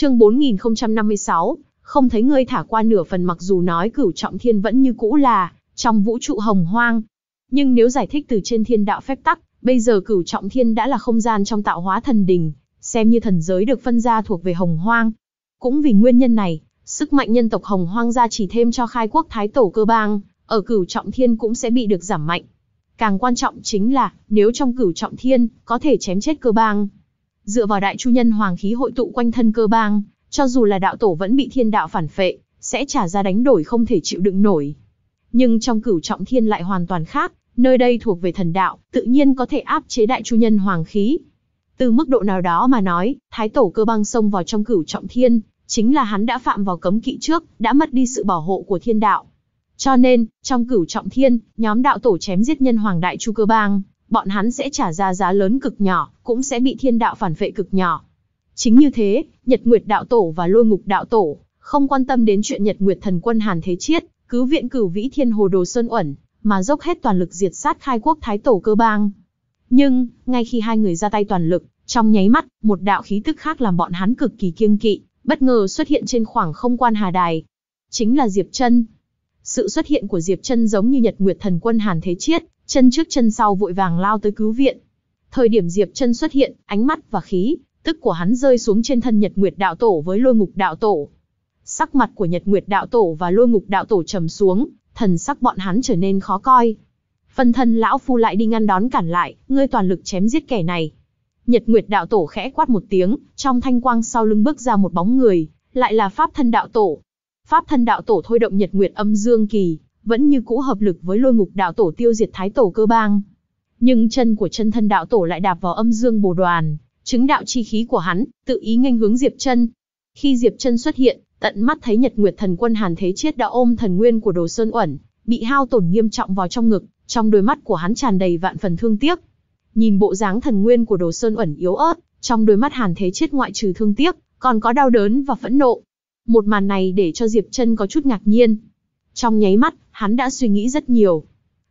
Chương 4056, không thấy ngươi thả qua nửa phần mặc dù nói cửu trọng thiên vẫn như cũ là, trong vũ trụ hồng hoang. Nhưng nếu giải thích từ trên thiên đạo phép tắc, bây giờ cửu trọng thiên đã là không gian trong tạo hóa thần đình, xem như thần giới được phân ra thuộc về hồng hoang. Cũng vì nguyên nhân này, sức mạnh nhân tộc hồng hoang gia chỉ thêm cho khai quốc thái tổ cơ bang, ở cửu trọng thiên cũng sẽ bị được giảm mạnh. Càng quan trọng chính là, nếu trong cửu trọng thiên, có thể chém chết cơ bang, Dựa vào đại chu nhân hoàng khí hội tụ quanh thân cơ bang, cho dù là đạo tổ vẫn bị thiên đạo phản phệ, sẽ trả ra đánh đổi không thể chịu đựng nổi. Nhưng trong cửu trọng thiên lại hoàn toàn khác, nơi đây thuộc về thần đạo, tự nhiên có thể áp chế đại chu nhân hoàng khí. Từ mức độ nào đó mà nói, thái tổ cơ bang xông vào trong cửu trọng thiên, chính là hắn đã phạm vào cấm kỵ trước, đã mất đi sự bảo hộ của thiên đạo. Cho nên, trong cửu trọng thiên, nhóm đạo tổ chém giết nhân hoàng đại chu cơ bang, bọn hắn sẽ trả ra giá lớn cực nhỏ, cũng sẽ bị thiên đạo phản phệ cực nhỏ. Chính như thế, Nhật Nguyệt Đạo Tổ và Lôi Ngục Đạo Tổ, không quan tâm đến chuyện Nhật Nguyệt Thần Quân Hàn Thế Chiết, cứ viện cử vĩ thiên hồ đồ Sơn ẩn mà dốc hết toàn lực diệt sát khai quốc Thái Tổ cơ bang. Nhưng, ngay khi hai người ra tay toàn lực, trong nháy mắt, một đạo khí tức khác làm bọn hắn cực kỳ kiêng kỵ, bất ngờ xuất hiện trên khoảng không quan hà đài. Chính là Diệp Chân. Sự xuất hiện của Diệp Chân giống như Nhật Nguyệt Thần Quân Hàn Thế Chiết, chân trước chân sau vội vàng lao tới cứu viện. Thời điểm Diệp chân xuất hiện, ánh mắt và khí, tức của hắn rơi xuống trên thân Nhật Nguyệt Đạo Tổ với lôi ngục Đạo Tổ. Sắc mặt của Nhật Nguyệt Đạo Tổ và lôi ngục Đạo Tổ trầm xuống, thần sắc bọn hắn trở nên khó coi. Phân thân lão phu lại đi ngăn đón cản lại, ngươi toàn lực chém giết kẻ này. Nhật Nguyệt Đạo Tổ khẽ quát một tiếng, trong thanh quang sau lưng bước ra một bóng người, lại là Pháp Thân Đạo Tổ. Pháp Thân Đạo Tổ thôi động Nhật Nguyệt Âm Dương Kỳ, vẫn như cũ hợp lực với lôi ngục đạo tổ tiêu diệt thái tổ cơ bang. Nhưng chân của chân thân đạo tổ lại đạp vào âm dương bồ đoàn, chứng đạo chi khí của hắn, tự ý nghênh hướng Diệp chân. Khi Diệp chân xuất hiện, tận mắt thấy Nhật Nguyệt Thần Quân Hàn Thế Chiết đã ôm thần nguyên của Đồ Sơn Uẩn, bị hao tổn nghiêm trọng vào trong ngực, trong đôi mắt của hắn tràn đầy vạn phần thương tiếc. Nhìn bộ dáng thần nguyên của Đồ Sơn Uẩn yếu ớt, trong đôi mắt Hàn Thế Chiết ngoại trừ thương tiếc, còn có đau đớn và phẫn nộ. Một màn này để cho Diệp Chân có chút ngạc nhiên. Trong nháy mắt, hắn đã suy nghĩ rất nhiều.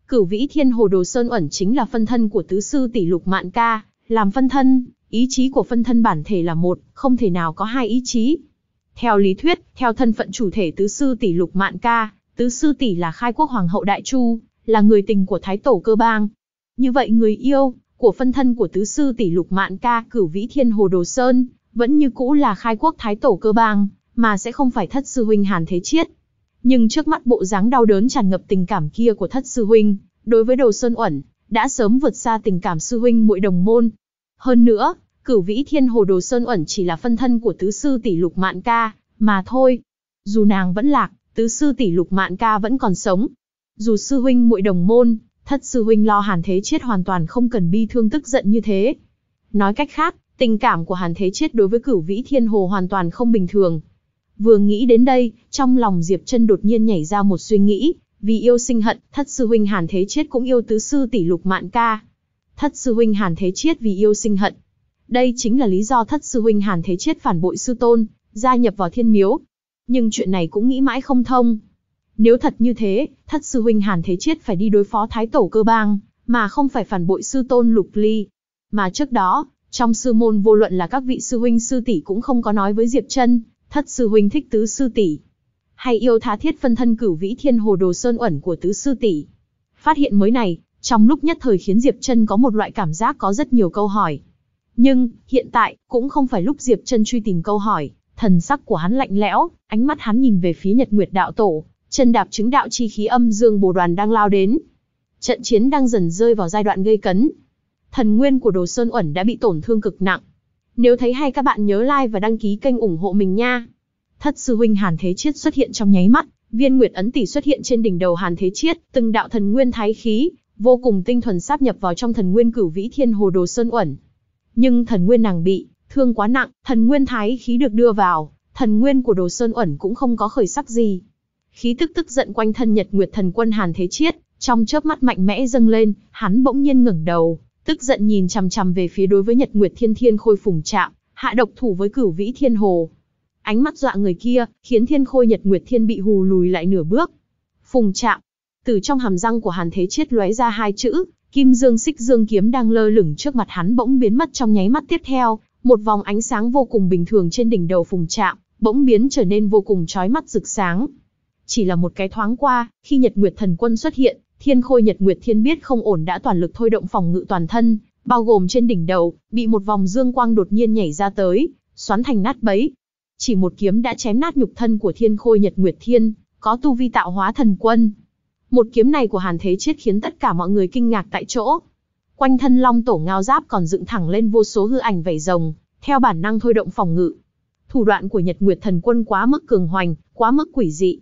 Cửu vĩ thiên hồ đồ sơn ẩn chính là phân thân của tứ sư tỷ lục mạn ca, làm phân thân, ý chí của phân thân bản thể là một, không thể nào có hai ý chí. Theo lý thuyết, theo thân phận chủ thể tứ sư tỷ lục mạn ca, tứ sư tỷ là khai quốc hoàng hậu đại chu, là người tình của thái tổ cơ bang. Như vậy người yêu của phân thân của tứ sư tỷ lục mạn ca cửu vĩ thiên hồ đồ sơn vẫn như cũ là khai quốc thái tổ cơ bang, mà sẽ không phải thất sư huynh hàn thế chiết nhưng trước mắt bộ dáng đau đớn tràn ngập tình cảm kia của thất sư huynh, đối với đầu sơn uẩn, đã sớm vượt xa tình cảm sư huynh muội đồng môn. Hơn nữa, cửu vĩ thiên hồ đồ sơn uẩn chỉ là phân thân của tứ sư tỷ lục mạn ca, mà thôi. Dù nàng vẫn lạc, tứ sư tỷ lục mạn ca vẫn còn sống. Dù sư huynh muội đồng môn, thất sư huynh lo hàn thế chết hoàn toàn không cần bi thương tức giận như thế. Nói cách khác, tình cảm của hàn thế chết đối với cửu vĩ thiên hồ hoàn toàn không bình thường, Vừa nghĩ đến đây, trong lòng Diệp Chân đột nhiên nhảy ra một suy nghĩ, vì yêu sinh hận, thất sư huynh Hàn Thế Chết cũng yêu tứ sư tỷ Lục Mạn Ca. Thất sư huynh Hàn Thế Chết vì yêu sinh hận. Đây chính là lý do thất sư huynh Hàn Thế Chết phản bội sư tôn, gia nhập vào Thiên Miếu. Nhưng chuyện này cũng nghĩ mãi không thông. Nếu thật như thế, thất sư huynh Hàn Thế Chết phải đi đối phó thái tổ cơ bang, mà không phải phản bội sư tôn Lục Ly. Mà trước đó, trong sư môn vô luận là các vị sư huynh sư tỷ cũng không có nói với Diệp Chân, thất sư huynh thích tứ sư tỷ, hay yêu tha thiết phân thân cửu vĩ thiên hồ đồ sơn ẩn của tứ sư tỷ. Phát hiện mới này, trong lúc nhất thời khiến Diệp Chân có một loại cảm giác có rất nhiều câu hỏi. Nhưng, hiện tại cũng không phải lúc Diệp Chân truy tìm câu hỏi, thần sắc của hắn lạnh lẽo, ánh mắt hắn nhìn về phía Nhật Nguyệt đạo tổ, chân đạp chứng đạo chi khí âm dương bồ đoàn đang lao đến. Trận chiến đang dần rơi vào giai đoạn gây cấn. Thần nguyên của Đồ Sơn ẩn đã bị tổn thương cực nặng, nếu thấy hay các bạn nhớ like và đăng ký kênh ủng hộ mình nha. Thất sư huynh Hàn Thế Chiết xuất hiện trong nháy mắt, viên nguyệt ấn tỷ xuất hiện trên đỉnh đầu Hàn Thế Chiết, từng đạo thần nguyên thái khí, vô cùng tinh thuần sáp nhập vào trong thần nguyên cửu vĩ thiên hồ đồ sơn uẩn. Nhưng thần nguyên nàng bị thương quá nặng, thần nguyên thái khí được đưa vào, thần nguyên của đồ sơn uẩn cũng không có khởi sắc gì. Khí tức tức giận quanh thân Nhật Nguyệt thần quân Hàn Thế Chiết, trong chớp mắt mạnh mẽ dâng lên, hắn bỗng nhiên ngẩng đầu, tức giận nhìn chằm chằm về phía đối với Nhật Nguyệt Thiên Thiên Khôi phùng chạm, hạ độc thủ với Cửu Vĩ Thiên Hồ. Ánh mắt dọa người kia, khiến Thiên Khôi Nhật Nguyệt Thiên bị hù lùi lại nửa bước. Phùng chạm, từ trong hàm răng của Hàn Thế chết lóe ra hai chữ, Kim Dương Xích Dương kiếm đang lơ lửng trước mặt hắn bỗng biến mất trong nháy mắt tiếp theo, một vòng ánh sáng vô cùng bình thường trên đỉnh đầu Phùng Trạm, bỗng biến trở nên vô cùng chói mắt rực sáng. Chỉ là một cái thoáng qua, khi Nhật Nguyệt Thần Quân xuất hiện, Thiên Khôi Nhật Nguyệt Thiên biết không ổn đã toàn lực thôi động phòng ngự toàn thân, bao gồm trên đỉnh đầu, bị một vòng dương quang đột nhiên nhảy ra tới, xoắn thành nát bấy. Chỉ một kiếm đã chém nát nhục thân của Thiên Khôi Nhật Nguyệt Thiên, có tu vi tạo hóa thần quân. Một kiếm này của Hàn Thế Chết khiến tất cả mọi người kinh ngạc tại chỗ. Quanh thân Long Tổ ngao giáp còn dựng thẳng lên vô số hư ảnh vảy rồng, theo bản năng thôi động phòng ngự. Thủ đoạn của Nhật Nguyệt Thần Quân quá mức cường hoành, quá mức quỷ dị,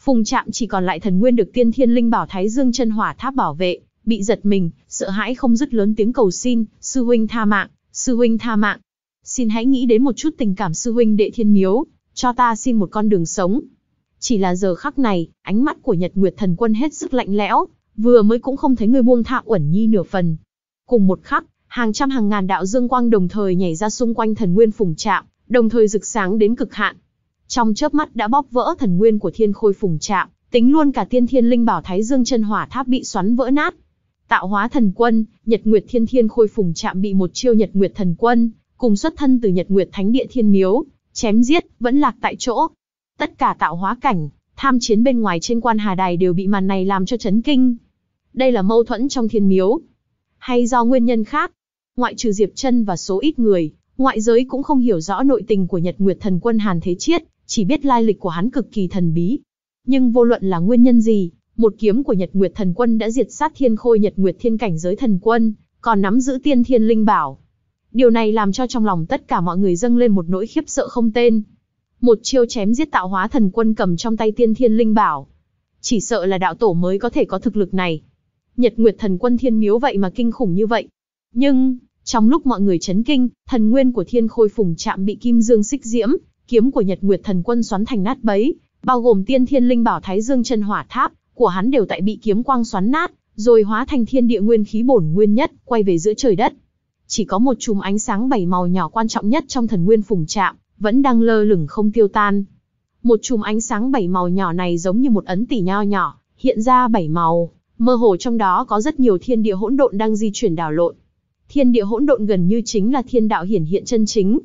Phùng Trạm chỉ còn lại thần nguyên được tiên thiên linh bảo Thái Dương chân hỏa tháp bảo vệ, bị giật mình, sợ hãi không dứt lớn tiếng cầu xin, sư huynh tha mạng, sư huynh tha mạng. Xin hãy nghĩ đến một chút tình cảm sư huynh đệ thiên miếu, cho ta xin một con đường sống. Chỉ là giờ khắc này, ánh mắt của Nhật Nguyệt thần quân hết sức lạnh lẽo, vừa mới cũng không thấy người buông thạ uẩn nhi nửa phần. Cùng một khắc, hàng trăm hàng ngàn đạo dương quang đồng thời nhảy ra xung quanh thần nguyên phùng trạm, đồng thời rực sáng đến cực hạn, trong chớp mắt đã bóp vỡ thần nguyên của thiên khôi phùng trạm, tính luôn cả tiên thiên linh bảo thái dương chân hỏa tháp bị xoắn vỡ nát. Tạo hóa thần quân, nhật nguyệt thiên thiên khôi phùng trạm bị một chiêu nhật nguyệt thần quân, cùng xuất thân từ nhật nguyệt thánh địa thiên miếu, chém giết, vẫn lạc tại chỗ. Tất cả tạo hóa cảnh, tham chiến bên ngoài trên quan hà đài đều bị màn này làm cho chấn kinh. Đây là mâu thuẫn trong thiên miếu, hay do nguyên nhân khác. Ngoại trừ Diệp chân và số ít người, ngoại giới cũng không hiểu rõ nội tình của Nhật Nguyệt Thần Quân Hàn Thế Chiết, chỉ biết lai lịch của hắn cực kỳ thần bí. Nhưng vô luận là nguyên nhân gì, một kiếm của Nhật Nguyệt Thần Quân đã diệt sát thiên khôi Nhật Nguyệt Thiên cảnh giới thần quân, còn nắm giữ tiên thiên linh bảo. Điều này làm cho trong lòng tất cả mọi người dâng lên một nỗi khiếp sợ không tên. Một chiêu chém giết tạo hóa thần quân cầm trong tay tiên thiên linh bảo. Chỉ sợ là đạo tổ mới có thể có thực lực này. Nhật Nguyệt Thần Quân thiên miếu vậy mà kinh khủng như vậy. Nhưng, trong lúc mọi người chấn kinh, thần nguyên của thiên khôi phùng chạm bị kim dương xích diễm, kiếm của Nhật Nguyệt Thần Quân xoắn thành nát bấy, bao gồm Tiên Thiên Linh Bảo Thái Dương Chân Hỏa Tháp của hắn đều tại bị kiếm quang xoắn nát, rồi hóa thành thiên địa nguyên khí bổn nguyên nhất, quay về giữa trời đất. Chỉ có một chùm ánh sáng bảy màu nhỏ quan trọng nhất trong thần nguyên phùng trạm, vẫn đang lơ lửng không tiêu tan. Một chùm ánh sáng bảy màu nhỏ này giống như một ấn tỷ nho nhỏ, hiện ra bảy màu, mơ hồ trong đó có rất nhiều thiên địa hỗn độn đang di chuyển đảo lộn. Thiên địa hỗn độn gần như chính là thiên đạo hiển hiện chân chính.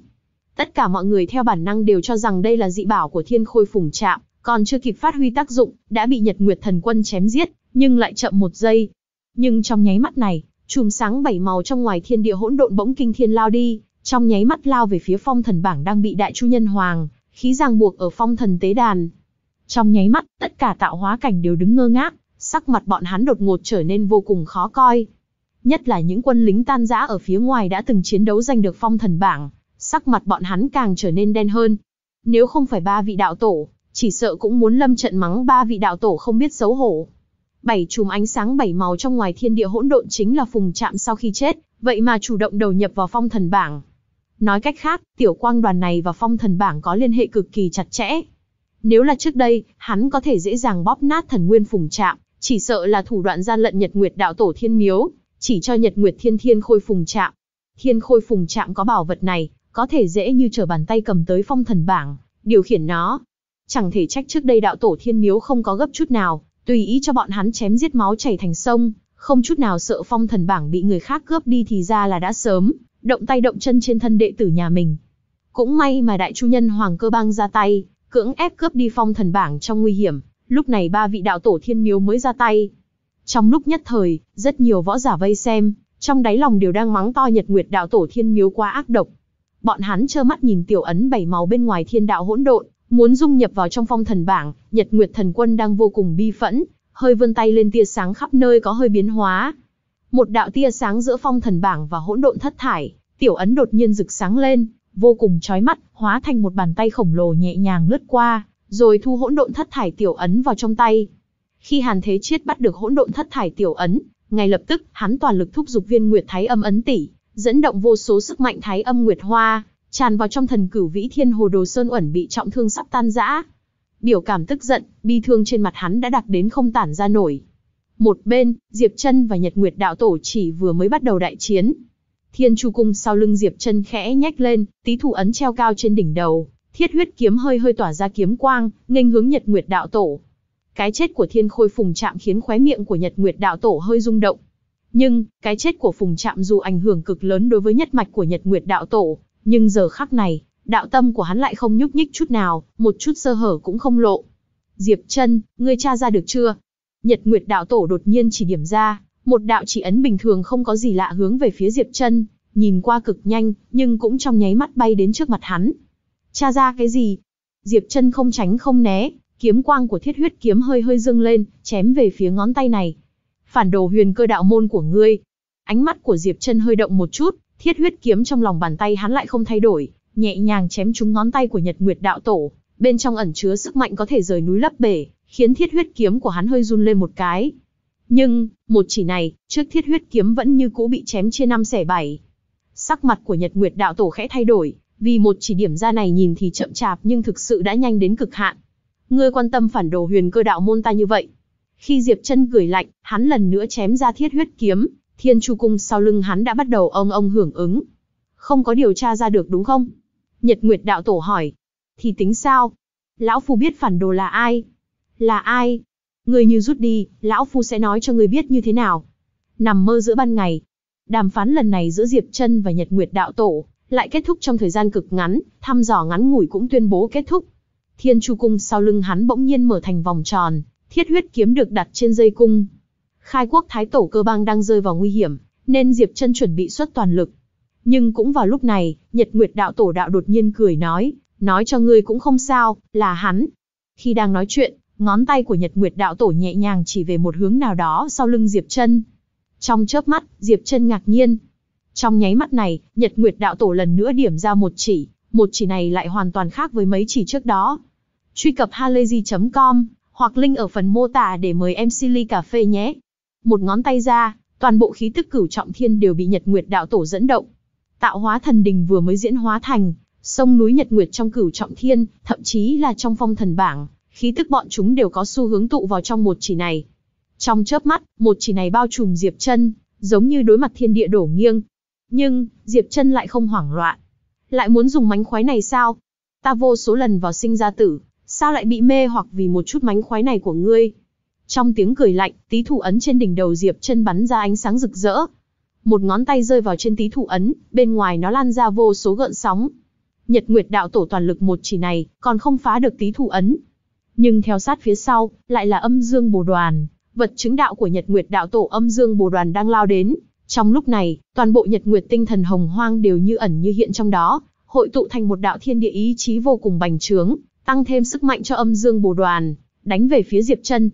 Tất cả mọi người theo bản năng đều cho rằng đây là dị bảo của thiên khôi phùng trạm, còn chưa kịp phát huy tác dụng, đã bị Nhật Nguyệt Thần Quân chém giết, nhưng lại chậm một giây. Nhưng trong nháy mắt này, chùm sáng bảy màu trong ngoài thiên địa hỗn độn bỗng kinh thiên lao đi, trong nháy mắt lao về phía phong thần bảng đang bị đại chu nhân hoàng, khí giang buộc ở phong thần tế đàn. Trong nháy mắt, tất cả tạo hóa cảnh đều đứng ngơ ngác, sắc mặt bọn hắn đột ngột trở nên vô cùng khó coi. Nhất là những quân lính tan rã ở phía ngoài đã từng chiến đấu giành được phong thần bảng, sắc mặt bọn hắn càng trở nên đen hơn. Nếu không phải ba vị đạo tổ, chỉ sợ cũng muốn lâm trận mắng ba vị đạo tổ không biết xấu hổ. Bảy chùm ánh sáng bảy màu trong ngoài thiên địa hỗn độn chính là phùng chạm sau khi chết, vậy mà chủ động đầu nhập vào phong thần bảng. Nói cách khác, tiểu quang đoàn này và phong thần bảng có liên hệ cực kỳ chặt chẽ. Nếu là trước đây, hắn có thể dễ dàng bóp nát thần nguyên phùng trạm, chỉ sợ là thủ đoạn gian lận Nhật Nguyệt đạo tổ thiên miếu, chỉ cho Nhật Nguyệt thiên thiên khôi phùng trạm. Thiên khôi phùng trạm có bảo vật này, có thể dễ như trở bàn tay cầm tới phong thần bảng, điều khiển nó. Chẳng thể trách trước đây đạo tổ thiên miếu không có gấp chút nào, tùy ý cho bọn hắn chém giết máu chảy thành sông, không chút nào sợ phong thần bảng bị người khác cướp đi thì ra là đã sớm, động tay động chân trên thân đệ tử nhà mình. Cũng may mà đại chu nhân Hoàng Cơ Bang ra tay, cưỡng ép cướp đi phong thần bảng trong nguy hiểm, lúc này ba vị đạo tổ thiên miếu mới ra tay. Trong lúc nhất thời, rất nhiều võ giả vây xem, trong đáy lòng đều đang mắng to nhật nguyệt đạo tổ thiên miếu quá ác độc, bọn hắn trơ mắt nhìn tiểu ấn bảy màu bên ngoài thiên đạo hỗn độn, muốn dung nhập vào trong phong thần bảng, Nhật Nguyệt Thần Quân đang vô cùng bi phẫn, hơi vươn tay lên tia sáng khắp nơi có hơi biến hóa. Một đạo tia sáng giữa phong thần bảng và hỗn độn thất thải, tiểu ấn đột nhiên rực sáng lên, vô cùng chói mắt, hóa thành một bàn tay khổng lồ nhẹ nhàng lướt qua, rồi thu hỗn độn thất thải tiểu ấn vào trong tay. Khi Hàn Thế Chiết bắt được hỗn độn thất thải tiểu ấn, ngay lập tức hắn toàn lực thúc giục viên Nguyệt Thái Âm ấn tỷ, dẫn động vô số sức mạnh thái âm nguyệt hoa, tràn vào trong thần cửu vĩ thiên hồ đồ sơn uẩn bị trọng thương sắp tan rã. Biểu cảm tức giận, bi thương trên mặt hắn đã đặc đến không tản ra nổi. Một bên, Diệp Chân và Nhật Nguyệt đạo tổ chỉ vừa mới bắt đầu đại chiến. Thiên Chu cung sau lưng Diệp Chân khẽ nhếch lên, tí thủ ấn treo cao trên đỉnh đầu, thiết huyết kiếm hơi hơi tỏa ra kiếm quang, nghênh hướng Nhật Nguyệt đạo tổ. Cái chết của Thiên Khôi Phùng chạm khiến khóe miệng của Nhật Nguyệt đạo tổ hơi rung động. Nhưng, cái chết của Phùng Trạm dù ảnh hưởng cực lớn đối với nhất mạch của Nhật Nguyệt Đạo Tổ, nhưng giờ khắc này, đạo tâm của hắn lại không nhúc nhích chút nào, một chút sơ hở cũng không lộ. Diệp chân, ngươi cha ra được chưa? Nhật Nguyệt Đạo Tổ đột nhiên chỉ điểm ra, một đạo chỉ ấn bình thường không có gì lạ hướng về phía Diệp chân, nhìn qua cực nhanh, nhưng cũng trong nháy mắt bay đến trước mặt hắn. cha ra cái gì? Diệp chân không tránh không né, kiếm quang của thiết huyết kiếm hơi hơi dương lên, chém về phía ngón tay này, phản đồ huyền cơ đạo môn của ngươi. Ánh mắt của Diệp Chân hơi động một chút, thiết huyết kiếm trong lòng bàn tay hắn lại không thay đổi, nhẹ nhàng chém trúng ngón tay của Nhật Nguyệt đạo tổ, bên trong ẩn chứa sức mạnh có thể rời núi lấp bể, khiến thiết huyết kiếm của hắn hơi run lên một cái. Nhưng, một chỉ này, trước thiết huyết kiếm vẫn như cũ bị chém chia năm xẻ bảy. Sắc mặt của Nhật Nguyệt đạo tổ khẽ thay đổi, vì một chỉ điểm ra này nhìn thì chậm chạp nhưng thực sự đã nhanh đến cực hạn. Ngươi quan tâm phản đồ huyền cơ đạo môn ta như vậy, khi Diệp chân gửi lạnh, hắn lần nữa chém ra thiết huyết kiếm, thiên chu cung sau lưng hắn đã bắt đầu ông ông hưởng ứng. Không có điều tra ra được đúng không? Nhật Nguyệt Đạo Tổ hỏi. Thì tính sao? Lão Phu biết phản đồ là ai? Là ai? Người như rút đi, Lão Phu sẽ nói cho người biết như thế nào. Nằm mơ giữa ban ngày. Đàm phán lần này giữa Diệp chân và Nhật Nguyệt Đạo Tổ, lại kết thúc trong thời gian cực ngắn, thăm dò ngắn ngủi cũng tuyên bố kết thúc. Thiên Chu Cung sau lưng hắn bỗng nhiên mở thành vòng tròn, thiết huyết kiếm được đặt trên dây cung. Khai quốc thái tổ cơ bang đang rơi vào nguy hiểm, nên Diệp Chân chuẩn bị xuất toàn lực. Nhưng cũng vào lúc này, Nhật Nguyệt đạo tổ đạo đột nhiên cười nói, nói cho ngươi cũng không sao, là hắn. Khi đang nói chuyện, ngón tay của Nhật Nguyệt đạo tổ nhẹ nhàng chỉ về một hướng nào đó sau lưng Diệp Chân. Trong chớp mắt, Diệp Chân ngạc nhiên. Trong nháy mắt này, Nhật Nguyệt đạo tổ lần nữa điểm ra một chỉ, một chỉ này lại hoàn toàn khác với mấy chỉ trước đó. Truy cập halayzi.com hoặc link ở phần mô tả để mời em Silly Cà Phê nhé. Một ngón tay ra, toàn bộ khí tức cửu trọng thiên đều bị Nhật Nguyệt đạo tổ dẫn động. Tạo hóa thần đình vừa mới diễn hóa thành, sông núi Nhật Nguyệt trong cửu trọng thiên, thậm chí là trong phong thần bảng, khí tức bọn chúng đều có xu hướng tụ vào trong một chỉ này. Trong chớp mắt, một chỉ này bao trùm Diệp Chân, giống như đối mặt thiên địa đổ nghiêng. Nhưng, Diệp Chân lại không hoảng loạn. Lại muốn dùng mánh khoái này sao? Ta vô số lần vào sinh ra tử, sao lại bị mê hoặc vì một chút mánh khoái này của ngươi? Trong tiếng cười lạnh, tí thủ ấn trên đỉnh đầu Diệp chân bắn ra ánh sáng rực rỡ. Một ngón tay rơi vào trên tí thủ ấn, bên ngoài nó lan ra vô số gợn sóng. Nhật Nguyệt đạo tổ toàn lực một chỉ này, còn không phá được tí thủ ấn. Nhưng theo sát phía sau, lại là âm dương bồ đoàn, vật chứng đạo của Nhật Nguyệt đạo tổ âm dương bồ đoàn đang lao đến. Trong lúc này, toàn bộ Nhật Nguyệt tinh thần hồng hoang đều như ẩn như hiện trong đó, hội tụ thành một đạo thiên địa ý chí vô cùng bành trướng, tăng thêm sức mạnh cho âm dương bồ đoàn, đánh về phía Diệp Chân.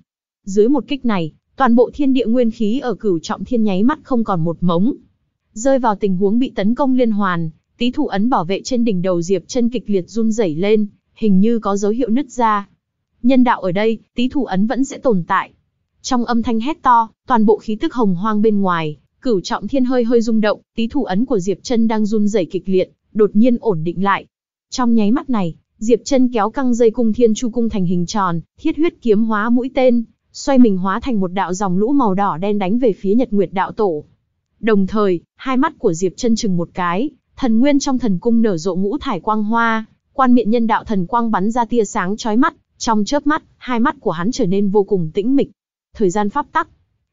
Dưới một kích này, toàn bộ thiên địa nguyên khí ở cửu trọng thiên nháy mắt không còn một mống. Rơi vào tình huống bị tấn công liên hoàn, tí thủ ấn bảo vệ trên đỉnh đầu Diệp Chân kịch liệt run rẩy lên, hình như có dấu hiệu nứt ra. Nhân đạo ở đây, tí thủ ấn vẫn sẽ tồn tại. Trong âm thanh hét to, toàn bộ khí tức hồng hoang bên ngoài, cửu trọng thiên hơi hơi rung động, tí thủ ấn của Diệp Chân đang run rẩy kịch liệt, đột nhiên ổn định lại. Trong nháy mắt này, Diệp chân kéo căng dây cung thiên chu cung thành hình tròn, thiết huyết kiếm hóa mũi tên, xoay mình hóa thành một đạo dòng lũ màu đỏ đen đánh về phía Nhật Nguyệt đạo tổ. Đồng thời, hai mắt của Diệp chân chừng một cái, thần nguyên trong thần cung nở rộ ngũ thải quang hoa, quan miệng nhân đạo thần quang bắn ra tia sáng chói mắt, trong chớp mắt, hai mắt của hắn trở nên vô cùng tĩnh mịch. Thời gian pháp tắc.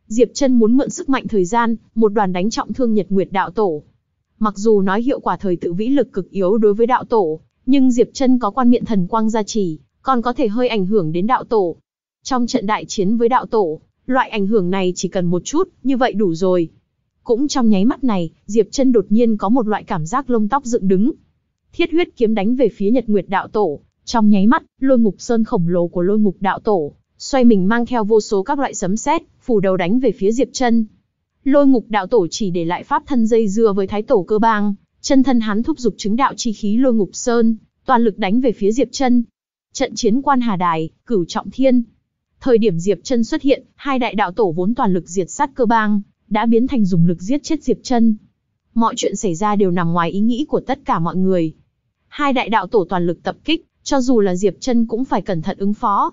Diệp Chân muốn mượn sức mạnh thời gian, một đoàn đánh trọng thương Nhật Nguyệt đạo tổ. Mặc dù nói hiệu quả thời tự vĩ lực cực yếu đối với đạo tổ, nhưng Diệp Chân có quan miệng thần quang gia trì, còn có thể hơi ảnh hưởng đến đạo tổ. Trong trận đại chiến với đạo tổ, loại ảnh hưởng này chỉ cần một chút, như vậy đủ rồi. Cũng trong nháy mắt này, Diệp Chân đột nhiên có một loại cảm giác lông tóc dựng đứng. Thiết huyết kiếm đánh về phía Nhật Nguyệt đạo tổ, trong nháy mắt, lôi ngục sơn khổng lồ của lôi ngục đạo tổ, xoay mình mang theo vô số các loại sấm sét, phủ đầu đánh về phía Diệp Chân. Lôi ngục đạo tổ chỉ để lại pháp thân dây dưa với thái tổ cơ bang, Chân thân hắn thúc giục chứng đạo chi khí lôi ngục sơn, toàn lực đánh về phía Diệp Chân. Trận chiến quan hà đài, cửu trọng thiên. Thời điểm Diệp Chân xuất hiện, hai đại đạo tổ vốn toàn lực diệt sát cơ bang, đã biến thành dùng lực giết chết Diệp Chân. Mọi chuyện xảy ra đều nằm ngoài ý nghĩ của tất cả mọi người. Hai đại đạo tổ toàn lực tập kích, cho dù là Diệp Chân cũng phải cẩn thận ứng phó.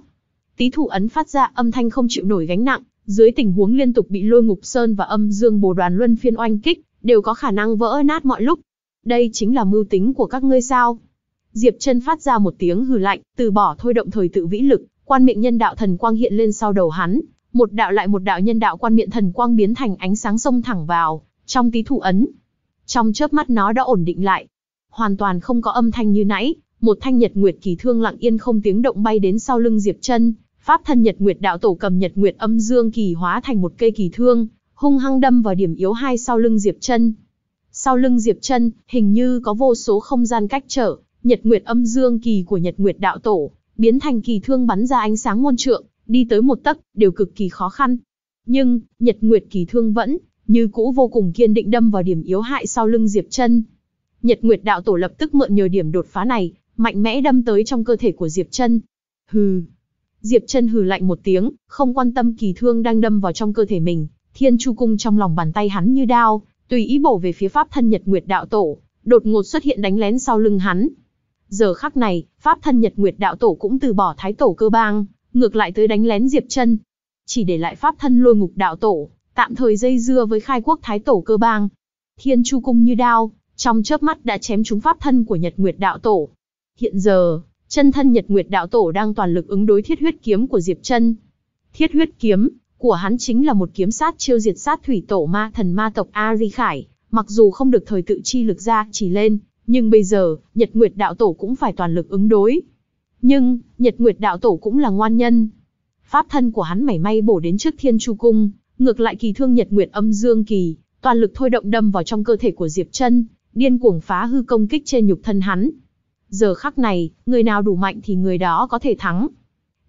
Tí thủ ấn phát ra âm thanh không chịu nổi gánh nặng, dưới tình huống liên tục bị lôi ngục sơn và âm dương bồ đoàn luân phiên oanh kích, đều có khả năng vỡ nát mọi lúc đây chính là mưu tính của các ngươi sao? Diệp Trân phát ra một tiếng hừ lạnh, từ bỏ thôi động thời tự vĩ lực, quan miệng nhân đạo thần quang hiện lên sau đầu hắn, một đạo lại một đạo nhân đạo quan miệng thần quang biến thành ánh sáng xông thẳng vào, trong tí thủ ấn. Trong chớp mắt nó đã ổn định lại, hoàn toàn không có âm thanh như nãy, một thanh nhật nguyệt kỳ thương lặng yên không tiếng động bay đến sau lưng Diệp Chân, pháp thân nhật nguyệt đạo tổ cầm nhật nguyệt âm dương kỳ hóa thành một cây kỳ thương, hung hăng đâm vào điểm yếu hai sau lưng Diệp Chân. Sau lưng Diệp Chân, hình như có vô số không gian cách trở, Nhật Nguyệt Âm Dương kỳ của Nhật Nguyệt đạo tổ, biến thành kỳ thương bắn ra ánh sáng môn trượng, đi tới một tấc đều cực kỳ khó khăn. Nhưng, Nhật Nguyệt kỳ thương vẫn như cũ vô cùng kiên định đâm vào điểm yếu hại sau lưng Diệp Chân. Nhật Nguyệt đạo tổ lập tức mượn nhờ điểm đột phá này, mạnh mẽ đâm tới trong cơ thể của Diệp Chân. Hừ. Diệp Chân hừ lạnh một tiếng, không quan tâm kỳ thương đang đâm vào trong cơ thể mình, Thiên Chu cung trong lòng bàn tay hắn như đao, tùy ý bổ về phía pháp thân Nhật Nguyệt Đạo Tổ, đột ngột xuất hiện đánh lén sau lưng hắn. Giờ khắc này, pháp thân Nhật Nguyệt Đạo Tổ cũng từ bỏ thái tổ cơ bang, ngược lại tới đánh lén Diệp Chân, chỉ để lại pháp thân Lôi Ngục Đạo Tổ, tạm thời dây dưa với khai quốc thái tổ cơ bang. Thiên Chu cung như đao, trong chớp mắt đã chém trúng pháp thân của Nhật Nguyệt Đạo Tổ. Hiện giờ, chân thân Nhật Nguyệt Đạo Tổ đang toàn lực ứng đối Thiết Huyết kiếm của Diệp Chân. Thiết Huyết kiếm, của hắn chính là một kiếm sát chiêu diệt sát thủy tổ ma thần ma tộc Ari Khải, mặc dù không được thời tự chi lực ra chỉ lên, nhưng bây giờ, Nhật Nguyệt Đạo Tổ cũng phải toàn lực ứng đối. Nhưng, Nhật Nguyệt Đạo Tổ cũng là ngoan nhân. Pháp thân của hắn mảy may bổ đến trước Thiên Chu Cung, ngược lại kỳ thương Nhật Nguyệt âm dương kỳ, toàn lực thôi động đâm vào trong cơ thể của Diệp Chân, điên cuồng phá hư công kích trên nhục thân hắn. Giờ khắc này, người nào đủ mạnh thì người đó có thể thắng.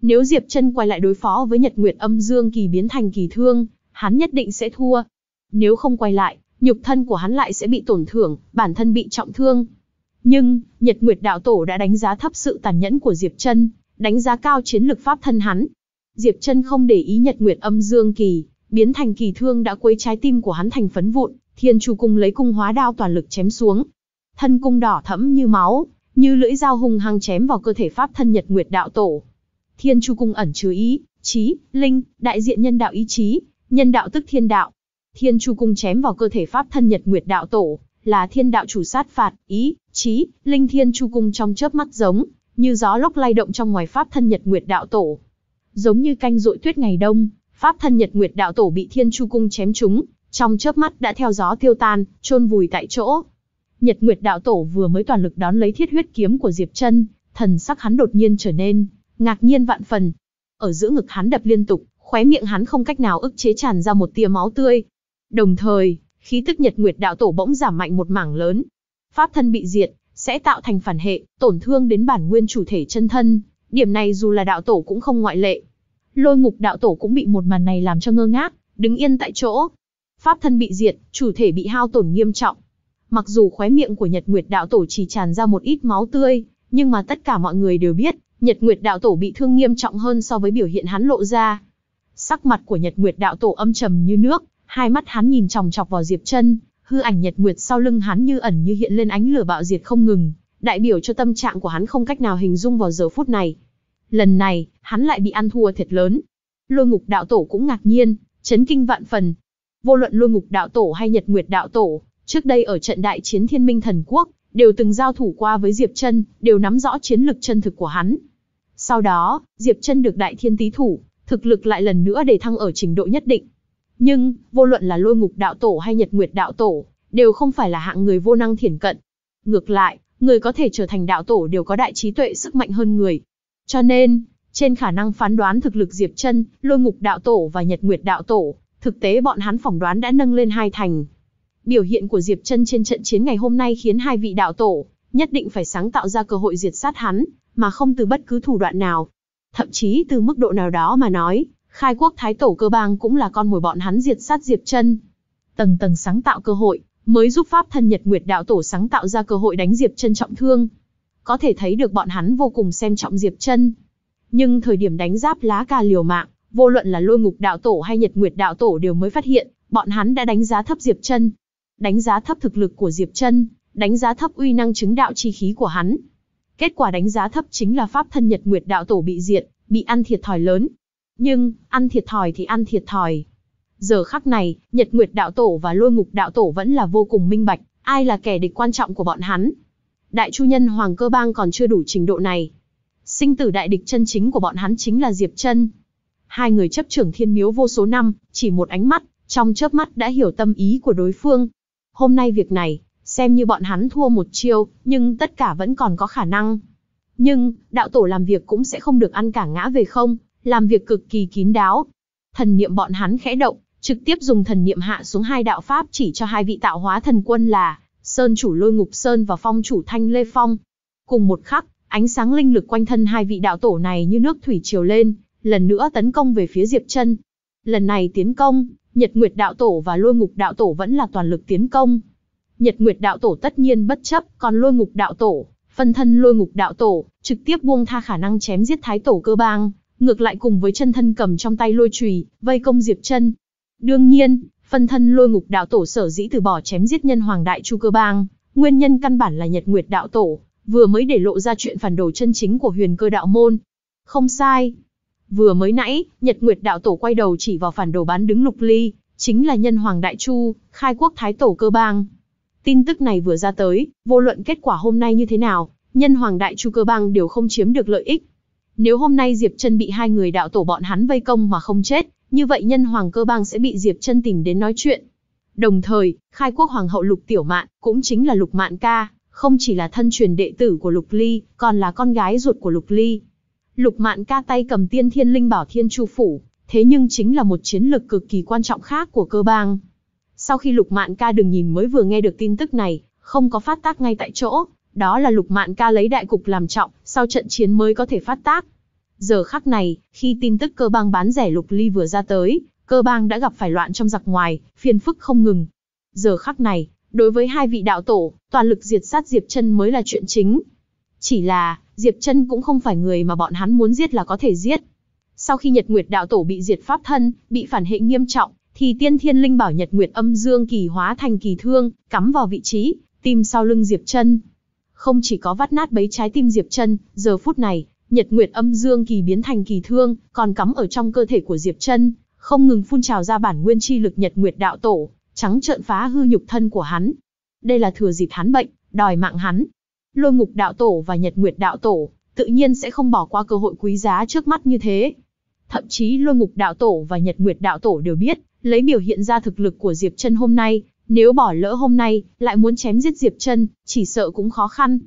Nếu Diệp Chân quay lại đối phó với Nhật Nguyệt Âm Dương kỳ biến thành kỳ thương, hắn nhất định sẽ thua. Nếu không quay lại, nhục thân của hắn lại sẽ bị tổn thương, bản thân bị trọng thương. Nhưng, Nhật Nguyệt đạo tổ đã đánh giá thấp sự tàn nhẫn của Diệp Chân, đánh giá cao chiến lực pháp thân hắn. Diệp Chân không để ý Nhật Nguyệt Âm Dương kỳ, biến thành kỳ thương đã quấy trái tim của hắn thành phấn vụn, Thiên Chu cung lấy cung hóa đao toàn lực chém xuống. Thân cung đỏ thẫm như máu, như lưỡi dao hung hăng chém vào cơ thể pháp thân Nhật Nguyệt đạo tổ. Thiên Chu Cung ẩn chứa ý, chí, linh, đại diện nhân đạo ý chí, nhân đạo tức thiên đạo. Thiên Chu Cung chém vào cơ thể pháp thân Nhật Nguyệt Đạo Tổ, là thiên đạo chủ sát phạt, ý, chí, linh Thiên Chu Cung trong chớp mắt giống, như gió lốc lay động trong ngoài pháp thân Nhật Nguyệt Đạo Tổ. Giống như canh rội tuyết ngày đông, pháp thân Nhật Nguyệt Đạo Tổ bị Thiên Chu Cung chém trúng, trong chớp mắt đã theo gió tiêu tan, chôn vùi tại chỗ. Nhật Nguyệt Đạo Tổ vừa mới toàn lực đón lấy thiết huyết kiếm của Diệp Chân, thần sắc hắn đột nhiên trở nên ngạc nhiên vạn phần. Ở giữa ngực hắn đập liên tục, khóe miệng hắn không cách nào ức chế tràn ra một tia máu tươi. Đồng thời, khí tức Nhật Nguyệt đạo tổ bỗng giảm mạnh một mảng lớn. Pháp thân bị diệt, sẽ tạo thành phản hệ, tổn thương đến bản nguyên chủ thể chân thân, điểm này dù là đạo tổ cũng không ngoại lệ. Lôi Ngục đạo tổ cũng bị một màn này làm cho ngơ ngác, đứng yên tại chỗ. Pháp thân bị diệt, chủ thể bị hao tổn nghiêm trọng. Mặc dù khóe miệng của Nhật Nguyệt đạo tổ chỉ tràn ra một ít máu tươi, nhưng mà tất cả mọi người đều biết, Nhật Nguyệt Đạo Tổ bị thương nghiêm trọng hơn so với biểu hiện hắn lộ ra. Sắc mặt của Nhật Nguyệt Đạo Tổ âm trầm như nước, hai mắt hắn nhìn chòng chọc vào Diệp Chân, hư ảnh Nhật Nguyệt sau lưng hắn như ẩn như hiện lên ánh lửa bạo diệt không ngừng, đại biểu cho tâm trạng của hắn không cách nào hình dung vào giờ phút này. Lần này, hắn lại bị ăn thua thiệt lớn. Lôi Ngục Đạo Tổ cũng ngạc nhiên, chấn kinh vạn phần. Vô luận Lôi Ngục Đạo Tổ hay Nhật Nguyệt Đạo Tổ, trước đây ở trận đại chiến Thiên Minh Thần Quốc, đều từng giao thủ qua với Diệp Chân, đều nắm rõ chiến lực chân thực của hắn. Sau đó, Diệp Chân được đại thiên tý thủ, thực lực lại lần nữa để thăng ở trình độ nhất định. Nhưng, vô luận là Lôi Ngục đạo tổ hay Nhật Nguyệt đạo tổ, đều không phải là hạng người vô năng thiển cận. Ngược lại, người có thể trở thành đạo tổ đều có đại trí tuệ sức mạnh hơn người. Cho nên, trên khả năng phán đoán thực lực Diệp Chân, Lôi Ngục đạo tổ và Nhật Nguyệt đạo tổ, thực tế bọn hắn phỏng đoán đã nâng lên hai thành. Biểu hiện của Diệp Chân trên trận chiến ngày hôm nay khiến hai vị đạo tổ nhất định phải sáng tạo ra cơ hội diệt sát hắn, mà không từ bất cứ thủ đoạn nào. Thậm chí từ mức độ nào đó mà nói, khai quốc thái tổ cơ bang cũng là con mồi bọn hắn diệt sát Diệp chân. Tầng tầng sáng tạo cơ hội, mới giúp pháp thân Nhật Nguyệt đạo tổ sáng tạo ra cơ hội đánh Diệp chân trọng thương. Có thể thấy được bọn hắn vô cùng xem trọng Diệp chân. Nhưng thời điểm đánh giáp lá ca liều mạng, vô luận là lôi ngục đạo tổ hay Nhật Nguyệt đạo tổ đều mới phát hiện, bọn hắn đã đánh giá thấp Diệp chân, đánh giá thấp thực lực của Diệp Chân, đánh giá thấp uy năng chứng đạo chi khí của hắn, Kết quả đánh giá thấp chính là pháp thân Nhật Nguyệt đạo tổ bị diệt, bị ăn thiệt thòi lớn. Nhưng, ăn thiệt thòi thì ăn thiệt thòi. Giờ khắc này, Nhật Nguyệt đạo tổ và Lôi Ngục đạo tổ vẫn là vô cùng minh bạch, ai là kẻ địch quan trọng của bọn hắn. Đại Chu nhân Hoàng Cơ Bang còn chưa đủ trình độ này. Sinh tử đại địch chân chính của bọn hắn chính là Diệp Chân. Hai người chấp trưởng Thiên Miếu vô số năm, chỉ một ánh mắt, trong chớp mắt đã hiểu tâm ý của đối phương. Hôm nay việc này, Xem như bọn hắn thua một chiêu, nhưng tất cả vẫn còn có khả năng. Nhưng, đạo tổ làm việc cũng sẽ không được ăn cả ngã về không, làm việc cực kỳ kín đáo. Thần niệm bọn hắn khẽ động, trực tiếp dùng thần niệm hạ xuống hai đạo pháp chỉ cho hai vị tạo hóa thần quân là Sơn chủ Lôi Ngục Sơn và Phong chủ Thanh Lê Phong. Cùng một khắc, ánh sáng linh lực quanh thân hai vị đạo tổ này như nước thủy triều lên, lần nữa tấn công về phía Diệp Chân. Lần này tiến công, Nhật Nguyệt đạo tổ và Lôi Ngục đạo tổ vẫn là toàn lực tiến công, Nhật Nguyệt đạo tổ tất nhiên bất chấp, còn Lôi Ngục đạo tổ, phân thân Lôi Ngục đạo tổ, trực tiếp buông tha khả năng chém giết thái tổ cơ bang, ngược lại cùng với chân thân cầm trong tay lôi chùy, vây công Diệp Chân. Đương nhiên, phân thân Lôi Ngục đạo tổ sở dĩ từ bỏ chém giết nhân hoàng đại chu cơ bang, nguyên nhân căn bản là Nhật Nguyệt đạo tổ vừa mới để lộ ra chuyện phản đồ chân chính của Huyền Cơ đạo môn. Không sai, vừa mới nãy, Nhật Nguyệt đạo tổ quay đầu chỉ vào phản đồ bán đứng Lục Ly, chính là nhân hoàng đại chu, khai quốc thái tổ cơ bang. Tin tức này vừa ra tới, vô luận kết quả hôm nay như thế nào, nhân hoàng đại chu cơ bang đều không chiếm được lợi ích. Nếu hôm nay Diệp Trân bị hai người đạo tổ bọn hắn vây công mà không chết, như vậy nhân hoàng cơ bang sẽ bị Diệp Trân tìm đến nói chuyện. Đồng thời, khai quốc hoàng hậu Lục Tiểu Mạn, cũng chính là Lục Mạn ca, không chỉ là thân truyền đệ tử của Lục Ly, còn là con gái ruột của Lục Ly. Lục Mạn ca tay cầm Tiên Thiên Linh Bảo Thiên Chu phủ, thế nhưng chính là một chiến lực cực kỳ quan trọng khác của cơ bang. Sau khi Lục Mạn Ca đừng nhìn mới vừa nghe được tin tức này, không có phát tác ngay tại chỗ, đó là Lục Mạn Ca lấy đại cục làm trọng, sau trận chiến mới có thể phát tác. Giờ khắc này, khi tin tức cơ bang bán rẻ Lục Ly vừa ra tới, cơ bang đã gặp phải loạn trong giặc ngoài, phiền phức không ngừng. Giờ khắc này, đối với hai vị đạo tổ, toàn lực diệt sát Diệp Chân mới là chuyện chính. Chỉ là, Diệp Chân cũng không phải người mà bọn hắn muốn giết là có thể giết. Sau khi Nhật Nguyệt đạo tổ bị diệt pháp thân, bị phản hệ nghiêm trọng, thì tiên thiên linh bảo nhật nguyệt âm dương kỳ hóa thành kỳ thương, cắm vào vị trí, tim sau lưng Diệp chân Không chỉ có vắt nát bấy trái tim Diệp chân giờ phút này, nhật nguyệt âm dương kỳ biến thành kỳ thương, còn cắm ở trong cơ thể của Diệp chân không ngừng phun trào ra bản nguyên chi lực nhật nguyệt đạo tổ, trắng trợn phá hư nhục thân của hắn. Đây là thừa dịp hắn bệnh, đòi mạng hắn. Lôi ngục đạo tổ và nhật nguyệt đạo tổ, tự nhiên sẽ không bỏ qua cơ hội quý giá trước mắt như thế. Thậm chí lôi ngục đạo tổ và nhật nguyệt đạo tổ đều biết, lấy biểu hiện ra thực lực của Diệp Chân hôm nay, nếu bỏ lỡ hôm nay, lại muốn chém giết Diệp Chân, chỉ sợ cũng khó khăn.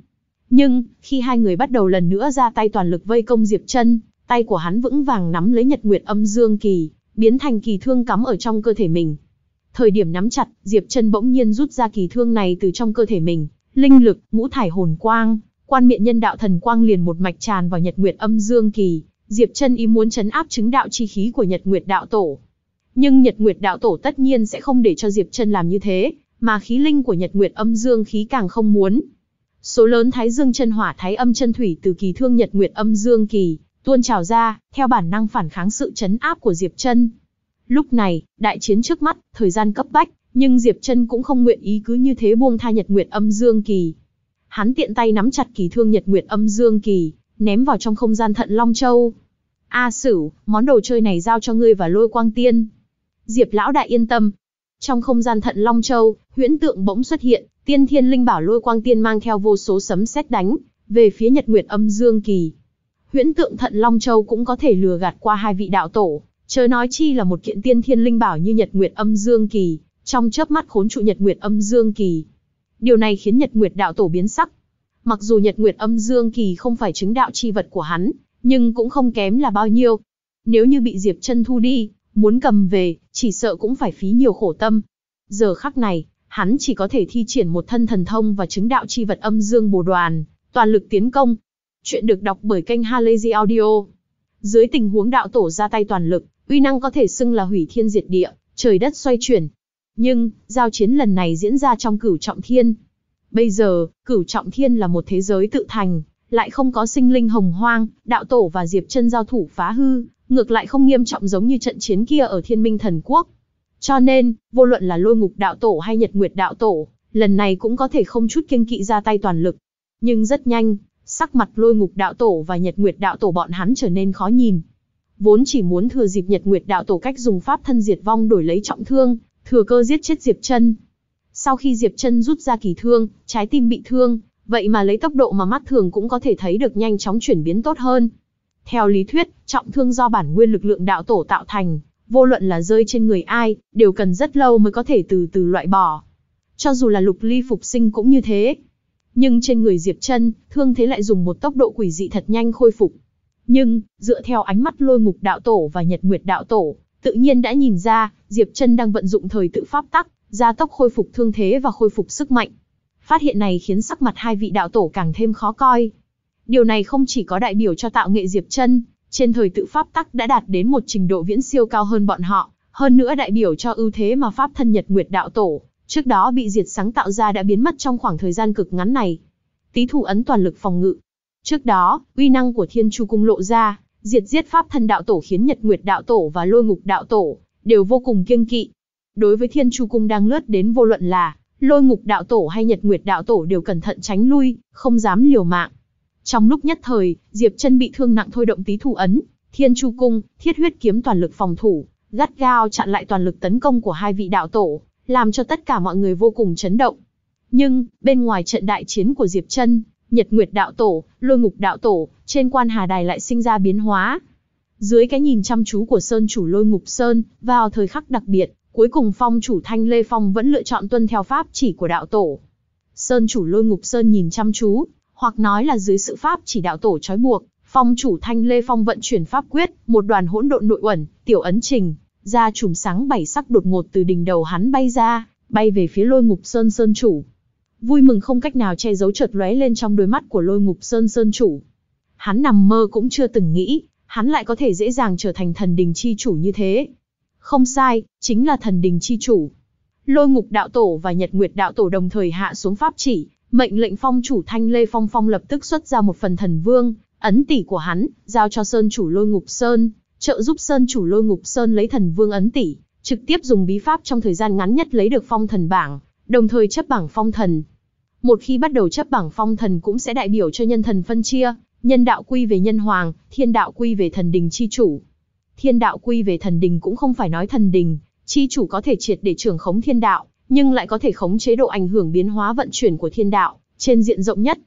Nhưng, khi hai người bắt đầu lần nữa ra tay toàn lực vây công Diệp Chân, tay của hắn vững vàng nắm lấy Nhật Nguyệt Âm Dương Kỳ, biến thành kỳ thương cắm ở trong cơ thể mình. Thời điểm nắm chặt, Diệp Chân bỗng nhiên rút ra kỳ thương này từ trong cơ thể mình, linh lực, ngũ thải hồn quang, quan miện nhân đạo thần quang liền một mạch tràn vào Nhật Nguyệt Âm Dương Kỳ, Diệp Chân ý muốn chấn áp chứng đạo chi khí của Nhật Nguyệt đạo tổ, nhưng Nhật Nguyệt đạo tổ tất nhiên sẽ không để cho Diệp Chân làm như thế, mà khí linh của Nhật Nguyệt âm dương khí càng không muốn. Số lớn Thái Dương chân hỏa Thái âm chân thủy từ kỳ thương Nhật Nguyệt âm dương kỳ tuôn trào ra, theo bản năng phản kháng sự chấn áp của Diệp Chân. Lúc này, đại chiến trước mắt, thời gian cấp bách, nhưng Diệp Chân cũng không nguyện ý cứ như thế buông tha Nhật Nguyệt âm dương kỳ. Hắn tiện tay nắm chặt kỳ thương Nhật Nguyệt âm dương kỳ, ném vào trong không gian Thận Long Châu. "A Sửu, món đồ chơi này giao cho ngươi và Lôi Quang Tiên." Diệp lão đại yên tâm. Trong không gian thận Long Châu, huyễn tượng bỗng xuất hiện, tiên thiên linh bảo lôi quang tiên mang theo vô số sấm sét đánh, về phía Nhật Nguyệt âm dương kỳ. Huyễn tượng thận Long Châu cũng có thể lừa gạt qua hai vị đạo tổ, chớ nói chi là một kiện tiên thiên linh bảo như Nhật Nguyệt âm dương kỳ, trong chớp mắt khốn trụ Nhật Nguyệt âm dương kỳ. Điều này khiến Nhật Nguyệt đạo tổ biến sắc. Mặc dù Nhật Nguyệt âm dương kỳ không phải chứng đạo chi vật của hắn, nhưng cũng không kém là bao nhiêu. Nếu như bị Diệp Chân thu đi, Muốn cầm về, chỉ sợ cũng phải phí nhiều khổ tâm. Giờ khắc này, hắn chỉ có thể thi triển một thân thần thông và chứng đạo chi vật âm dương bồ đoàn, toàn lực tiến công. Chuyện được đọc bởi kênh Halazy Audio. Dưới tình huống đạo tổ ra tay toàn lực, uy năng có thể xưng là hủy thiên diệt địa, trời đất xoay chuyển. Nhưng, giao chiến lần này diễn ra trong cửu trọng thiên. Bây giờ, cửu trọng thiên là một thế giới tự thành, lại không có sinh linh hồng hoang, đạo tổ và Diệp chân giao thủ phá hư, ngược lại không nghiêm trọng giống như trận chiến kia ở Thiên Minh Thần Quốc. Cho nên, vô luận là lôi ngục đạo tổ hay nhật nguyệt đạo tổ, lần này cũng có thể không chút kiêng kỵ ra tay toàn lực. Nhưng rất nhanh, sắc mặt lôi ngục đạo tổ và nhật nguyệt đạo tổ bọn hắn trở nên khó nhìn. Vốn chỉ muốn thừa dịp nhật nguyệt đạo tổ cách dùng pháp thân diệt vong đổi lấy trọng thương, thừa cơ giết chết Diệp chân. Sau khi Diệp chân rút ra kỳ thương, trái tim bị thương, vậy mà lấy tốc độ mà mắt thường cũng có thể thấy được nhanh chóng chuyển biến tốt hơn, theo lý thuyết, trọng thương do bản nguyên lực lượng đạo tổ tạo thành, vô luận là rơi trên người ai, đều cần rất lâu mới có thể từ từ loại bỏ. Cho dù là lục ly phục sinh cũng như thế. Nhưng trên người Diệp chân thương thế lại dùng một tốc độ quỷ dị thật nhanh khôi phục. Nhưng, dựa theo ánh mắt lôi ngục đạo tổ và nhật nguyệt đạo tổ, tự nhiên đã nhìn ra, Diệp chân đang vận dụng thời tự pháp tắc, gia tốc khôi phục thương thế và khôi phục sức mạnh. Phát hiện này khiến sắc mặt hai vị đạo tổ càng thêm khó coi, Điều này không chỉ có đại biểu cho tạo nghệ Diệp chân, trên thời tự pháp tắc đã đạt đến một trình độ viễn siêu cao hơn bọn họ, hơn nữa đại biểu cho ưu thế mà pháp thân Nhật Nguyệt đạo tổ trước đó bị diệt sáng tạo ra đã biến mất trong khoảng thời gian cực ngắn này. Tý thủ ấn toàn lực phòng ngự. Trước đó, uy năng của Thiên Chu cung lộ ra, diệt giết pháp thân đạo tổ khiến Nhật Nguyệt đạo tổ và Lôi Ngục đạo tổ đều vô cùng kiêng kỵ. Đối với Thiên Chu cung đang lướt đến vô luận là Lôi Ngục đạo tổ hay Nhật Nguyệt đạo tổ đều cẩn thận tránh lui, không dám liều mạng. Trong lúc nhất thời, Diệp chân bị thương nặng thôi động tí thủ ấn, thiên chu cung, thiết huyết kiếm toàn lực phòng thủ, gắt gao chặn lại toàn lực tấn công của hai vị đạo tổ, làm cho tất cả mọi người vô cùng chấn động. Nhưng, bên ngoài trận đại chiến của Diệp chân Nhật Nguyệt đạo tổ, Lôi Ngục đạo tổ, trên quan hà đài lại sinh ra biến hóa. Dưới cái nhìn chăm chú của Sơn chủ Lôi Ngục Sơn, vào thời khắc đặc biệt, cuối cùng phong chủ Thanh Lê Phong vẫn lựa chọn tuân theo pháp chỉ của đạo tổ. Sơn chủ Lôi Ngục Sơn nhìn chăm chú, hoặc nói là dưới sự pháp chỉ đạo tổ trói buộc, phong chủ Thanh Lê Phong vận chuyển pháp quyết, một đoàn hỗn độn nội uẩn, tiểu ấn trình, ra chùm sáng bảy sắc đột ngột từ đỉnh đầu hắn bay ra, bay về phía Lôi Ngục Sơn Sơn chủ. Vui mừng không cách nào che giấu chợt lóe lên trong đôi mắt của Lôi Ngục Sơn Sơn chủ. Hắn nằm mơ cũng chưa từng nghĩ, hắn lại có thể dễ dàng trở thành thần đình chi chủ như thế. Không sai, chính là thần đình chi chủ. Lôi ngục đạo tổ và nhật nguyệt đạo tổ đồng thời hạ xuống pháp chỉ, Mệnh lệnh phong chủ Thanh Lê Phong Phong lập tức xuất ra một phần thần vương, ấn tỷ của hắn, giao cho Sơn chủ Lôi Ngục Sơn, trợ giúp Sơn chủ Lôi Ngục Sơn lấy thần vương ấn tỷ, trực tiếp dùng bí pháp trong thời gian ngắn nhất lấy được phong thần bảng, đồng thời chấp bảng phong thần. Một khi bắt đầu chấp bảng phong thần cũng sẽ đại biểu cho nhân thần phân chia, nhân đạo quy về nhân hoàng, thiên đạo quy về thần đình chi chủ. Thiên đạo quy về thần đình cũng không phải nói thần đình, chi chủ có thể triệt để trưởng khống thiên đạo, nhưng lại có thể khống chế độ ảnh hưởng biến hóa vận chuyển của thiên đạo trên diện rộng nhất.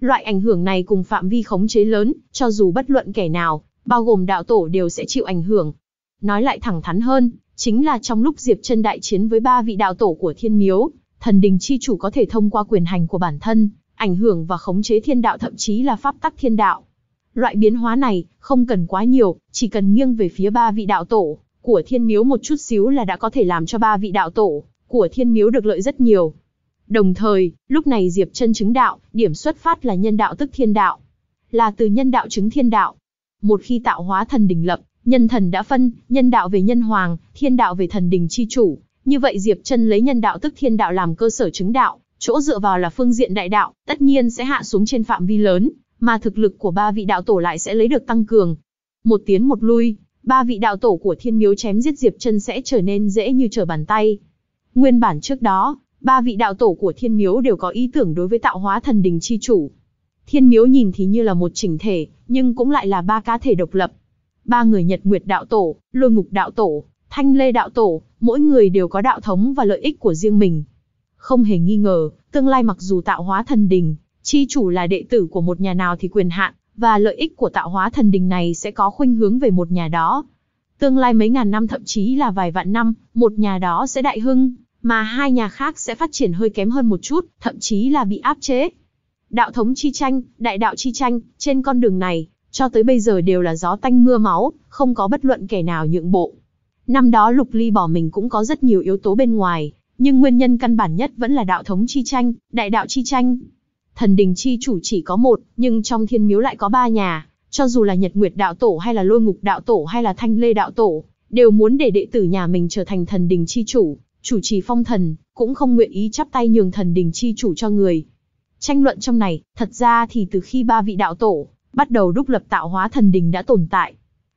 Loại ảnh hưởng này cùng phạm vi khống chế lớn, cho dù bất luận kẻ nào, bao gồm đạo tổ đều sẽ chịu ảnh hưởng. Nói lại thẳng thắn hơn, chính là trong lúc Diệp Chân đại chiến với ba vị đạo tổ của Thiên Miếu, thần đình chi chủ có thể thông qua quyền hành của bản thân, ảnh hưởng và khống chế thiên đạo thậm chí là pháp tắc thiên đạo. Loại biến hóa này không cần quá nhiều, chỉ cần nghiêng về phía ba vị đạo tổ của Thiên Miếu một chút xíu là đã có thể làm cho ba vị đạo tổ của thiên miếu được lợi rất nhiều. Đồng thời, lúc này Diệp chân chứng đạo, điểm xuất phát là nhân đạo tức thiên đạo. Là từ nhân đạo chứng thiên đạo. Một khi tạo hóa thần đỉnh lập, nhân thần đã phân, nhân đạo về nhân hoàng, thiên đạo về thần đỉnh chi chủ. Như vậy Diệp chân lấy nhân đạo tức thiên đạo làm cơ sở chứng đạo, chỗ dựa vào là phương diện đại đạo, tất nhiên sẽ hạ xuống trên phạm vi lớn, mà thực lực của ba vị đạo tổ lại sẽ lấy được tăng cường. Một tiến một lui, ba vị đạo tổ của thiên miếu chém giết Diệp chân sẽ trở nên dễ như trở bàn tay. Nguyên bản trước đó, ba vị đạo tổ của thiên miếu đều có ý tưởng đối với tạo hóa thần đình chi chủ. Thiên miếu nhìn thì như là một chỉnh thể, nhưng cũng lại là ba cá thể độc lập. Ba người nhật nguyệt đạo tổ, lôi ngục đạo tổ, thanh lê đạo tổ, mỗi người đều có đạo thống và lợi ích của riêng mình. Không hề nghi ngờ, tương lai mặc dù tạo hóa thần đình, chi chủ là đệ tử của một nhà nào thì quyền hạn, và lợi ích của tạo hóa thần đình này sẽ có khuynh hướng về một nhà đó. Tương lai mấy ngàn năm thậm chí là vài vạn năm, một nhà đó sẽ đại hưng, mà hai nhà khác sẽ phát triển hơi kém hơn một chút, thậm chí là bị áp chế. Đạo thống chi tranh, đại đạo chi tranh, trên con đường này, cho tới bây giờ đều là gió tanh mưa máu, không có bất luận kẻ nào nhượng bộ. Năm đó Lục Ly bỏ mình cũng có rất nhiều yếu tố bên ngoài, nhưng nguyên nhân căn bản nhất vẫn là đạo thống chi tranh, đại đạo chi tranh. Thần đình chi chủ chỉ có một, nhưng trong thiên miếu lại có ba nhà, cho dù là Nhật Nguyệt đạo tổ hay là Lôi Ngục đạo tổ hay là Thanh Lê đạo tổ, đều muốn để đệ tử nhà mình trở thành thần đình chi chủ, chủ trì phong thần, cũng không nguyện ý chắp tay nhường thần đình chi chủ cho người. Tranh luận trong này, thật ra thì từ khi ba vị đạo tổ, bắt đầu đúc lập tạo hóa thần đình đã tồn tại.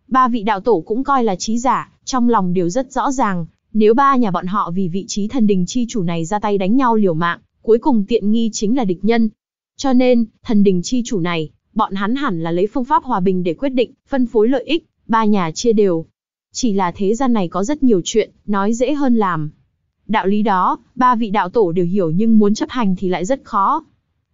Ba vị đạo tổ cũng coi là trí giả, trong lòng đều rất rõ ràng, nếu ba nhà bọn họ vì vị trí thần đình chi chủ này ra tay đánh nhau liều mạng, cuối cùng tiện nghi chính là địch nhân. Cho nên, thần đình chi chủ này, bọn hắn hẳn là lấy phương pháp hòa bình để quyết định, phân phối lợi ích, ba nhà chia đều. Chỉ là thế gian này có rất nhiều chuyện, nói dễ hơn làm, Đạo lý đó, ba vị đạo tổ đều hiểu nhưng muốn chấp hành thì lại rất khó.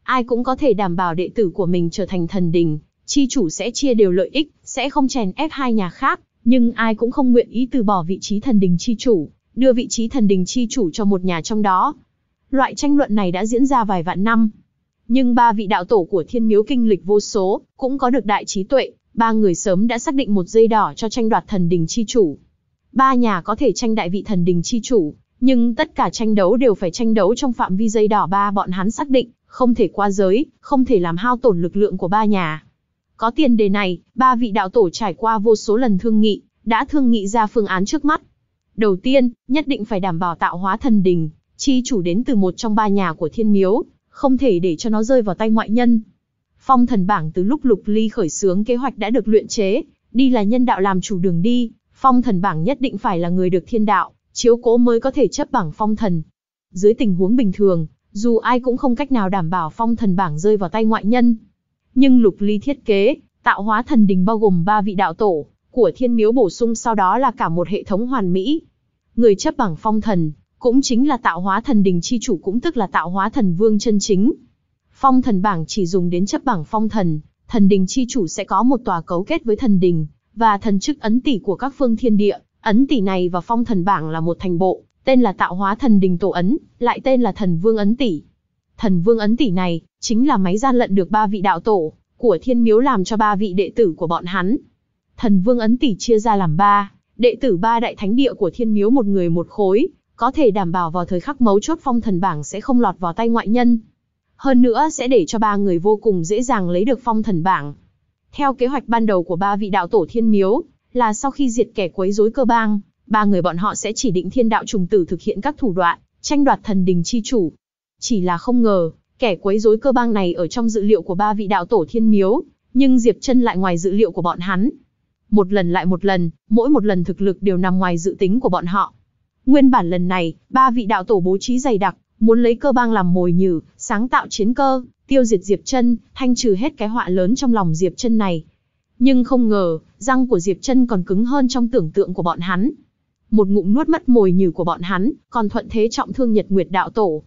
Ai cũng có thể đảm bảo đệ tử của mình trở thành thần đình, chi chủ sẽ chia đều lợi ích, sẽ không chèn ép hai nhà khác, nhưng ai cũng không nguyện ý từ bỏ vị trí thần đình chi chủ, đưa vị trí thần đình chi chủ cho một nhà trong đó. Loại tranh luận này đã diễn ra vài vạn năm. Nhưng ba vị đạo tổ của thiên miếu kinh lịch vô số, cũng có được đại trí tuệ, ba người sớm đã xác định một dây đỏ cho tranh đoạt thần đình chi chủ. Ba nhà có thể tranh đại vị thần đình chi chủ, nhưng tất cả tranh đấu đều phải tranh đấu trong phạm vi dây đỏ ba bọn hắn xác định, không thể qua giới, không thể làm hao tổn lực lượng của ba nhà. Có tiền đề này, ba vị đạo tổ trải qua vô số lần thương nghị, đã thương nghị ra phương án trước mắt. Đầu tiên, nhất định phải đảm bảo tạo hóa thần đình, chi chủ đến từ một trong ba nhà của thiên miếu, không thể để cho nó rơi vào tay ngoại nhân. Phong thần bảng từ lúc lục ly khởi xướng kế hoạch đã được luyện chế, đi là nhân đạo làm chủ đường đi, phong thần bảng nhất định phải là người được thiên đạo, chiếu cố mới có thể chấp bảng phong thần. Dưới tình huống bình thường, dù ai cũng không cách nào đảm bảo phong thần bảng rơi vào tay ngoại nhân. Nhưng lục ly thiết kế, tạo hóa thần đình bao gồm ba vị đạo tổ, của thiên miếu bổ sung sau đó là cả một hệ thống hoàn mỹ. Người chấp bảng phong thần, cũng chính là tạo hóa thần đình chi chủ cũng tức là tạo hóa thần vương chân chính. Phong thần bảng chỉ dùng đến chấp bảng phong thần, thần đình chi chủ sẽ có một tòa cấu kết với thần đình, và thần chức ấn tỷ của các phương thiên địa, Ấn tỷ này và phong thần bảng là một thành bộ, tên là tạo hóa thần đình tổ ấn, lại tên là thần vương ấn tỷ. Thần vương ấn tỷ này, chính là máy gian lận được ba vị đạo tổ, của thiên miếu làm cho ba vị đệ tử của bọn hắn. Thần vương ấn tỷ chia ra làm ba, đệ tử ba đại thánh địa của thiên miếu một người một khối, có thể đảm bảo vào thời khắc mấu chốt phong thần bảng sẽ không lọt vào tay ngoại nhân. Hơn nữa sẽ để cho ba người vô cùng dễ dàng lấy được phong thần bảng. Theo kế hoạch ban đầu của ba vị đạo tổ thiên miếu, là sau khi diệt kẻ quấy rối cơ bang, ba người bọn họ sẽ chỉ định thiên đạo trùng tử thực hiện các thủ đoạn, tranh đoạt thần đình chi chủ. Chỉ là không ngờ, kẻ quấy rối cơ bang này ở trong dự liệu của ba vị đạo tổ thiên miếu, nhưng Diệp Chân lại ngoài dự liệu của bọn hắn. Một lần lại một lần, mỗi một lần thực lực đều nằm ngoài dự tính của bọn họ. Nguyên bản lần này, ba vị đạo tổ bố trí dày đặc, muốn lấy cơ bang làm mồi nhử, sáng tạo chiến cơ, tiêu diệt Diệp Chân, thanh trừ hết cái họa lớn trong lòng Diệp Chân này, nhưng không ngờ, răng của Diệp Chân còn cứng hơn trong tưởng tượng của bọn hắn. Một ngụm nuốt mất mồi nhừ của bọn hắn, còn thuận thế trọng thương Nhật Nguyệt đạo tổ.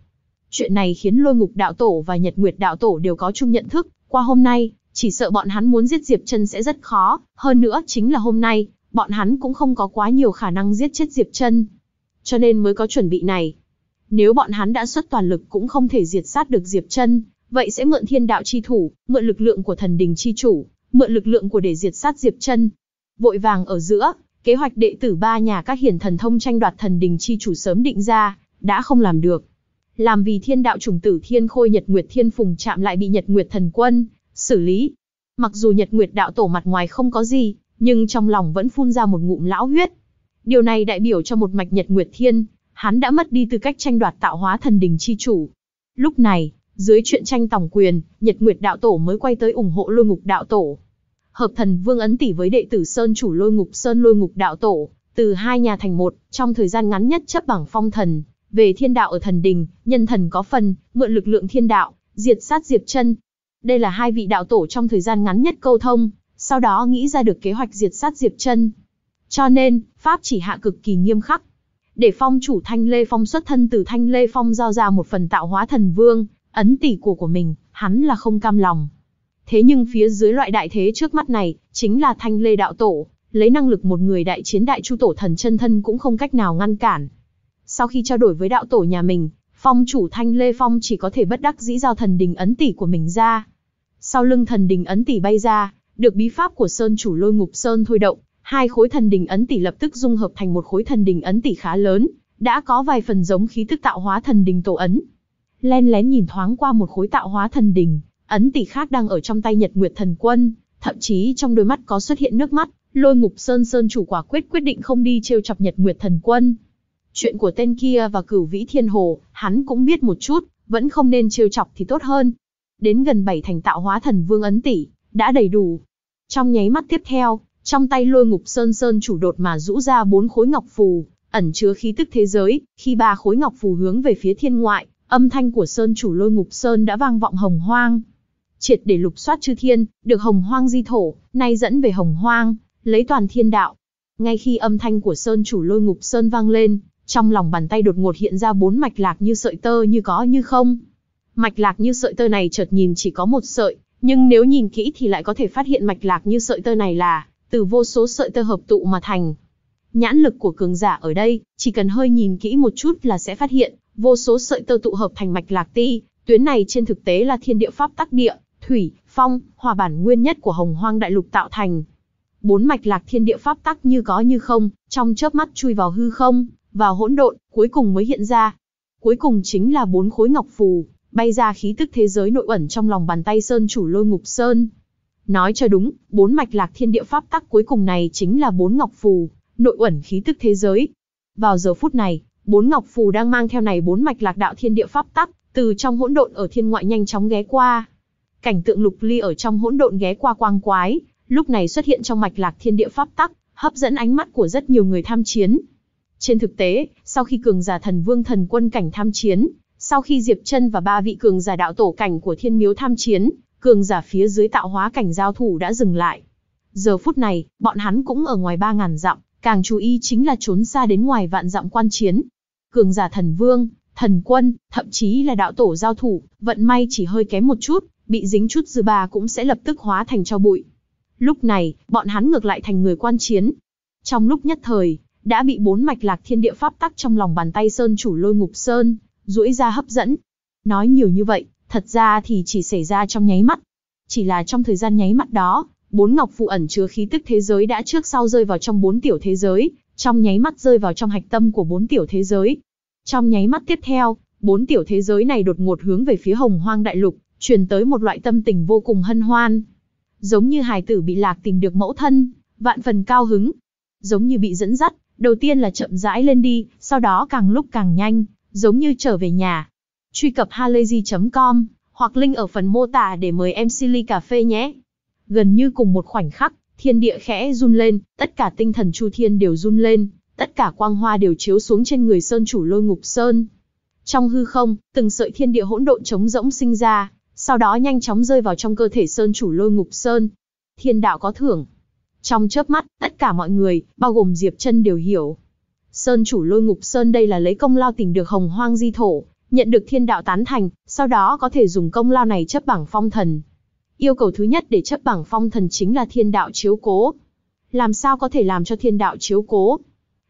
Chuyện này khiến Lôi Ngục đạo tổ và Nhật Nguyệt đạo tổ đều có chung nhận thức, qua hôm nay, chỉ sợ bọn hắn muốn giết Diệp Chân sẽ rất khó, hơn nữa chính là hôm nay, bọn hắn cũng không có quá nhiều khả năng giết chết Diệp Chân. Cho nên mới có chuẩn bị này. Nếu bọn hắn đã xuất toàn lực cũng không thể diệt sát được Diệp Chân, vậy sẽ mượn Thiên đạo chi thủ, mượn lực lượng của thần đình chi chủ, mượn lực lượng của để diệt sát Diệp Chân. Vội vàng ở giữa, kế hoạch đệ tử ba nhà các hiển thần thông tranh đoạt thần đình chi chủ sớm định ra, đã không làm được. Làm vì thiên đạo chủng tử thiên khôi Nhật Nguyệt Thiên Phùng chạm lại bị Nhật Nguyệt thần quân, xử lý. Mặc dù Nhật Nguyệt đạo tổ mặt ngoài không có gì, nhưng trong lòng vẫn phun ra một ngụm lão huyết. Điều này đại biểu cho một mạch Nhật Nguyệt Thiên, hắn đã mất đi tư cách tranh đoạt tạo hóa thần đình chi chủ. Lúc này, dưới chuyện tranh tổng quyền, Nhật Nguyệt đạo tổ mới quay tới ủng hộ Lôi Ngục đạo tổ. Hợp thần vương ấn tỷ với đệ tử Sơn chủ Lôi Ngục Sơn Lôi Ngục đạo tổ, từ hai nhà thành một, trong thời gian ngắn nhất chấp bảng phong thần, về thiên đạo ở thần đình, nhân thần có phần, mượn lực lượng thiên đạo, diệt sát Diệp Chân. Đây là hai vị đạo tổ trong thời gian ngắn nhất câu thông, sau đó nghĩ ra được kế hoạch diệt sát Diệp Chân. Cho nên, pháp chỉ hạ cực kỳ nghiêm khắc. Để phong chủ Thanh Lê Phong xuất thân từ Thanh Lê Phong giao ra một phần tạo hóa thần vương, Ấn tỷ của của mình, hắn là không cam lòng. Thế nhưng phía dưới loại đại thế trước mắt này, chính là thanh lê đạo tổ, lấy năng lực một người đại chiến đại chu tổ thần chân thân cũng không cách nào ngăn cản. Sau khi trao đổi với đạo tổ nhà mình, phong chủ thanh lê phong chỉ có thể bất đắc dĩ giao thần đình ấn tỷ của mình ra. Sau lưng thần đình ấn tỷ bay ra, được bí pháp của sơn chủ lôi ngục sơn thôi động, hai khối thần đình ấn tỷ lập tức dung hợp thành một khối thần đình ấn tỷ khá lớn, đã có vài phần giống khí thức tạo hóa thần đình tổ ấn, len lén nhìn thoáng qua một khối tạo hóa thần đỉnh, ấn tỷ khác đang ở trong tay Nhật Nguyệt Thần Quân, thậm chí trong đôi mắt có xuất hiện nước mắt, Lôi Ngục Sơn Sơn chủ quả quyết quyết định không đi trêu chọc Nhật Nguyệt Thần Quân. Chuyện của tên kia và Cửu Vĩ Thiên Hồ, hắn cũng biết một chút, vẫn không nên trêu chọc thì tốt hơn. Đến gần bảy thành tạo hóa thần vương ấn tỷ, đã đầy đủ. Trong nháy mắt tiếp theo, trong tay Lôi Ngục Sơn Sơn chủ đột mà rũ ra bốn khối ngọc phù, ẩn chứa khí tức thế giới, khi ba khối ngọc phù hướng về phía thiên ngoại, Âm thanh của sơn chủ lôi ngục sơn đã vang vọng hồng hoang. Triệt để lục soát chư thiên, được hồng hoang di thổ, nay dẫn về hồng hoang, lấy toàn thiên đạo. Ngay khi âm thanh của sơn chủ lôi ngục sơn vang lên, trong lòng bàn tay đột ngột hiện ra bốn mạch lạc như sợi tơ như có như không. Mạch lạc như sợi tơ này chợt nhìn chỉ có một sợi, nhưng nếu nhìn kỹ thì lại có thể phát hiện mạch lạc như sợi tơ này là từ vô số sợi tơ hợp tụ mà thành. Nhãn lực của cường giả ở đây, chỉ cần hơi nhìn kỹ một chút là sẽ phát hiện, vô số sợi tơ tụ hợp thành mạch lạc ti, tuyến này trên thực tế là thiên địa pháp tắc địa, thủy, phong, hòa bản nguyên nhất của hồng hoang đại lục tạo thành. Bốn mạch lạc thiên địa pháp tắc như có như không, trong chớp mắt chui vào hư không, vào hỗn độn, cuối cùng mới hiện ra. Cuối cùng chính là bốn khối ngọc phù, bay ra khí tức thế giới nội ẩn trong lòng bàn tay sơn chủ lôi ngục sơn. Nói cho đúng, bốn mạch lạc thiên địa pháp tắc cuối cùng này chính là bốn ngọc phù, nội ẩn khí tức thế giới. Vào giờ phút này, bốn ngọc phù đang mang theo này bốn mạch lạc đạo thiên địa pháp tắc, từ trong hỗn độn ở thiên ngoại nhanh chóng ghé qua. Cảnh tượng lục ly ở trong hỗn độn ghé qua quang quái, lúc này xuất hiện trong mạch lạc thiên địa pháp tắc, hấp dẫn ánh mắt của rất nhiều người tham chiến. Trên thực tế, sau khi cường giả thần vương thần quân cảnh tham chiến, sau khi Diệp Chân và ba vị cường giả đạo tổ cảnh của Thiên Miếu tham chiến, cường giả phía dưới tạo hóa cảnh giao thủ đã dừng lại. Giờ phút này, bọn hắn cũng ở ngoài ba ngàn dặm, càng chú ý chính là trốn xa đến ngoài vạn dặm quan chiến, cường giả thần vương, thần quân, thậm chí là đạo tổ giao thủ, vận may chỉ hơi kém một chút, bị dính chút dư ba cũng sẽ lập tức hóa thành cho bụi. Lúc này, bọn hắn ngược lại thành người quan chiến. Trong lúc nhất thời, đã bị bốn mạch lạc thiên địa pháp tắc trong lòng bàn tay sơn chủ lôi ngục sơn, duỗi ra hấp dẫn. Nói nhiều như vậy, thật ra thì chỉ xảy ra trong nháy mắt. Chỉ là trong thời gian nháy mắt đó, bốn ngọc phụ ẩn chứa khí tức thế giới đã trước sau rơi vào trong bốn tiểu thế giới, trong nháy mắt rơi vào trong hạch tâm của bốn tiểu thế giới. Trong nháy mắt tiếp theo, bốn tiểu thế giới này đột ngột hướng về phía hồng hoang đại lục, truyền tới một loại tâm tình vô cùng hân hoan. Giống như hài tử bị lạc tìm được mẫu thân, vạn phần cao hứng. Giống như bị dẫn dắt, đầu tiên là chậm rãi lên đi, sau đó càng lúc càng nhanh, giống như trở về nhà. Truy cập halayzi.com, hoặc link ở phần mô tả để mời em Silly Cà Phê nhé. Gần như cùng một khoảnh khắc, Thiên địa khẽ run lên, tất cả tinh thần chu thiên đều run lên, tất cả quang hoa đều chiếu xuống trên người sơn chủ lôi ngục sơn. Trong hư không, từng sợi thiên địa hỗn độn trống rỗng sinh ra, sau đó nhanh chóng rơi vào trong cơ thể sơn chủ lôi ngục sơn. Thiên đạo có thưởng. Trong chớp mắt, tất cả mọi người, bao gồm Diệp chân đều hiểu. Sơn chủ lôi ngục sơn đây là lấy công lao tìm được hồng hoang di thổ, nhận được thiên đạo tán thành, sau đó có thể dùng công lao này chấp bảng phong thần. Yêu cầu thứ nhất để chấp bảng phong thần chính là thiên đạo chiếu cố. Làm sao có thể làm cho thiên đạo chiếu cố?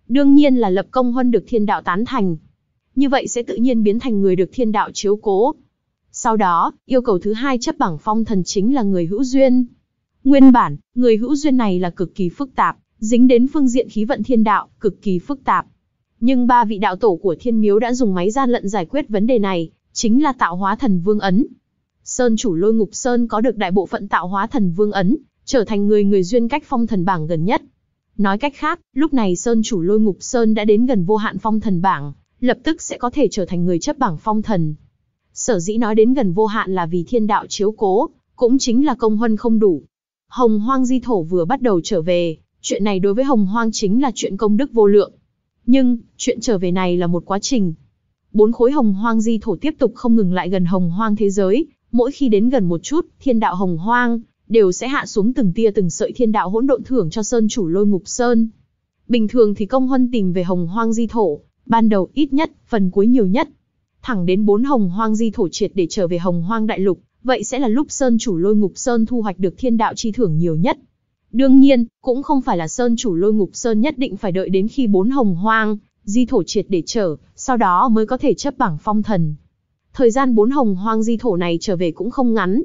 Đương nhiên là lập công huân được thiên đạo tán thành. Như vậy sẽ tự nhiên biến thành người được thiên đạo chiếu cố. Sau đó, yêu cầu thứ hai chấp bảng phong thần chính là người hữu duyên. Nguyên bản, người hữu duyên này là cực kỳ phức tạp, dính đến phương diện khí vận thiên đạo, cực kỳ phức tạp. Nhưng ba vị đạo tổ của thiên miếu đã dùng máy gian lận giải quyết vấn đề này, chính là tạo hóa thần vương ấn, Sơn chủ lôi ngục Sơn có được đại bộ phận tạo hóa thần vương ấn, trở thành người người duyên cách phong thần bảng gần nhất. Nói cách khác, lúc này Sơn chủ lôi ngục Sơn đã đến gần vô hạn phong thần bảng, lập tức sẽ có thể trở thành người chấp bảng phong thần. Sở dĩ nói đến gần vô hạn là vì thiên đạo chiếu cố, cũng chính là công huân không đủ. Hồng hoang di thổ vừa bắt đầu trở về, chuyện này đối với hồng hoang chính là chuyện công đức vô lượng. Nhưng, chuyện trở về này là một quá trình. Bốn khối hồng hoang di thổ tiếp tục không ngừng lại gần hồng hoang thế giới, Mỗi khi đến gần một chút, thiên đạo hồng hoang, đều sẽ hạ xuống từng tia từng sợi thiên đạo hỗn độn thưởng cho sơn chủ lôi ngục sơn. Bình thường thì công huân tìm về hồng hoang di thổ, ban đầu ít nhất, phần cuối nhiều nhất. Thẳng đến bốn hồng hoang di thổ triệt để trở về hồng hoang đại lục, vậy sẽ là lúc sơn chủ lôi ngục sơn thu hoạch được thiên đạo chi thưởng nhiều nhất. Đương nhiên, cũng không phải là sơn chủ lôi ngục sơn nhất định phải đợi đến khi bốn hồng hoang, di thổ triệt để trở, sau đó mới có thể chấp bảng phong thần, Thời gian bốn hồng hoang di thổ này trở về cũng không ngắn.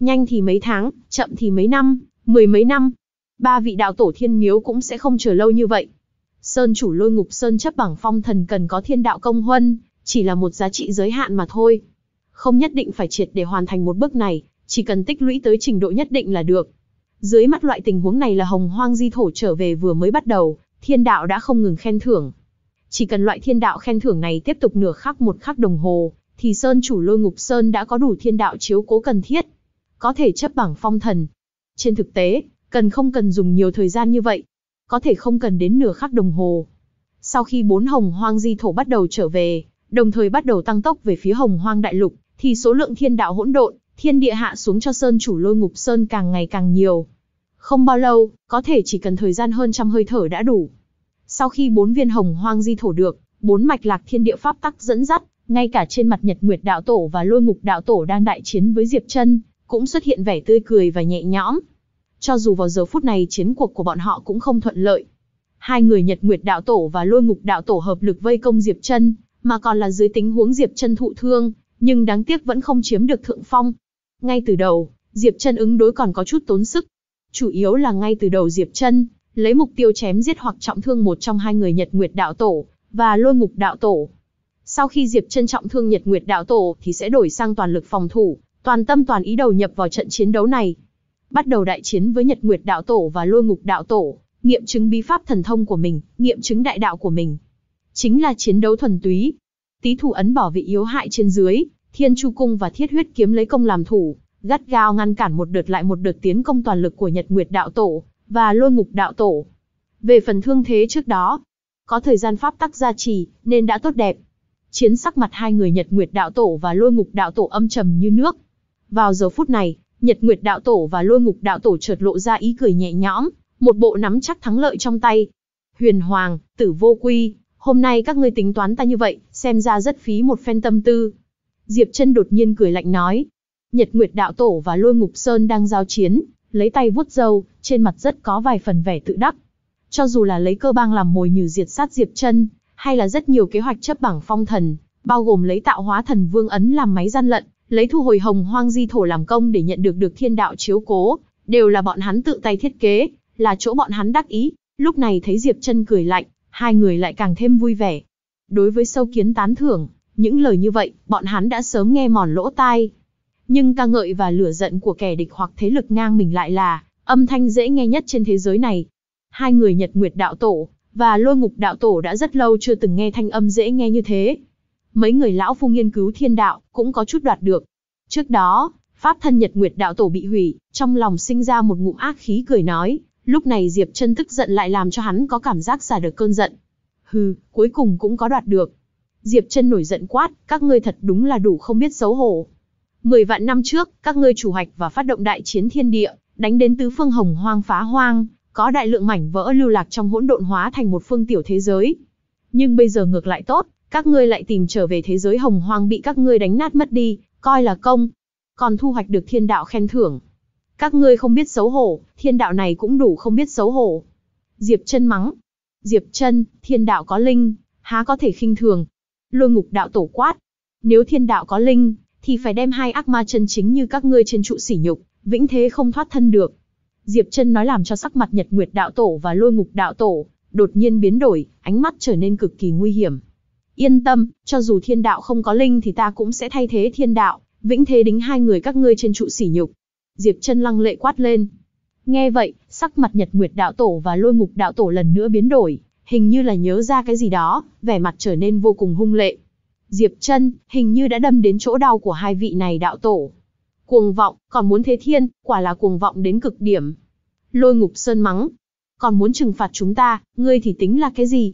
Nhanh thì mấy tháng, chậm thì mấy năm, mười mấy năm. Ba vị đạo tổ thiên miếu cũng sẽ không chờ lâu như vậy. Sơn chủ lôi ngục Sơn chấp bằng phong thần cần có thiên đạo công huân, chỉ là một giá trị giới hạn mà thôi. Không nhất định phải triệt để hoàn thành một bước này, chỉ cần tích lũy tới trình độ nhất định là được. Dưới mắt loại tình huống này là hồng hoang di thổ trở về vừa mới bắt đầu, thiên đạo đã không ngừng khen thưởng. Chỉ cần loại thiên đạo khen thưởng này tiếp tục nửa khắc một khắc đồng hồ, thì Sơn chủ lôi ngục Sơn đã có đủ thiên đạo chiếu cố cần thiết. Có thể chấp bảng phong thần. Trên thực tế, cần không cần dùng nhiều thời gian như vậy. Có thể không cần đến nửa khắc đồng hồ. Sau khi bốn hồng hoang di thổ bắt đầu trở về, đồng thời bắt đầu tăng tốc về phía hồng hoang đại lục, thì số lượng thiên đạo hỗn độn, thiên địa hạ xuống cho Sơn chủ lôi ngục Sơn càng ngày càng nhiều. Không bao lâu, có thể chỉ cần thời gian hơn trăm hơi thở đã đủ. Sau khi bốn viên hồng hoang di thổ được, bốn mạch lạc thiên địa pháp tắc dẫn dắt, ngay cả trên mặt Nhật Nguyệt đạo tổ và Lôi Ngục đạo tổ đang đại chiến với Diệp Chân, cũng xuất hiện vẻ tươi cười và nhẹ nhõm. Cho dù vào giờ phút này chiến cuộc của bọn họ cũng không thuận lợi. Hai người Nhật Nguyệt đạo tổ và Lôi Ngục đạo tổ hợp lực vây công Diệp Chân, mà còn là dưới tính huống Diệp Chân thụ thương, nhưng đáng tiếc vẫn không chiếm được thượng phong. Ngay từ đầu, Diệp Chân ứng đối còn có chút tốn sức, chủ yếu là ngay từ đầu Diệp Chân lấy mục tiêu chém giết hoặc trọng thương một trong hai người Nhật Nguyệt đạo tổ và Lôi Ngục đạo tổ. Sau khi Diệp Trân trọng thương Nhật Nguyệt đạo tổ thì sẽ đổi sang toàn lực phòng thủ, toàn tâm toàn ý đầu nhập vào trận chiến đấu này. Bắt đầu đại chiến với Nhật Nguyệt đạo tổ và Lôi Ngục đạo tổ, nghiệm chứng bí pháp thần thông của mình, nghiệm chứng đại đạo của mình. Chính là chiến đấu thuần túy. Tí thủ ấn bỏ vị yếu hại trên dưới, Thiên Chu cung và Thiết Huyết kiếm lấy công làm thủ, gắt gao ngăn cản một đợt lại một đợt tiến công toàn lực của Nhật Nguyệt đạo tổ và Lôi Ngục đạo tổ. Về phần thương thế trước đó, có thời gian pháp tắc gia trì nên đã tốt đẹp chiến sắc mặt hai người Nhật Nguyệt Đạo Tổ và Lôi Ngục Đạo Tổ âm trầm như nước. Vào giờ phút này, Nhật Nguyệt Đạo Tổ và Lôi Ngục Đạo Tổ chợt lộ ra ý cười nhẹ nhõm, một bộ nắm chắc thắng lợi trong tay. Huyền Hoàng, Tử Vô Quy, hôm nay các ngươi tính toán ta như vậy, xem ra rất phí một phen tâm tư. Diệp Chân đột nhiên cười lạnh nói, Nhật Nguyệt Đạo Tổ và Lôi Ngục Sơn đang giao chiến, lấy tay vuốt râu, trên mặt rất có vài phần vẻ tự đắc. Cho dù là lấy cơ bang làm mồi nhử diệt sát Diệp Chân, hay là rất nhiều kế hoạch chấp bảng phong thần, bao gồm lấy tạo hóa thần vương ấn làm máy gian lận, lấy thu hồi hồng hoang di thổ làm công để nhận được được thiên đạo chiếu cố, đều là bọn hắn tự tay thiết kế, là chỗ bọn hắn đắc ý. Lúc này thấy Diệp chân cười lạnh, hai người lại càng thêm vui vẻ. Đối với sâu kiến tán thưởng, những lời như vậy, bọn hắn đã sớm nghe mòn lỗ tai. Nhưng ca ngợi và lửa giận của kẻ địch hoặc thế lực ngang mình lại là âm thanh dễ nghe nhất trên thế giới này. Hai người Nhật Nguyệt Đạo Tổ, và lôi ngục đạo tổ đã rất lâu chưa từng nghe thanh âm dễ nghe như thế. Mấy người lão phu nghiên cứu thiên đạo, cũng có chút đoạt được. Trước đó, pháp thân nhật nguyệt đạo tổ bị hủy, trong lòng sinh ra một ngụm ác khí cười nói, lúc này Diệp chân tức giận lại làm cho hắn có cảm giác xả được cơn giận. Hừ, cuối cùng cũng có đoạt được. Diệp chân nổi giận quát, các ngươi thật đúng là đủ không biết xấu hổ. Mười vạn năm trước, các ngươi chủ hoạch và phát động đại chiến thiên địa, đánh đến tứ phương hồng hoang phá hoang, có đại lượng mảnh vỡ lưu lạc trong hỗn độn hóa thành một phương tiểu thế giới. Nhưng bây giờ ngược lại tốt, các ngươi lại tìm trở về thế giới hồng hoang bị các ngươi đánh nát mất đi, coi là công. Còn thu hoạch được thiên đạo khen thưởng. Các ngươi không biết xấu hổ, thiên đạo này cũng đủ không biết xấu hổ. Diệp chân mắng. Diệp chân, thiên đạo có linh, há có thể khinh thường. Lôi ngục đạo tổ quát. Nếu thiên đạo có linh, thì phải đem hai ác ma chân chính như các ngươi trên trụ sỉ nhục, vĩnh thế không thoát thân được. Diệp Trân nói làm cho sắc mặt Nhật Nguyệt đạo tổ và Lôi Ngục đạo tổ đột nhiên biến đổi, ánh mắt trở nên cực kỳ nguy hiểm. Yên tâm, cho dù thiên đạo không có linh thì ta cũng sẽ thay thế thiên đạo, vĩnh thế đính hai người các ngươi trên trụ sỉ nhục. Diệp Trân lăng lệ quát lên. Nghe vậy, sắc mặt Nhật Nguyệt đạo tổ và Lôi Ngục đạo tổ lần nữa biến đổi, hình như là nhớ ra cái gì đó, vẻ mặt trở nên vô cùng hung lệ. Diệp Trân hình như đã đâm đến chỗ đau của hai vị này đạo tổ, Cuồng vọng, còn muốn thế thiên, quả là cuồng vọng đến cực điểm. Lôi ngục sơn mắng. Còn muốn trừng phạt chúng ta, ngươi thì tính là cái gì?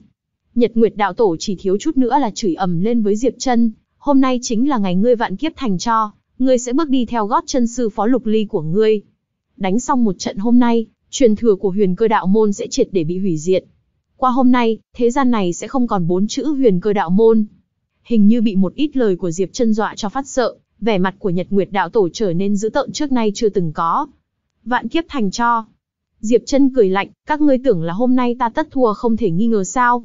Nhật Nguyệt Đạo Tổ chỉ thiếu chút nữa là chửi ầm lên với Diệp chân Hôm nay chính là ngày ngươi vạn kiếp thành cho, ngươi sẽ bước đi theo gót chân sư phó lục ly của ngươi. Đánh xong một trận hôm nay, truyền thừa của huyền cơ đạo môn sẽ triệt để bị hủy diệt. Qua hôm nay, thế gian này sẽ không còn bốn chữ huyền cơ đạo môn. Hình như bị một ít lời của Diệp chân dọa cho phát sợ, vẻ mặt của Nhật Nguyệt đạo tổ trở nên dữ tợn trước nay chưa từng có. Vạn kiếp thành cho. Diệp chân cười lạnh, các ngươi tưởng là hôm nay ta tất thua không thể nghi ngờ sao?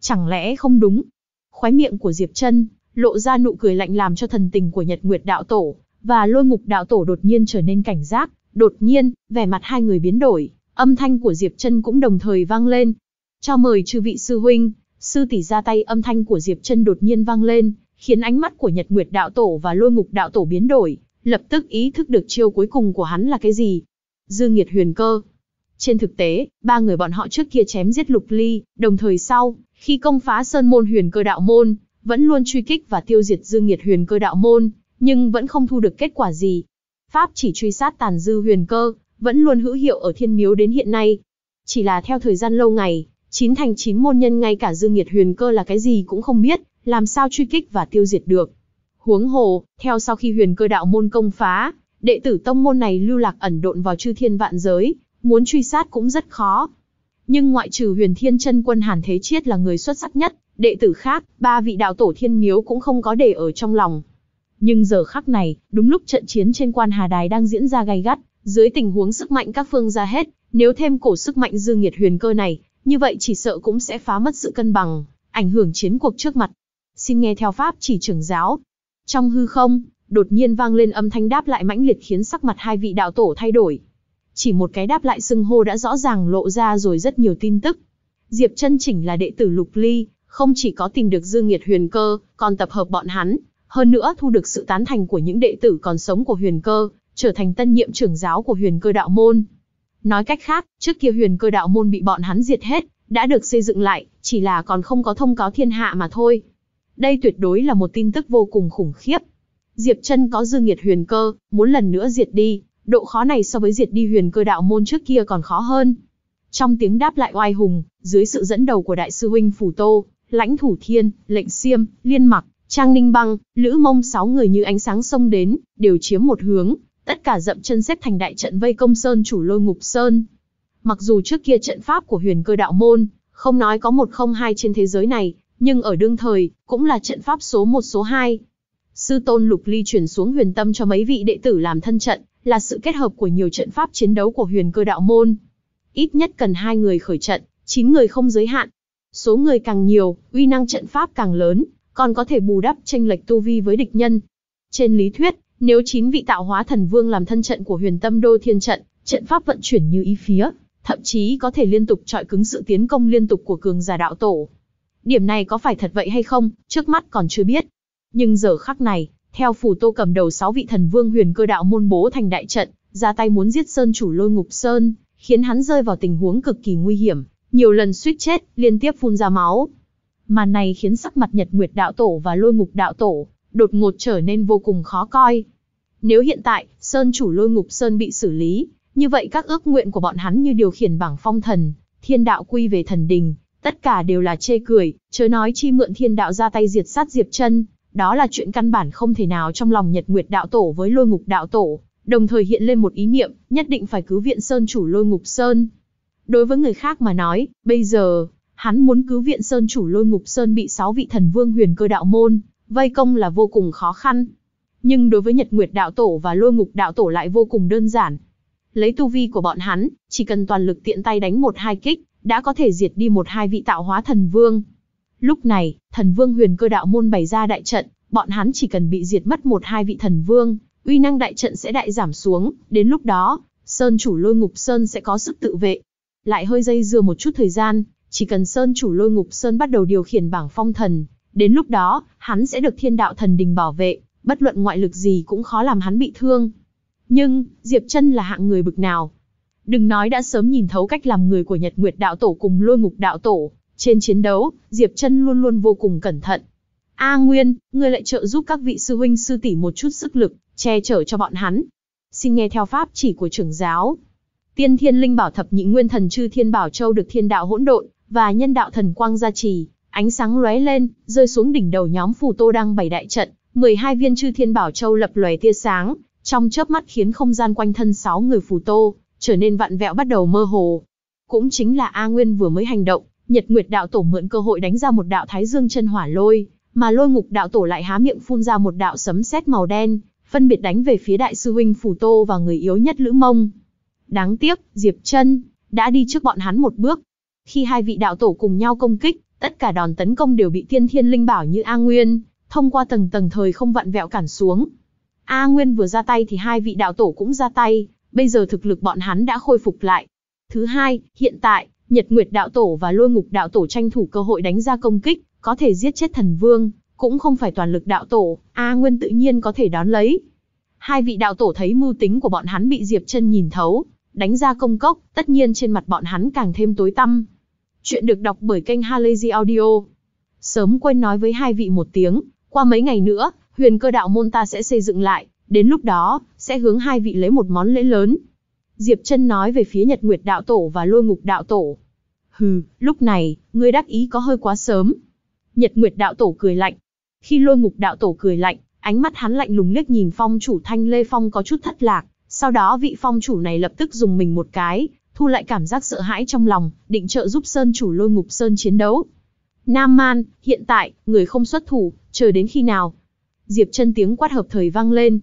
Chẳng lẽ không đúng? Khóe miệng của Diệp chân lộ ra nụ cười lạnh làm cho thần tình của Nhật Nguyệt đạo tổ và Lôi Ngục đạo tổ đột nhiên trở nên cảnh giác, đột nhiên, vẻ mặt hai người biến đổi, âm thanh của Diệp chân cũng đồng thời vang lên. Cho mời chư vị sư huynh, sư tỷ ra tay âm thanh của Diệp chân đột nhiên vang lên, khiến ánh mắt của Nhật Nguyệt đạo tổ và Lôi Ngục đạo tổ biến đổi, lập tức ý thức được chiêu cuối cùng của hắn là cái gì. Dư Nghiệt Huyền Cơ. Trên thực tế, ba người bọn họ trước kia chém giết Lục Ly, đồng thời sau, khi công phá Sơn môn Huyền Cơ đạo môn, vẫn luôn truy kích và tiêu diệt Dư Nghiệt Huyền Cơ đạo môn, nhưng vẫn không thu được kết quả gì. Pháp chỉ truy sát tàn dư huyền cơ, vẫn luôn hữu hiệu ở thiên miếu đến hiện nay. Chỉ là theo thời gian lâu ngày, chín thành chín môn nhân ngay cả dư nghiệt huyền cơ là cái gì cũng không biết, làm sao truy kích và tiêu diệt được. Huống hồ, theo sau khi huyền cơ đạo môn công phá, đệ tử tông môn này lưu lạc ẩn độn vào chư thiên vạn giới, muốn truy sát cũng rất khó. Nhưng ngoại trừ huyền thiên chân quân Hàn Thế Chiết là người xuất sắc nhất, đệ tử khác, ba vị đạo tổ thiên miếu cũng không có để ở trong lòng. Nhưng giờ khắc này, đúng lúc trận chiến trên quan Hà Đài đang diễn ra gay gắt, dưới tình huống sức mạnh các phương ra hết, nếu thêm cổ sức mạnh dư nghiệt huyền cơ này, như vậy chỉ sợ cũng sẽ phá mất sự cân bằng, ảnh hưởng chiến cuộc trước mặt xin nghe theo pháp chỉ trưởng giáo. Trong hư không, đột nhiên vang lên âm thanh đáp lại mãnh liệt khiến sắc mặt hai vị đạo tổ thay đổi. Chỉ một cái đáp lại xưng hô đã rõ ràng lộ ra rồi rất nhiều tin tức. Diệp chân chỉnh là đệ tử Lục Ly, không chỉ có tìm được Dương Nghiệt Huyền Cơ, còn tập hợp bọn hắn, hơn nữa thu được sự tán thành của những đệ tử còn sống của Huyền Cơ, trở thành tân nhiệm trưởng giáo của Huyền Cơ đạo môn. Nói cách khác, trước kia Huyền Cơ đạo môn bị bọn hắn diệt hết, đã được xây dựng lại, chỉ là còn không có thông cáo thiên hạ mà thôi. Đây tuyệt đối là một tin tức vô cùng khủng khiếp. Diệp Chân có dư nghiệt huyền cơ, muốn lần nữa diệt đi, độ khó này so với diệt đi huyền cơ đạo môn trước kia còn khó hơn. Trong tiếng đáp lại oai hùng, dưới sự dẫn đầu của đại sư huynh Phủ Tô, Lãnh Thủ Thiên, Lệnh siêm Liên Mặc, Trang Ninh Băng, Lữ Mông sáu người như ánh sáng xông đến, đều chiếm một hướng, tất cả dậm chân xếp thành đại trận vây công sơn chủ Lôi Ngục Sơn. Mặc dù trước kia trận pháp của Huyền Cơ Đạo môn, không nói có một không hai trên thế giới này, nhưng ở đương thời, cũng là trận pháp số 1 số 2. Sư tôn Lục Ly chuyển xuống huyền tâm cho mấy vị đệ tử làm thân trận, là sự kết hợp của nhiều trận pháp chiến đấu của huyền cơ đạo môn. Ít nhất cần hai người khởi trận, 9 người không giới hạn. Số người càng nhiều, uy năng trận pháp càng lớn, còn có thể bù đắp tranh lệch tu vi với địch nhân. Trên lý thuyết, nếu 9 vị tạo hóa thần vương làm thân trận của huyền tâm đô thiên trận, trận pháp vận chuyển như ý phía, thậm chí có thể liên tục trọi cứng sự tiến công liên tục của cường giả đạo tổ. Điểm này có phải thật vậy hay không, trước mắt còn chưa biết. Nhưng giờ khắc này, theo phù tô cầm đầu sáu vị thần vương huyền cơ đạo môn bố thành đại trận, ra tay muốn giết Sơn chủ lôi ngục Sơn, khiến hắn rơi vào tình huống cực kỳ nguy hiểm, nhiều lần suýt chết, liên tiếp phun ra máu. Màn này khiến sắc mặt Nhật Nguyệt đạo tổ và lôi ngục đạo tổ, đột ngột trở nên vô cùng khó coi. Nếu hiện tại, Sơn chủ lôi ngục Sơn bị xử lý, như vậy các ước nguyện của bọn hắn như điều khiển bảng phong thần, thiên đạo quy về thần đình, Tất cả đều là chê cười, chớ nói chi mượn thiên đạo ra tay diệt sát Diệp chân đó là chuyện căn bản không thể nào trong lòng Nhật Nguyệt đạo tổ với Lôi Ngục đạo tổ, đồng thời hiện lên một ý niệm, nhất định phải cứu viện Sơn chủ Lôi Ngục Sơn. Đối với người khác mà nói, bây giờ, hắn muốn cứu viện Sơn chủ Lôi Ngục Sơn bị sáu vị thần vương huyền cơ đạo môn vây công là vô cùng khó khăn. Nhưng đối với Nhật Nguyệt đạo tổ và Lôi Ngục đạo tổ lại vô cùng đơn giản. Lấy tu vi của bọn hắn, chỉ cần toàn lực tiện tay đánh một hai kích, đã có thể diệt đi một hai vị tạo hóa thần vương. Lúc này, thần vương huyền cơ đạo môn bày ra đại trận, bọn hắn chỉ cần bị diệt mất một hai vị thần vương, uy năng đại trận sẽ đại giảm xuống, đến lúc đó, Sơn chủ lôi ngục Sơn sẽ có sức tự vệ. Lại hơi dây dưa một chút thời gian, chỉ cần Sơn chủ lôi ngục Sơn bắt đầu điều khiển bảng phong thần, đến lúc đó, hắn sẽ được thiên đạo thần đình bảo vệ, bất luận ngoại lực gì cũng khó làm hắn bị thương. Nhưng, Diệp chân là hạng người bực nào, Đừng nói đã sớm nhìn thấu cách làm người của Nhật Nguyệt Đạo Tổ cùng lôi ngục Đạo Tổ, trên chiến đấu, Diệp Chân luôn luôn vô cùng cẩn thận. A Nguyên, ngươi lại trợ giúp các vị sư huynh sư tỷ một chút sức lực, che chở cho bọn hắn. Xin nghe theo pháp chỉ của trưởng giáo. Tiên Thiên Linh Bảo Thập Nhị Nguyên Thần Chư Thiên Bảo Châu được Thiên Đạo Hỗn Độn và Nhân Đạo Thần Quang gia trì, ánh sáng lóe lên, rơi xuống đỉnh đầu nhóm phù Tô đang bày đại trận, 12 viên Chư Thiên Bảo Châu lập lòe tia sáng, trong chớp mắt khiến không gian quanh thân 6 người phù Tô trở nên vặn vẹo bắt đầu mơ hồ. Cũng chính là A Nguyên vừa mới hành động, Nhật Nguyệt đạo tổ mượn cơ hội đánh ra một đạo thái dương chân hỏa lôi, mà lôi ngục đạo tổ lại há miệng phun ra một đạo sấm sét màu đen, phân biệt đánh về phía đại sư huynh Phù Tô và người yếu nhất Lữ Mông. Đáng tiếc, Diệp Chân đã đi trước bọn hắn một bước. Khi hai vị đạo tổ cùng nhau công kích, tất cả đòn tấn công đều bị Tiên Thiên Linh Bảo như A Nguyên thông qua tầng tầng thời không vặn vẹo cản xuống. A Nguyên vừa ra tay thì hai vị đạo tổ cũng ra tay, bây giờ thực lực bọn hắn đã khôi phục lại. Thứ hai, hiện tại, Nhật Nguyệt Đạo Tổ và Lôi Ngục Đạo Tổ tranh thủ cơ hội đánh ra công kích, có thể giết chết thần vương, cũng không phải toàn lực đạo tổ, A Nguyên tự nhiên có thể đón lấy. Hai vị đạo tổ thấy mưu tính của bọn hắn bị Diệp chân nhìn thấu, đánh ra công cốc, tất nhiên trên mặt bọn hắn càng thêm tối tăm. Chuyện được đọc bởi kênh Halazy Audio. Sớm quên nói với hai vị một tiếng, qua mấy ngày nữa, huyền cơ đạo môn ta sẽ xây dựng lại, Đến lúc đó, sẽ hướng hai vị lấy một món lễ lớn. Diệp Trân nói về phía Nhật Nguyệt Đạo Tổ và Lôi Ngục Đạo Tổ. Hừ, lúc này, ngươi đắc ý có hơi quá sớm. Nhật Nguyệt Đạo Tổ cười lạnh. Khi Lôi Ngục Đạo Tổ cười lạnh, ánh mắt hắn lạnh lùng liếc nhìn phong chủ Thanh Lê Phong có chút thất lạc. Sau đó vị phong chủ này lập tức dùng mình một cái, thu lại cảm giác sợ hãi trong lòng, định trợ giúp Sơn chủ Lôi Ngục Sơn chiến đấu. Nam Man, hiện tại, người không xuất thủ, chờ đến khi nào? Diệp chân tiếng quát hợp thời vang lên,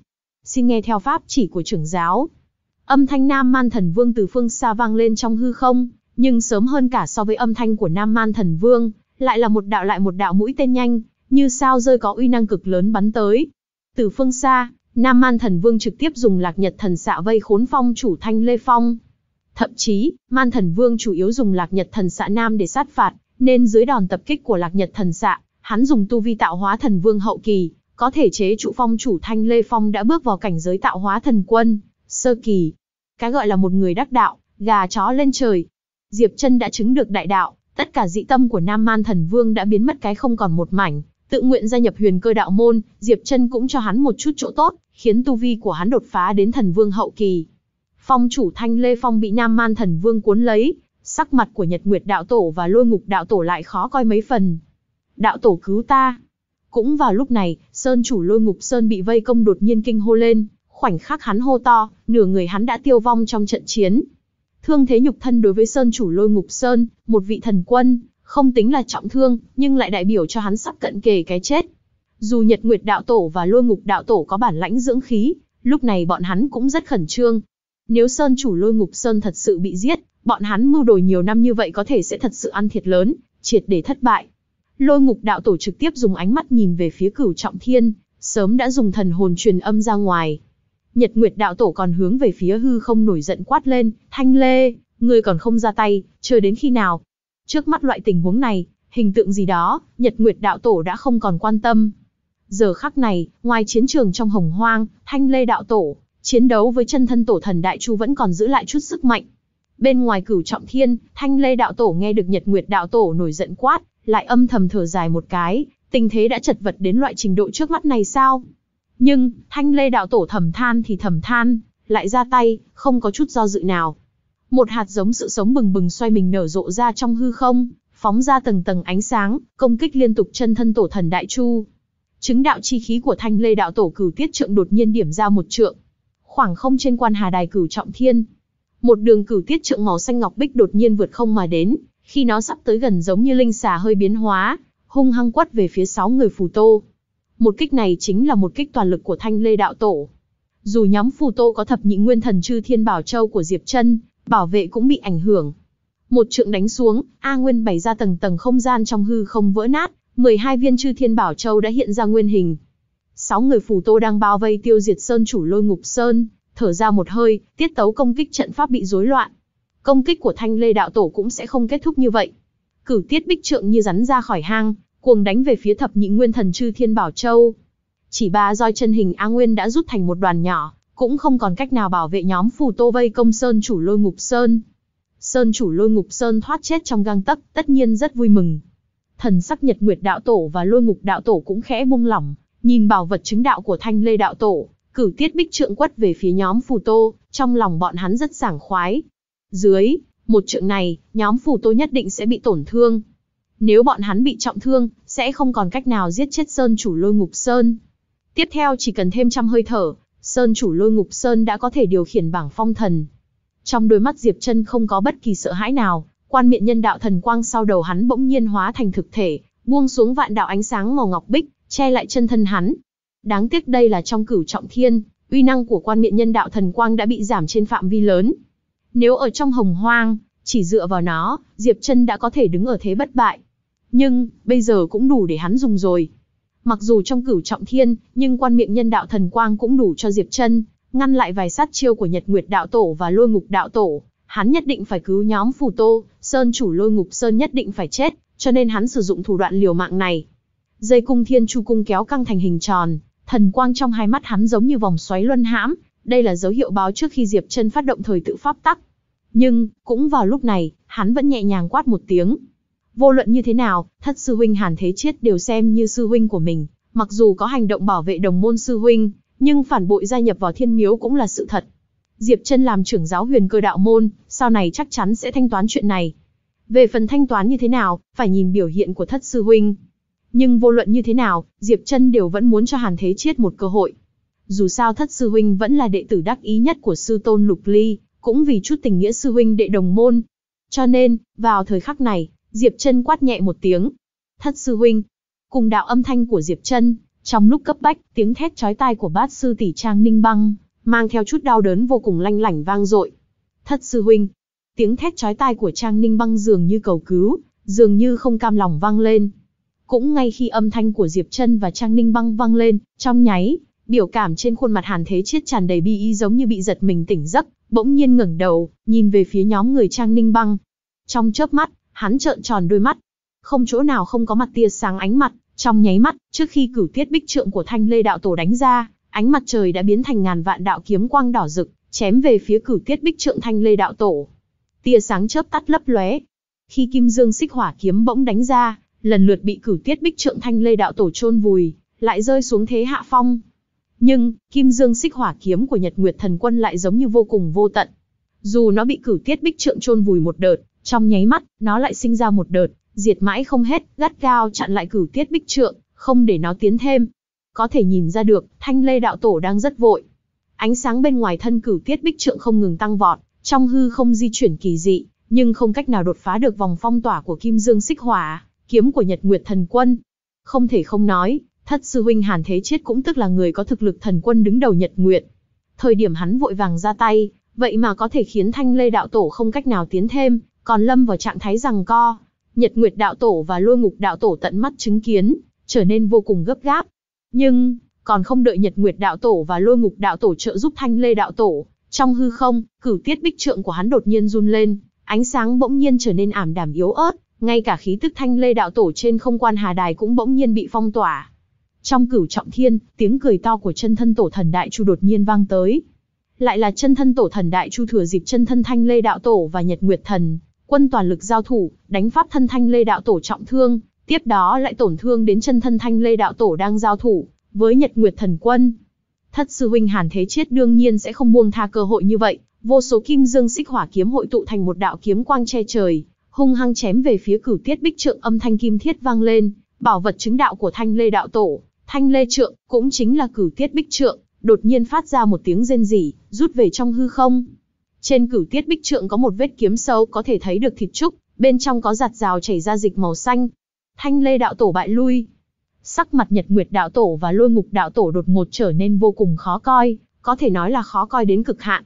xin nghe theo pháp chỉ của trưởng giáo. Âm thanh Nam Man Thần Vương từ phương xa vang lên trong hư không, nhưng sớm hơn cả so với âm thanh của Nam Man Thần Vương, lại là một đạo lại một đạo mũi tên nhanh, như sao rơi có uy năng cực lớn bắn tới. Từ phương xa, Nam Man Thần Vương trực tiếp dùng lạc nhật thần xạ vây khốn phong chủ Thanh Lê Phong. Thậm chí, Man Thần Vương chủ yếu dùng lạc nhật thần xạ Nam để sát phạt, nên dưới đòn tập kích của lạc nhật thần xạ, hắn dùng tu vi tạo hóa thần vương hậu kỳ, có thể chế trụ phong chủ Thanh Lê Phong đã bước vào cảnh giới tạo hóa thần quân, sơ kỳ. Cái gọi là một người đắc đạo, gà chó lên trời. Diệp chân đã chứng được đại đạo, tất cả dị tâm của Nam Man Thần Vương đã biến mất cái không còn một mảnh. Tự nguyện gia nhập huyền cơ đạo môn, Diệp chân cũng cho hắn một chút chỗ tốt, khiến tu vi của hắn đột phá đến thần vương hậu kỳ. Phong chủ Thanh Lê Phong bị Nam Man Thần Vương cuốn lấy, sắc mặt của Nhật Nguyệt Đạo Tổ và Lôi Ngục Đạo Tổ lại khó coi mấy phần. Đạo Tổ cứu ta, cũng vào lúc này, Sơn chủ lôi ngục Sơn bị vây công đột nhiên kinh hô lên, khoảnh khắc hắn hô to, nửa người hắn đã tiêu vong trong trận chiến. Thương thế nhục thân đối với Sơn chủ lôi ngục Sơn, một vị thần quân, không tính là trọng thương, nhưng lại đại biểu cho hắn sắp cận kề cái chết. Dù Nhật Nguyệt Đạo Tổ và Lôi Ngục Đạo Tổ có bản lãnh dưỡng khí, lúc này bọn hắn cũng rất khẩn trương. Nếu Sơn chủ Lôi Ngục Sơn thật sự bị giết, bọn hắn mưu đồ nhiều năm như vậy có thể sẽ thật sự ăn thiệt lớn, triệt để thất bại. Lôi ngục đạo tổ trực tiếp dùng ánh mắt nhìn về phía cửu trọng thiên, sớm đã dùng thần hồn truyền âm ra ngoài. Nhật Nguyệt đạo tổ còn hướng về phía hư không nổi giận quát lên, thanh lê, ngươi còn không ra tay, chờ đến khi nào? Trước mắt loại tình huống này, hình tượng gì đó, Nhật Nguyệt đạo tổ đã không còn quan tâm. Giờ khắc này, ngoài chiến trường trong hồng hoang, thanh lê đạo tổ, chiến đấu với chân thân tổ thần đại chu vẫn còn giữ lại chút sức mạnh. Bên ngoài cửu trọng thiên, thanh lê đạo tổ nghe được Nhật Nguyệt đạo tổ nổi giận quát, lại âm thầm thở dài một cái, tình thế đã chật vật đến loại trình độ trước mắt này sao? Nhưng, thanh lê đạo tổ thầm than thì thầm than, lại ra tay, không có chút do dự nào. Một hạt giống sự sống bừng bừng xoay mình nở rộ ra trong hư không, phóng ra tầng tầng ánh sáng, công kích liên tục chân thân tổ thần đại chu. Chứng đạo chi khí của thanh lê đạo tổ cửu tiết trượng đột nhiên điểm ra một trượng. Khoảng không trên quan hà đài cửu trọng thiên. Một đường cửu tiết trượng màu xanh ngọc bích đột nhiên vượt không mà đến, khi nó sắp tới gần giống như linh xà hơi biến hóa, hung hăng quất về phía sáu người phù tô. Một kích này chính là một kích toàn lực của Thanh Lê Đạo Tổ. Dù nhóm phù tô có thập nhị nguyên thần chư thiên bảo châu của Diệp Chân, bảo vệ cũng bị ảnh hưởng. Một trượng đánh xuống, A Nguyên bày ra tầng tầng không gian trong hư không vỡ nát, 12 viên chư thiên bảo châu đã hiện ra nguyên hình. Sáu người phù tô đang bao vây tiêu diệt sơn chủ lôi ngục sơn, thở ra một hơi, tiết tấu công kích trận pháp bị rối loạn, công kích của Thanh Lê đạo tổ cũng sẽ không kết thúc như vậy. Cửu Tiết Bích Trượng như rắn ra khỏi hang, cuồng đánh về phía thập nhị nguyên thần chư thiên bảo châu. Chỉ ba roi chân hình A Nguyên đã rút thành một đoàn nhỏ, cũng không còn cách nào bảo vệ nhóm phù tô vây công sơn chủ lôi ngục sơn. Sơn chủ lôi ngục sơn thoát chết trong gang tấc, tất nhiên rất vui mừng. Thần sắc nhật nguyệt đạo tổ và lôi ngục đạo tổ cũng khẽ buông lỏng, nhìn bảo vật chứng đạo của thanh lê đạo tổ, cử tiết bích trượng quất về phía nhóm phù tô, trong lòng bọn hắn rất sảng khoái, dưới, một trượng này, nhóm phù tôi nhất định sẽ bị tổn thương. Nếu bọn hắn bị trọng thương, sẽ không còn cách nào giết chết Sơn chủ lôi ngục Sơn. Tiếp theo chỉ cần thêm trăm hơi thở, Sơn chủ lôi ngục Sơn đã có thể điều khiển bảng phong thần. Trong đôi mắt Diệp chân không có bất kỳ sợ hãi nào, quan miện nhân đạo thần quang sau đầu hắn bỗng nhiên hóa thành thực thể, buông xuống vạn đạo ánh sáng màu ngọc bích, che lại chân thân hắn. Đáng tiếc đây là trong cửu trọng thiên, uy năng của quan miện nhân đạo thần quang đã bị giảm trên phạm vi lớn, nếu ở trong hồng hoang, chỉ dựa vào nó, Diệp chân đã có thể đứng ở thế bất bại. Nhưng, bây giờ cũng đủ để hắn dùng rồi. Mặc dù trong cửu trọng thiên, nhưng quan miệng nhân đạo thần quang cũng đủ cho Diệp chân ngăn lại vài sát chiêu của Nhật Nguyệt Đạo Tổ và Lôi Ngục Đạo Tổ. Hắn nhất định phải cứu nhóm Phù Tô, Sơn chủ Lôi Ngục Sơn nhất định phải chết, cho nên hắn sử dụng thủ đoạn liều mạng này. Dây cung thiên chu cung kéo căng thành hình tròn, thần quang trong hai mắt hắn giống như vòng xoáy luân hãm, đây là dấu hiệu báo trước khi Diệp Chân phát động thời tự pháp tắc, nhưng, cũng vào lúc này, hắn vẫn nhẹ nhàng quát một tiếng. Vô luận như thế nào, thất sư huynh Hàn Thế Chiết đều xem như sư huynh của mình, mặc dù có hành động bảo vệ đồng môn sư huynh, nhưng phản bội gia nhập vào thiên miếu cũng là sự thật. Diệp chân làm trưởng giáo huyền cơ đạo môn, sau này chắc chắn sẽ thanh toán chuyện này. Về phần thanh toán như thế nào, phải nhìn biểu hiện của thất sư huynh. Nhưng vô luận như thế nào, Diệp chân đều vẫn muốn cho Hàn Thế Chiết một cơ hội. Dù sao thất sư huynh vẫn là đệ tử đắc ý nhất của sư tôn Lục Ly, cũng vì chút tình nghĩa sư huynh đệ đồng môn. Cho nên, vào thời khắc này, Diệp Trân quát nhẹ một tiếng. Thất sư huynh, cùng đạo âm thanh của Diệp Trân, trong lúc cấp bách, tiếng thét chói tai của bát sư tỷ Trang Ninh Băng, mang theo chút đau đớn vô cùng lanh lảnh vang dội. Thất sư huynh, tiếng thét chói tai của Trang Ninh Băng dường như cầu cứu, dường như không cam lòng vang lên. Cũng ngay khi âm thanh của Diệp Trân và Trang Ninh Băng vang lên, trong nháy, biểu cảm trên khuôn mặt Hàn Thế Chiết tràn đầy bi y giống như bị giật mình tỉnh giấc, bỗng nhiên ngẩng đầu, nhìn về phía nhóm người Trang Ninh Băng. Trong chớp mắt, hắn trợn tròn đôi mắt. Không chỗ nào không có mặt tia sáng ánh mặt, trong nháy mắt, trước khi cửu tiết bích trượng của Thanh Lê đạo tổ đánh ra, ánh mặt trời đã biến thành ngàn vạn đạo kiếm quang đỏ rực, chém về phía cửu tiết bích trượng Thanh Lê đạo tổ. Tia sáng chớp tắt lấp lóe. Khi Kim Dương Xích Hỏa kiếm bỗng đánh ra, lần lượt bị cửu tiết bích trượng Thanh Lê đạo tổ chôn vùi, lại rơi xuống thế hạ phong. Nhưng, kim dương xích hỏa kiếm của Nhật Nguyệt Thần Quân lại giống như vô cùng vô tận. Dù nó bị cử tiết bích trượng chôn vùi một đợt, trong nháy mắt, nó lại sinh ra một đợt, diệt mãi không hết, gắt gao chặn lại cử tiết bích trượng, không để nó tiến thêm. Có thể nhìn ra được, thanh lê đạo tổ đang rất vội. Ánh sáng bên ngoài thân cử tiết bích trượng không ngừng tăng vọt, trong hư không di chuyển kỳ dị, nhưng không cách nào đột phá được vòng phong tỏa của kim dương xích hỏa, kiếm của Nhật Nguyệt Thần Quân. Không thể không nói, Thất sư huynh Hàn Thế Chết cũng tức là người có thực lực thần quân đứng đầu Nhật Nguyện. Thời điểm hắn vội vàng ra tay, vậy mà có thể khiến Thanh Lê đạo tổ không cách nào tiến thêm, còn lâm vào trạng thái rằng co. Nhật Nguyệt đạo tổ và Lôi Ngục đạo tổ tận mắt chứng kiến, trở nên vô cùng gấp gáp. Nhưng, còn không đợi Nhật Nguyệt đạo tổ và Lôi Ngục đạo tổ trợ giúp Thanh Lê đạo tổ, trong hư không, cử tiết bích trượng của hắn đột nhiên run lên, ánh sáng bỗng nhiên trở nên ảm đạm yếu ớt, ngay cả khí tức Thanh Lê đạo tổ trên không quan hà đài cũng bỗng nhiên bị phong tỏa. Trong cửu trọng thiên, tiếng cười to của chân thân tổ thần đại chu đột nhiên vang tới. Lại là chân thân tổ thần đại chu thừa dịp chân thân thanh lê đạo tổ và nhật nguyệt thần, quân toàn lực giao thủ, đánh pháp thân thanh lê đạo tổ trọng thương, tiếp đó lại tổn thương đến chân thân thanh lê đạo tổ đang giao thủ, với nhật nguyệt thần quân. Thất sư huynh hàn thế chết đương nhiên sẽ không buông tha cơ hội như vậy, vô số kim dương xích hỏa kiếm hội tụ thành một đạo kiếm quang che trời, hung hăng chém về phía cửu tiết bích trượng âm thanh kim thiết vang lên, bảo vật chứng đạo của thanh lê đạo tổ, Thanh lê trượng, cũng chính là cửu tiết bích trượng, đột nhiên phát ra một tiếng rên rỉ, rút về trong hư không. Trên cửu tiết bích trượng có một vết kiếm sâu có thể thấy được thịt trúc, bên trong có giạt rào chảy ra dịch màu xanh. Thanh lê đạo tổ bại lui. Sắc mặt nhật nguyệt đạo tổ và lôi ngục đạo tổ đột ngột trở nên vô cùng khó coi, có thể nói là khó coi đến cực hạn.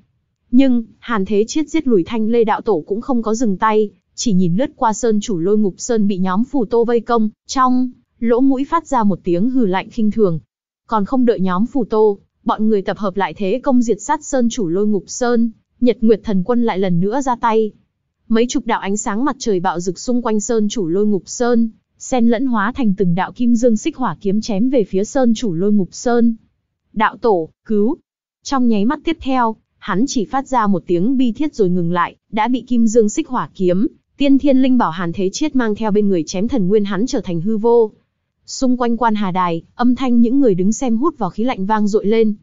Nhưng, hàn thế chiết giết lùi thanh lê đạo tổ cũng không có dừng tay, chỉ nhìn lướt qua sơn chủ lôi ngục sơn bị nhóm phù tô vây công, trong Lỗ mũi phát ra một tiếng hừ lạnh khinh thường. Còn không đợi nhóm phù tô, bọn người tập hợp lại thế công diệt sát sơn chủ lôi ngục sơn, nhật nguyệt thần quân lại lần nữa ra tay. Mấy chục đạo ánh sáng mặt trời bạo rực xung quanh sơn chủ lôi ngục sơn, sen lẫn hóa thành từng đạo kim dương xích hỏa kiếm chém về phía sơn chủ lôi ngục sơn. Đạo tổ, cứu! Trong nháy mắt tiếp theo, hắn chỉ phát ra một tiếng bi thiết rồi ngừng lại, đã bị kim dương xích hỏa kiếm, tiên thiên linh bảo hàn thế chết mang theo bên người chém thần nguyên hắn trở thành hư vô, Xung quanh quan hà đài, âm thanh những người đứng xem hút vào khí lạnh vang dội lên.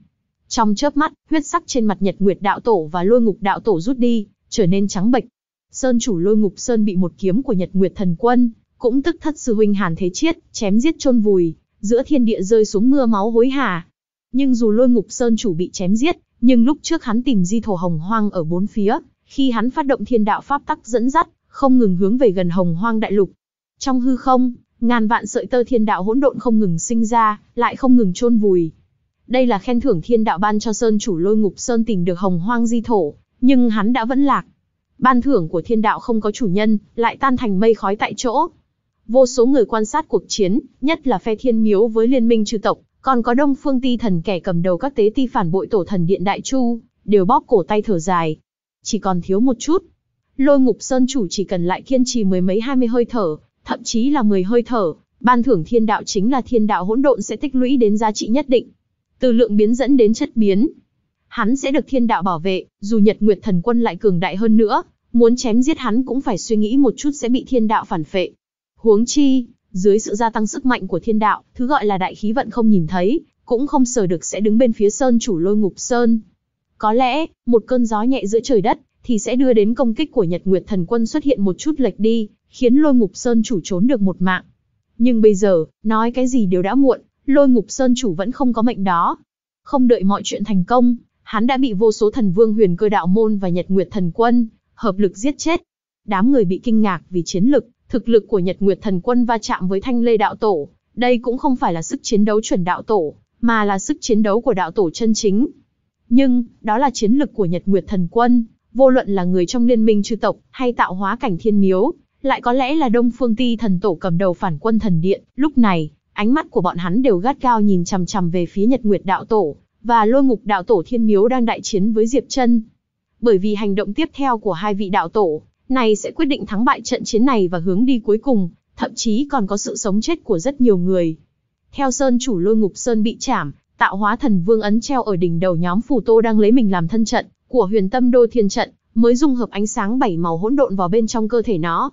Trong chớp mắt, huyết sắc trên mặt Nhật Nguyệt đạo tổ và Lôi Ngục đạo tổ rút đi, trở nên trắng bệch. Sơn chủ Lôi Ngục Sơn bị một kiếm của Nhật Nguyệt thần quân, cũng tức thất sư huynh Hàn Thế Chiết, chém giết chôn vùi, giữa thiên địa rơi xuống mưa máu hối hả. Nhưng dù Lôi Ngục Sơn chủ bị chém giết, nhưng lúc trước hắn tìm di thổ hồng hoang ở bốn phía, khi hắn phát động thiên đạo pháp tắc dẫn dắt, không ngừng hướng về gần hồng hoang đại lục. Trong hư không, ngàn vạn sợi tơ thiên đạo hỗn độn không ngừng sinh ra, lại không ngừng chôn vùi. Đây là khen thưởng thiên đạo ban cho Sơn chủ lôi ngục Sơn tìm được hồng hoang di thổ, nhưng hắn đã vẫn lạc. Ban thưởng của thiên đạo không có chủ nhân, lại tan thành mây khói tại chỗ. Vô số người quan sát cuộc chiến, nhất là phe thiên miếu với liên minh trừ tộc, còn có đông phương ti thần kẻ cầm đầu các tế ti phản bội tổ thần điện đại chu, đều bóp cổ tay thở dài. Chỉ còn thiếu một chút. Lôi ngục Sơn chủ chỉ cần lại kiên trì mười mấy hai mươi hơi thở, thậm chí là 10 hơi thở, ban thưởng thiên đạo chính là thiên đạo hỗn độn sẽ tích lũy đến giá trị nhất định. Từ lượng biến dẫn đến chất biến, hắn sẽ được thiên đạo bảo vệ, dù Nhật Nguyệt Thần Quân lại cường đại hơn nữa, muốn chém giết hắn cũng phải suy nghĩ một chút sẽ bị thiên đạo phản phệ. Huống chi, dưới sự gia tăng sức mạnh của thiên đạo, thứ gọi là đại khí vận không nhìn thấy, cũng không sờ được sẽ đứng bên phía sơn chủ lôi ngục sơn. Có lẽ, một cơn gió nhẹ giữa trời đất, thì sẽ đưa đến công kích của Nhật Nguyệt Thần Quân xuất hiện một chút lệch đi, khiến lôi ngục sơn chủ trốn được một mạng. Nhưng bây giờ, nói cái gì đều đã muộn, lôi ngục sơn chủ vẫn không có mệnh đó. Không đợi mọi chuyện thành công, hắn đã bị vô số thần vương huyền cơ đạo môn và nhật nguyệt thần quân, hợp lực giết chết. Đám người bị kinh ngạc vì chiến lực, thực lực của nhật nguyệt thần quân va chạm với thanh lê đạo tổ. Đây cũng không phải là sức chiến đấu chuẩn đạo tổ, mà là sức chiến đấu của đạo tổ chân chính. Nhưng, đó là chiến lực của nhật nguyệt thần quân, vô luận là người trong liên minh chư tộc hay tạo hóa cảnh thiên miếu, lại có lẽ là Đông Phương Ti thần tổ cầm đầu phản quân thần điện, lúc này, ánh mắt của bọn hắn đều gắt cao nhìn chằm chằm về phía Nhật Nguyệt đạo tổ và Lôi Ngục đạo tổ Thiên Miếu đang đại chiến với Diệp Chân. Bởi vì hành động tiếp theo của hai vị đạo tổ, này sẽ quyết định thắng bại trận chiến này và hướng đi cuối cùng, thậm chí còn có sự sống chết của rất nhiều người. Theo Sơn chủ Lôi Ngục Sơn bị chảm, tạo hóa thần vương ấn treo ở đỉnh đầu nhóm phù tô đang lấy mình làm thân trận của Huyền Tâm Đô Thiên trận, mới dung hợp ánh sáng bảy màu hỗn độn vào bên trong cơ thể nó.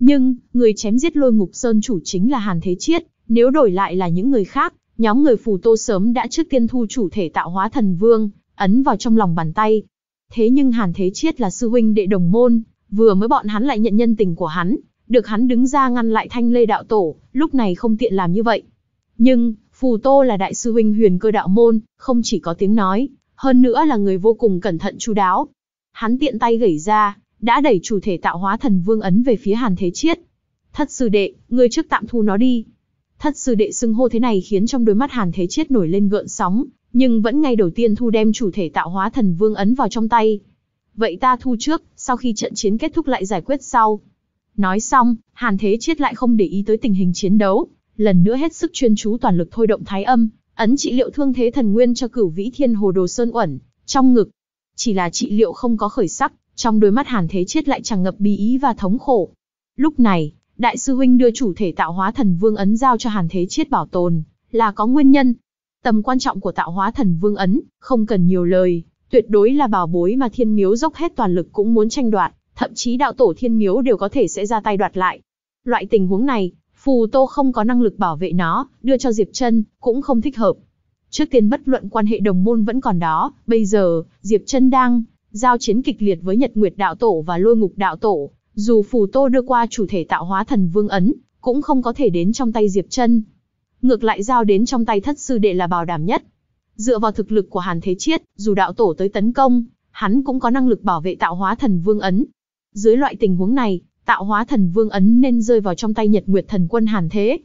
Nhưng, người chém giết lôi ngục sơn chủ chính là Hàn Thế Chiết, nếu đổi lại là những người khác, nhóm người phù tô sớm đã trước tiên thu chủ thể tạo hóa thần vương, ấn vào trong lòng bàn tay. Thế nhưng Hàn Thế Chiết là sư huynh đệ đồng môn, vừa mới bọn hắn lại nhận nhân tình của hắn, được hắn đứng ra ngăn lại thanh lê đạo tổ, lúc này không tiện làm như vậy. Nhưng, Phù Tô là đại sư huynh huyền cơ đạo môn, không chỉ có tiếng nói, hơn nữa là người vô cùng cẩn thận chu đáo. Hắn tiện tay gẩy ra, đã đẩy chủ thể tạo hóa thần vương ấn về phía Hàn Thế Chiết. Thất sư đệ, ngươi trước tạm thu nó đi. Thất sư đệ xưng hô thế này khiến trong đôi mắt Hàn Thế Chiết nổi lên gợn sóng, nhưng vẫn ngay đầu tiên thu đem chủ thể tạo hóa thần vương ấn vào trong tay. Vậy ta thu trước, sau khi trận chiến kết thúc lại giải quyết sau. Nói xong, Hàn Thế Chiết lại không để ý tới tình hình chiến đấu, lần nữa hết sức chuyên chú toàn lực thôi động thái âm, ấn trị liệu thương thế thần nguyên cho cửu vĩ thiên hồ đồ sơn uẩn, trong ngực. Chỉ là trị liệu không có khởi sắc, trong đôi mắt Hàn Thế Chết lại chẳng ngập bí ý và thống khổ. Lúc này, Đại sư Huynh đưa chủ thể tạo hóa thần vương ấn giao cho Hàn Thế Chết bảo tồn, là có nguyên nhân. Tầm quan trọng của tạo hóa thần vương ấn, không cần nhiều lời, tuyệt đối là bảo bối mà thiên miếu dốc hết toàn lực cũng muốn tranh đoạt, thậm chí đạo tổ thiên miếu đều có thể sẽ ra tay đoạt lại. Loại tình huống này, Phù Tô không có năng lực bảo vệ nó, đưa cho Diệp Trân cũng không thích hợp. Trước tiên bất luận quan hệ đồng môn vẫn còn đó, bây giờ, Diệp Trân đang Giao chiến kịch liệt với Nhật Nguyệt Đạo Tổ và Lôi Ngục Đạo Tổ, dù Phù Tô đưa qua chủ thể tạo hóa thần vương ấn, cũng không có thể đến trong tay Diệp Chân. Ngược lại giao đến trong tay thất sư đệ là bảo đảm nhất. Dựa vào thực lực của Hàn Thế Chiết, dù đạo tổ tới tấn công, hắn cũng có năng lực bảo vệ tạo hóa thần vương ấn. Dưới loại tình huống này, tạo hóa thần vương ấn nên rơi vào trong tay Nhật Nguyệt thần quân Hàn Thế.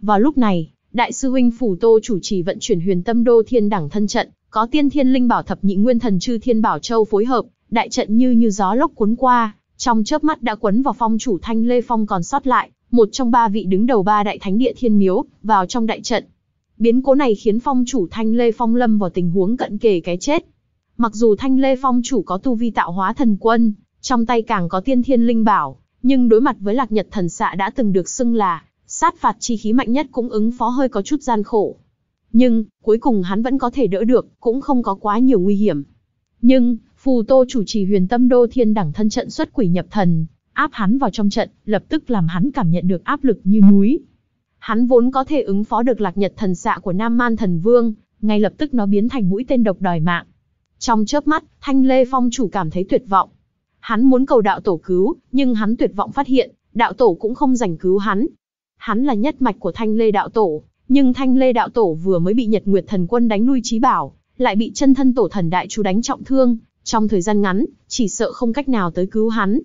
Vào lúc này, đại sư huynh Phủ Tô chủ trì vận chuyển Huyền Tâm Đô Thiên Đẳng thân trận, có tiên thiên linh bảo thập nhị nguyên thần chư thiên bảo châu phối hợp, đại trận như như gió lốc cuốn qua, trong chớp mắt đã quấn vào phong chủ Thanh Lê Phong còn sót lại, một trong ba vị đứng đầu ba đại thánh địa thiên miếu, vào trong đại trận. Biến cố này khiến phong chủ Thanh Lê Phong lâm vào tình huống cận kề cái chết. Mặc dù Thanh Lê Phong chủ có tu vi tạo hóa thần quân, trong tay càng có tiên thiên linh bảo, nhưng đối mặt với lạc nhật thần xạ đã từng được xưng là sát phạt chi khí mạnh nhất cũng ứng phó hơi có chút gian khổ. Nhưng, cuối cùng hắn vẫn có thể đỡ được, cũng không có quá nhiều nguy hiểm. Nhưng, Phù Tô chủ trì huyền tâm đô thiên đẳng thân trận xuất quỷ nhập thần, áp hắn vào trong trận, lập tức làm hắn cảm nhận được áp lực như núi. Hắn vốn có thể ứng phó được lạc nhật thần xạ của Nam Man thần vương, ngay lập tức nó biến thành mũi tên độc đòi mạng. Trong chớp mắt, Thanh Lê Phong chủ cảm thấy tuyệt vọng. Hắn muốn cầu đạo tổ cứu, nhưng hắn tuyệt vọng phát hiện, đạo tổ cũng không giành cứu hắn. Hắn là nhất mạch của Thanh Lê đạo tổ, nhưng Thanh Lê đạo tổ vừa mới bị Nhật Nguyệt thần quân đánh lui trí bảo, lại bị chân thân tổ thần đại chú đánh trọng thương, trong thời gian ngắn, chỉ sợ không cách nào tới cứu hắn.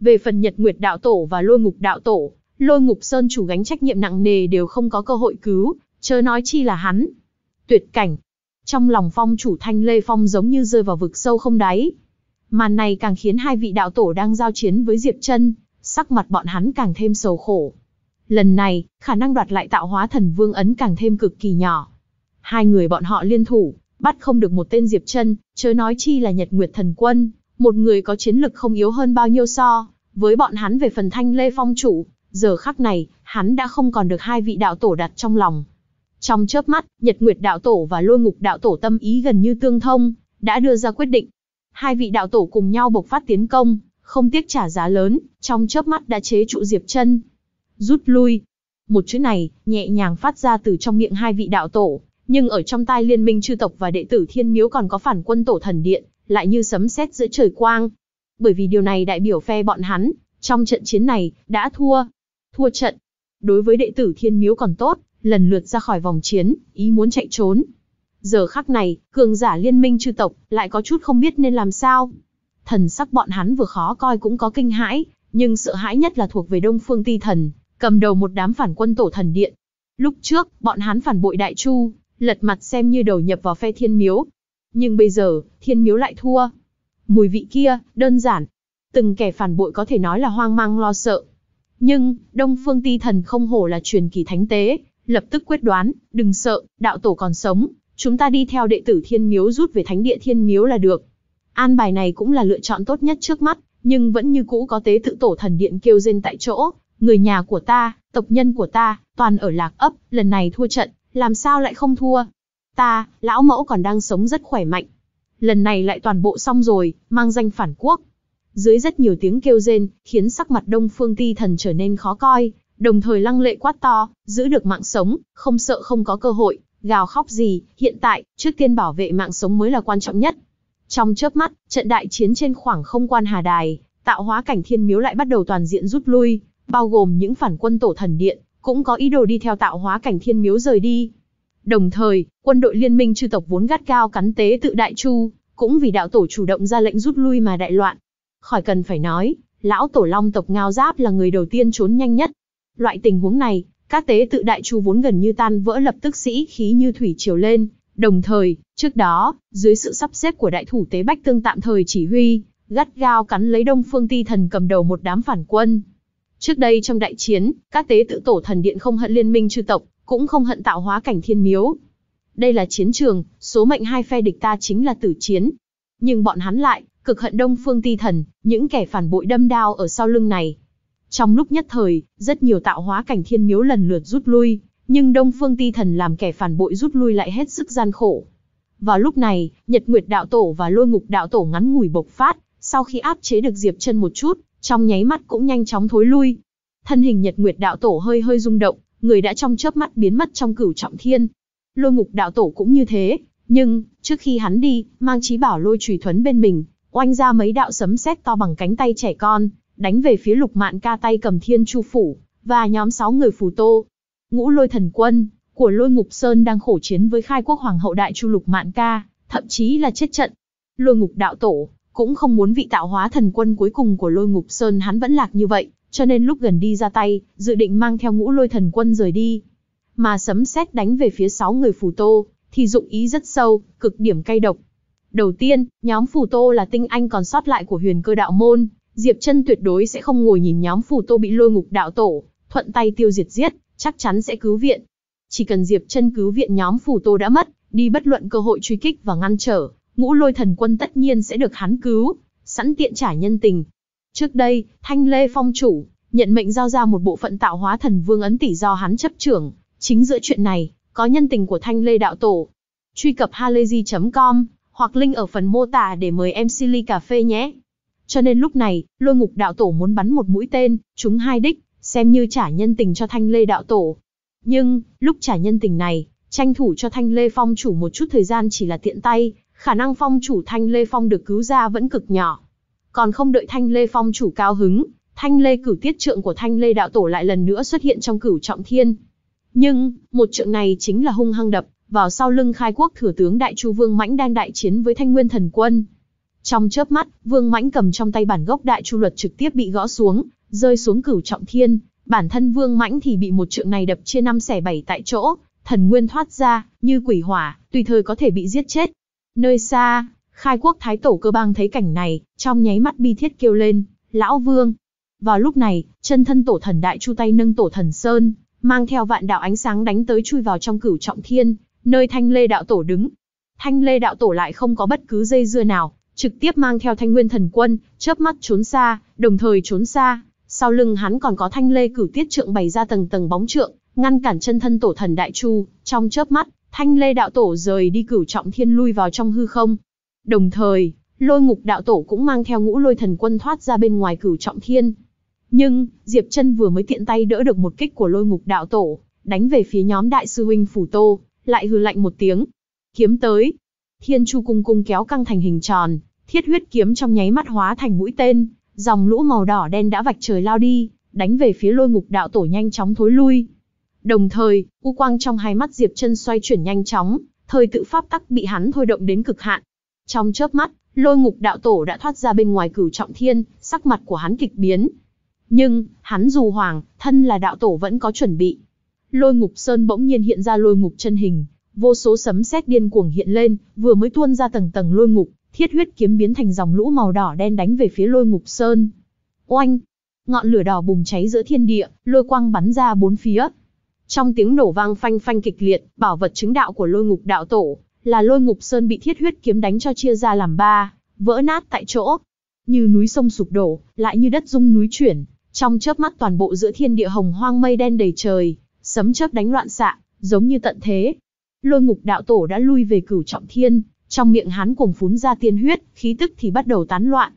Về phần Nhật Nguyệt đạo tổ và Lôi Ngục đạo tổ, Lôi Ngục Sơn chủ gánh trách nhiệm nặng nề đều không có cơ hội cứu, chớ nói chi là hắn. Tuyệt cảnh. Trong lòng phong chủ Thanh Lê Phong giống như rơi vào vực sâu không đáy. Màn này càng khiến hai vị đạo tổ đang giao chiến với Diệp Chân, sắc mặt bọn hắn càng thêm sầu khổ. Lần này, khả năng đoạt lại tạo hóa thần vương ấn càng thêm cực kỳ nhỏ. Hai người bọn họ liên thủ, bắt không được một tên Diệp chân, chớ nói chi là Nhật Nguyệt thần quân, một người có chiến lực không yếu hơn bao nhiêu so, với bọn hắn về phần thanh lê phong chủ, giờ khắc này, hắn đã không còn được hai vị đạo tổ đặt trong lòng. Trong chớp mắt, Nhật Nguyệt đạo tổ và Lôi Ngục đạo tổ tâm ý gần như tương thông, đã đưa ra quyết định. Hai vị đạo tổ cùng nhau bộc phát tiến công, không tiếc trả giá lớn, trong chớp mắt đã chế trụ Diệp Chân, Rút lui. Một chữ này, nhẹ nhàng phát ra từ trong miệng hai vị đạo tổ, nhưng ở trong tai liên minh chư tộc và đệ tử thiên miếu còn có phản quân tổ thần điện, lại như sấm sét giữa trời quang. Bởi vì điều này đại biểu phe bọn hắn, trong trận chiến này, đã thua. Thua trận. Đối với đệ tử thiên miếu còn tốt, lần lượt ra khỏi vòng chiến, ý muốn chạy trốn. Giờ khắc này, cường giả liên minh chư tộc, lại có chút không biết nên làm sao. Thần sắc bọn hắn vừa khó coi cũng có kinh hãi, nhưng sợ hãi nhất là thuộc về đông phương ti thần, cầm đầu một đám phản quân tổ thần điện. Lúc trước, bọn hắn phản bội Đại Chu, lật mặt xem như đầu nhập vào phe Thiên Miếu. Nhưng bây giờ, Thiên Miếu lại thua. Mùi vị kia, đơn giản. Từng kẻ phản bội có thể nói là hoang mang lo sợ. Nhưng, Đông Phương Ti Thần không hổ là truyền kỳ thánh tế, lập tức quyết đoán, đừng sợ, đạo tổ còn sống, chúng ta đi theo đệ tử Thiên Miếu rút về thánh địa Thiên Miếu là được. An bài này cũng là lựa chọn tốt nhất trước mắt, nhưng vẫn như cũ có tế tự tổ thần điện kêu rên tại chỗ, người nhà của ta, tộc nhân của ta, toàn ở lạc ấp, lần này thua trận, làm sao lại không thua? Ta, lão mẫu còn đang sống rất khỏe mạnh. Lần này lại toàn bộ xong rồi, mang danh phản quốc. Dưới rất nhiều tiếng kêu rên, khiến sắc mặt đông phương ti thần trở nên khó coi, đồng thời lăng lệ quát to, giữ được mạng sống, không sợ không có cơ hội, gào khóc gì, hiện tại, trước tiên bảo vệ mạng sống mới là quan trọng nhất. Trong chớp mắt, trận đại chiến trên khoảng không quan hà đài, tạo hóa cảnh thiên miếu lại bắt đầu toàn diện rút lui, bao gồm những phản quân tổ thần điện, cũng có ý đồ đi theo tạo hóa cảnh thiên miếu rời đi. Đồng thời, quân đội liên minh chư tộc vốn gắt cao cắn tế tự đại chu, cũng vì đạo tổ chủ động ra lệnh rút lui mà đại loạn. Khỏi cần phải nói, lão tổ long tộc ngao giáp là người đầu tiên trốn nhanh nhất. Loại tình huống này, các tế tự đại chu vốn gần như tan vỡ lập tức sĩ khí như thủy triều lên. Đồng thời, trước đó, dưới sự sắp xếp của đại thủ tế Bách Tương tạm thời chỉ huy, gắt gao cắn lấy đông phương ti thần cầm đầu một đám phản quân, Trước đây trong đại chiến, các tế tự tổ thần điện không hận liên minh chư tộc, cũng không hận tạo hóa cảnh thiên miếu. Đây là chiến trường, số mệnh hai phe địch ta chính là tử chiến. Nhưng bọn hắn lại, cực hận đông phương ti thần, những kẻ phản bội đâm đao ở sau lưng này. Trong lúc nhất thời, rất nhiều tạo hóa cảnh thiên miếu lần lượt rút lui, nhưng đông phương ti thần làm kẻ phản bội rút lui lại hết sức gian khổ. Vào lúc này, Nhật Nguyệt Đạo Tổ và Lôi Ngục Đạo Tổ ngắn ngủi bộc phát, sau khi áp chế được Diệp chân một chút, trong nháy mắt cũng nhanh chóng thối lui. Thân hình Nhật Nguyệt đạo tổ hơi hơi rung động, người đã trong chớp mắt biến mất trong cửu trọng thiên. Lôi Ngục đạo tổ cũng như thế, nhưng trước khi hắn đi, mang chí bảo lôi chùy thuấn bên mình, oanh ra mấy đạo sấm sét to bằng cánh tay trẻ con, đánh về phía Lục Mạn ca tay cầm Thiên Chu phủ và nhóm sáu người phù tô. Ngũ Lôi thần quân của Lôi Ngục Sơn đang khổ chiến với khai quốc hoàng hậu đại Chu Lục Mạn ca, thậm chí là chết trận. Lôi Ngục đạo tổ cũng không muốn vị tạo hóa thần quân cuối cùng của lôi ngục sơn hắn vẫn lạc như vậy, cho nên lúc gần đi ra tay, dự định mang theo ngũ lôi thần quân rời đi. Mà sấm sét đánh về phía sáu người phù tô, thì dụng ý rất sâu, cực điểm cay độc. Đầu tiên, nhóm phù tô là tinh anh còn sót lại của huyền cơ đạo môn, Diệp chân tuyệt đối sẽ không ngồi nhìn nhóm phù tô bị lôi ngục đạo tổ, thuận tay tiêu diệt giết, chắc chắn sẽ cứu viện. Chỉ cần Diệp chân cứu viện nhóm phù tô đã mất, đi bất luận cơ hội truy kích và ngăn trở, ngũ lôi thần quân tất nhiên sẽ được hắn cứu, sẵn tiện trả nhân tình. Trước đây, Thanh Lê Phong chủ, nhận mệnh giao ra một bộ phận tạo hóa thần vương ấn tỷ do hắn chấp trưởng, chính giữa chuyện này, có nhân tình của Thanh Lê Đạo Tổ. Truy cập halayzi.com, hoặc link ở phần mô tả để mời em Silly Cà Phê nhé. Cho nên lúc này, lôi ngục đạo tổ muốn bắn một mũi tên, chúng hai đích, xem như trả nhân tình cho Thanh Lê Đạo Tổ. Nhưng, lúc trả nhân tình này, tranh thủ cho Thanh Lê Phong chủ một chút thời gian chỉ là tiện tay, khả năng phong chủ Thanh Lê Phong được cứu ra vẫn cực nhỏ. Còn không đợi Thanh Lê Phong chủ cao hứng, Thanh Lê cửu tiết trượng của Thanh Lê đạo tổ lại lần nữa xuất hiện trong cửu trọng thiên. Nhưng, một trượng này chính là hung hăng đập, vào sau lưng khai quốc thừa tướng Đại Chu Vương Mãnh đang đại chiến với Thanh Nguyên thần quân. Trong chớp mắt, Vương Mãnh cầm trong tay bản gốc Đại Chu luật trực tiếp bị gõ xuống, rơi xuống cửu trọng thiên, bản thân Vương Mãnh thì bị một trượng này đập chia năm xẻ bảy tại chỗ, thần nguyên thoát ra, như quỷ hỏa, tùy thời có thể bị giết chết. Nơi xa, khai quốc thái tổ cơ bang thấy cảnh này, trong nháy mắt bi thiết kêu lên, lão vương. Vào lúc này, chân thân tổ thần đại chu tay nâng tổ thần sơn, mang theo vạn đạo ánh sáng đánh tới chui vào trong cửu trọng thiên, nơi thanh lê đạo tổ đứng. Thanh lê đạo tổ lại không có bất cứ dây dưa nào, trực tiếp mang theo thanh nguyên thần quân, chớp mắt trốn xa, đồng thời trốn xa. Sau lưng hắn còn có thanh lê cửu tiết trượng bày ra tầng tầng bóng trượng, ngăn cản chân thân tổ thần đại chu, trong chớp mắt, Thanh Lê đạo tổ rời đi cửu trọng thiên lui vào trong hư không. Đồng thời, lôi ngục đạo tổ cũng mang theo ngũ lôi thần quân thoát ra bên ngoài cửu trọng thiên. Nhưng, Diệp chân vừa mới tiện tay đỡ được một kích của lôi ngục đạo tổ, đánh về phía nhóm đại sư huynh phủ tô, lại hừ lạnh một tiếng. Kiếm tới. Thiên chu cung cung kéo căng thành hình tròn, thiết huyết kiếm trong nháy mắt hóa thành mũi tên, dòng lũ màu đỏ đen đã vạch trời lao đi, đánh về phía lôi ngục đạo tổ nhanh chóng thối lui. Đồng thời, u quang trong hai mắt Diệp Chân xoay chuyển nhanh chóng, thời tự pháp tắc bị hắn thôi động đến cực hạn. Trong chớp mắt, Lôi Ngục đạo tổ đã thoát ra bên ngoài cửu trọng thiên, sắc mặt của hắn kịch biến. Nhưng, hắn dù hoàng, thân là đạo tổ vẫn có chuẩn bị. Lôi Ngục Sơn bỗng nhiên hiện ra lôi ngục chân hình, vô số sấm sét điên cuồng hiện lên, vừa mới tuôn ra tầng tầng lôi ngục, thiết huyết kiếm biến thành dòng lũ màu đỏ đen đánh về phía Lôi Ngục Sơn. Oanh! Ngọn lửa đỏ bùng cháy giữa thiên địa, lôi quang bắn ra bốn phía, trong tiếng nổ vang phanh phanh kịch liệt, bảo vật chứng đạo của lôi ngục đạo tổ, là lôi ngục sơn bị thiết huyết kiếm đánh cho chia ra làm ba, vỡ nát tại chỗ. Như núi sông sụp đổ, lại như đất rung núi chuyển, trong chớp mắt toàn bộ giữa thiên địa hồng hoang mây đen đầy trời, sấm chớp đánh loạn xạ, giống như tận thế. Lôi ngục đạo tổ đã lui về cửu trọng thiên, trong miệng hắn cuồng phún ra tiên huyết, khí tức thì bắt đầu tán loạn.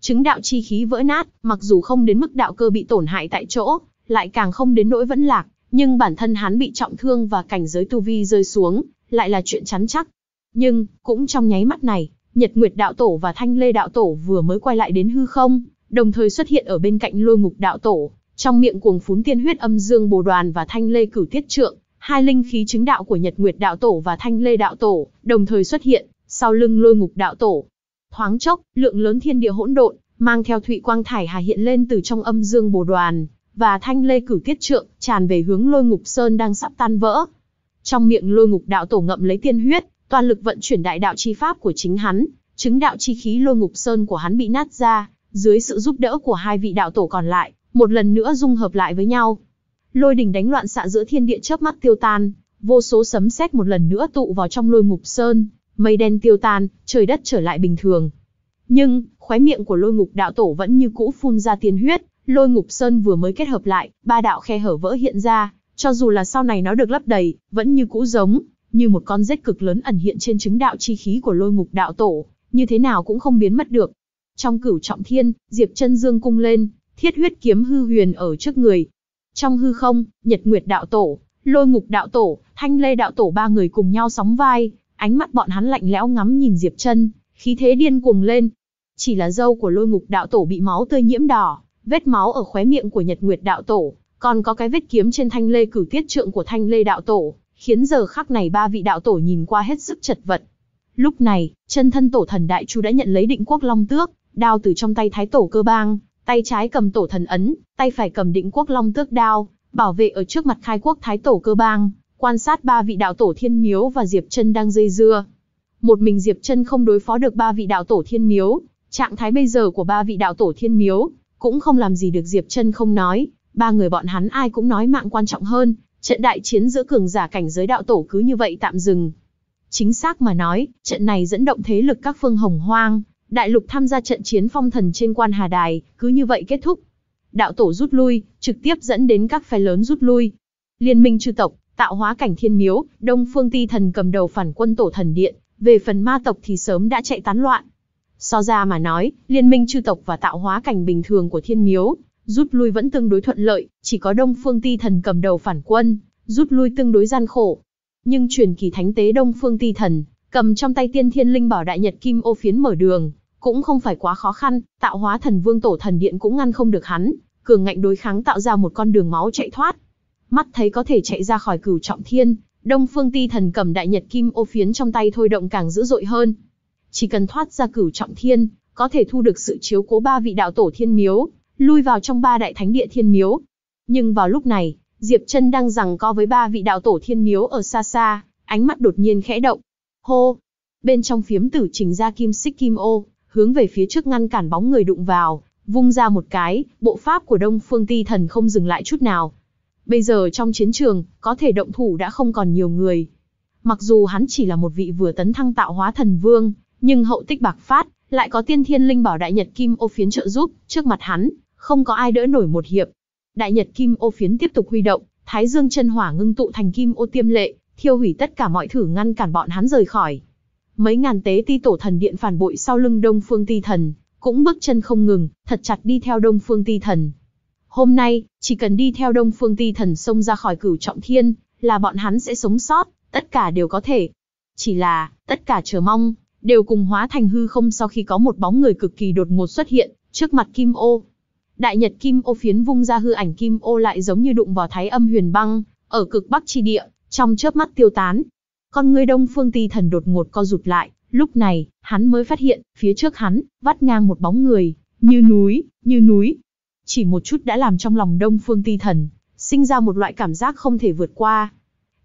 Chứng đạo chi khí vỡ nát, mặc dù không đến mức đạo cơ bị tổn hại tại chỗ, lại càng không đến nỗi vẫn lạc, nhưng bản thân hắn bị trọng thương và cảnh giới tu vi rơi xuống, lại là chuyện chắn chắc. Nhưng, cũng trong nháy mắt này, Nhật Nguyệt Đạo Tổ và Thanh Lê Đạo Tổ vừa mới quay lại đến hư không, đồng thời xuất hiện ở bên cạnh lôi ngục Đạo Tổ, trong miệng cuồng phún tiên huyết âm dương bồ đoàn và Thanh Lê cửu tiết trượng, hai linh khí chứng đạo của Nhật Nguyệt Đạo Tổ và Thanh Lê Đạo Tổ, đồng thời xuất hiện, sau lưng lôi ngục Đạo Tổ. Thoáng chốc, lượng lớn thiên địa hỗn độn, mang theo thụy quang thải hà hiện lên từ trong âm dương bồ đoàn, và thanh lê cử tiết trượng, tràn về hướng lôi ngục sơn đang sắp tan vỡ. Trong miệng lôi ngục đạo tổ ngậm lấy tiên huyết, toàn lực vận chuyển đại đạo chi pháp của chính hắn, chứng đạo chi khí lôi ngục sơn của hắn bị nát ra, dưới sự giúp đỡ của hai vị đạo tổ còn lại, một lần nữa dung hợp lại với nhau. Lôi đình đánh loạn xạ giữa thiên địa chớp mắt tiêu tan, vô số sấm sét một lần nữa tụ vào trong lôi ngục sơn, mây đen tiêu tan, trời đất trở lại bình thường. Nhưng, khóe miệng của lôi ngục đạo tổ vẫn như cũ phun ra tiên huyết, Lôi ngục sơn vừa mới kết hợp lại, ba đạo khe hở vỡ hiện ra, cho dù là sau này nó được lấp đầy, vẫn như cũ giống, như một con rết cực lớn ẩn hiện trên chứng đạo chi khí của lôi ngục đạo tổ, như thế nào cũng không biến mất được. Trong cửu trọng thiên, Diệp chân dương cung lên, thiết huyết kiếm hư huyền ở trước người. Trong hư không, nhật nguyệt đạo tổ, lôi ngục đạo tổ, thanh lê đạo tổ ba người cùng nhau sóng vai, ánh mắt bọn hắn lạnh lẽo ngắm nhìn Diệp chân khí thế điên cuồng lên. Chỉ là dâu của lôi ngục đạo tổ bị máu tươi nhiễm đỏ, vết máu ở khóe miệng của Nhật Nguyệt đạo tổ, còn có cái vết kiếm trên thanh lê cửu tiết trượng của thanh lê đạo tổ, khiến giờ khắc này ba vị đạo tổ nhìn qua hết sức chật vật. Lúc này, chân thân tổ thần đại chu đã nhận lấy định quốc long tước, đao từ trong tay thái tổ cơ bang, tay trái cầm tổ thần ấn, tay phải cầm định quốc long tước đao, bảo vệ ở trước mặt khai quốc thái tổ cơ bang, quan sát ba vị đạo tổ thiên miếu và diệp chân đang dây dưa. Một mình diệp chân không đối phó được ba vị đạo tổ thiên miếu, trạng thái bây giờ của ba vị đạo tổ thiên miếu, cũng không làm gì được Diệp Trân không nói, ba người bọn hắn ai cũng nói mạng quan trọng hơn, trận đại chiến giữa cường giả cảnh giới đạo tổ cứ như vậy tạm dừng. Chính xác mà nói, trận này dẫn động thế lực các phương hồng hoang, đại lục tham gia trận chiến phong thần trên quan Hà Đài, cứ như vậy kết thúc. Đạo tổ rút lui, trực tiếp dẫn đến các phe lớn rút lui. Liên minh chư tộc, tạo hóa cảnh thiên miếu, đông phương ti thần cầm đầu phản quân tổ thần điện, về phần ma tộc thì sớm đã chạy tán loạn, So ra mà nói, liên minh chư tộc và tạo hóa cảnh bình thường của thiên miếu, rút lui vẫn tương đối thuận lợi, chỉ có Đông Phương Ti Thần cầm đầu phản quân, rút lui tương đối gian khổ. Nhưng truyền kỳ thánh tế Đông Phương Ti Thần, cầm trong tay tiên thiên linh bảo đại nhật kim ô phiến mở đường, cũng không phải quá khó khăn, tạo hóa thần vương tổ thần điện cũng ngăn không được hắn, cường ngạnh đối kháng tạo ra một con đường máu chạy thoát. Mắt thấy có thể chạy ra khỏi cửu trọng thiên, Đông Phương Ti Thần cầm đại nhật kim ô phiến trong tay thôi động càng dữ dội hơn, chỉ cần thoát ra cửu trọng thiên, có thể thu được sự chiếu cố ba vị đạo tổ thiên miếu, lui vào trong ba đại thánh địa thiên miếu. Nhưng vào lúc này, Diệp Chân đang rằng co với ba vị đạo tổ thiên miếu ở xa xa, ánh mắt đột nhiên khẽ động. Hô! Bên trong phiếm tử trình ra kim xích kim ô, hướng về phía trước ngăn cản bóng người đụng vào, vung ra một cái, bộ pháp của Đông Phương Ti Thần không dừng lại chút nào. Bây giờ trong chiến trường, có thể động thủ đã không còn nhiều người. Mặc dù hắn chỉ là một vị vừa tấn thăng tạo hóa thần vương, nhưng hậu tích bạc phát, lại có tiên thiên linh bảo đại nhật kim ô phiến trợ giúp, trước mặt hắn, không có ai đỡ nổi một hiệp. Đại nhật kim ô phiến tiếp tục huy động, thái dương chân hỏa ngưng tụ thành kim ô tiêm lệ, thiêu hủy tất cả mọi thử ngăn cản bọn hắn rời khỏi. Mấy ngàn tế ti tổ thần điện phản bội sau lưng Đông Phương Ti Thần, cũng bước chân không ngừng, thật chặt đi theo Đông Phương Ti Thần. Hôm nay, chỉ cần đi theo Đông Phương Ti Thần xông ra khỏi cửu trọng thiên, là bọn hắn sẽ sống sót, tất cả đều có thể. Chỉ là, tất cả chờ mong, đều cùng hóa thành hư không sau khi có một bóng người cực kỳ đột ngột xuất hiện, trước mặt Kim Ô. Đại Nhật Kim Ô phiến vung ra hư ảnh Kim Ô lại giống như đụng vào Thái Âm Huyền Băng, ở cực Bắc tri địa, trong chớp mắt tiêu tán. Con người Đông Phương Ti thần đột ngột co rụt lại, lúc này, hắn mới phát hiện, phía trước hắn, vắt ngang một bóng người, như núi, như núi. Chỉ một chút đã làm trong lòng Đông Phương Ti thần sinh ra một loại cảm giác không thể vượt qua.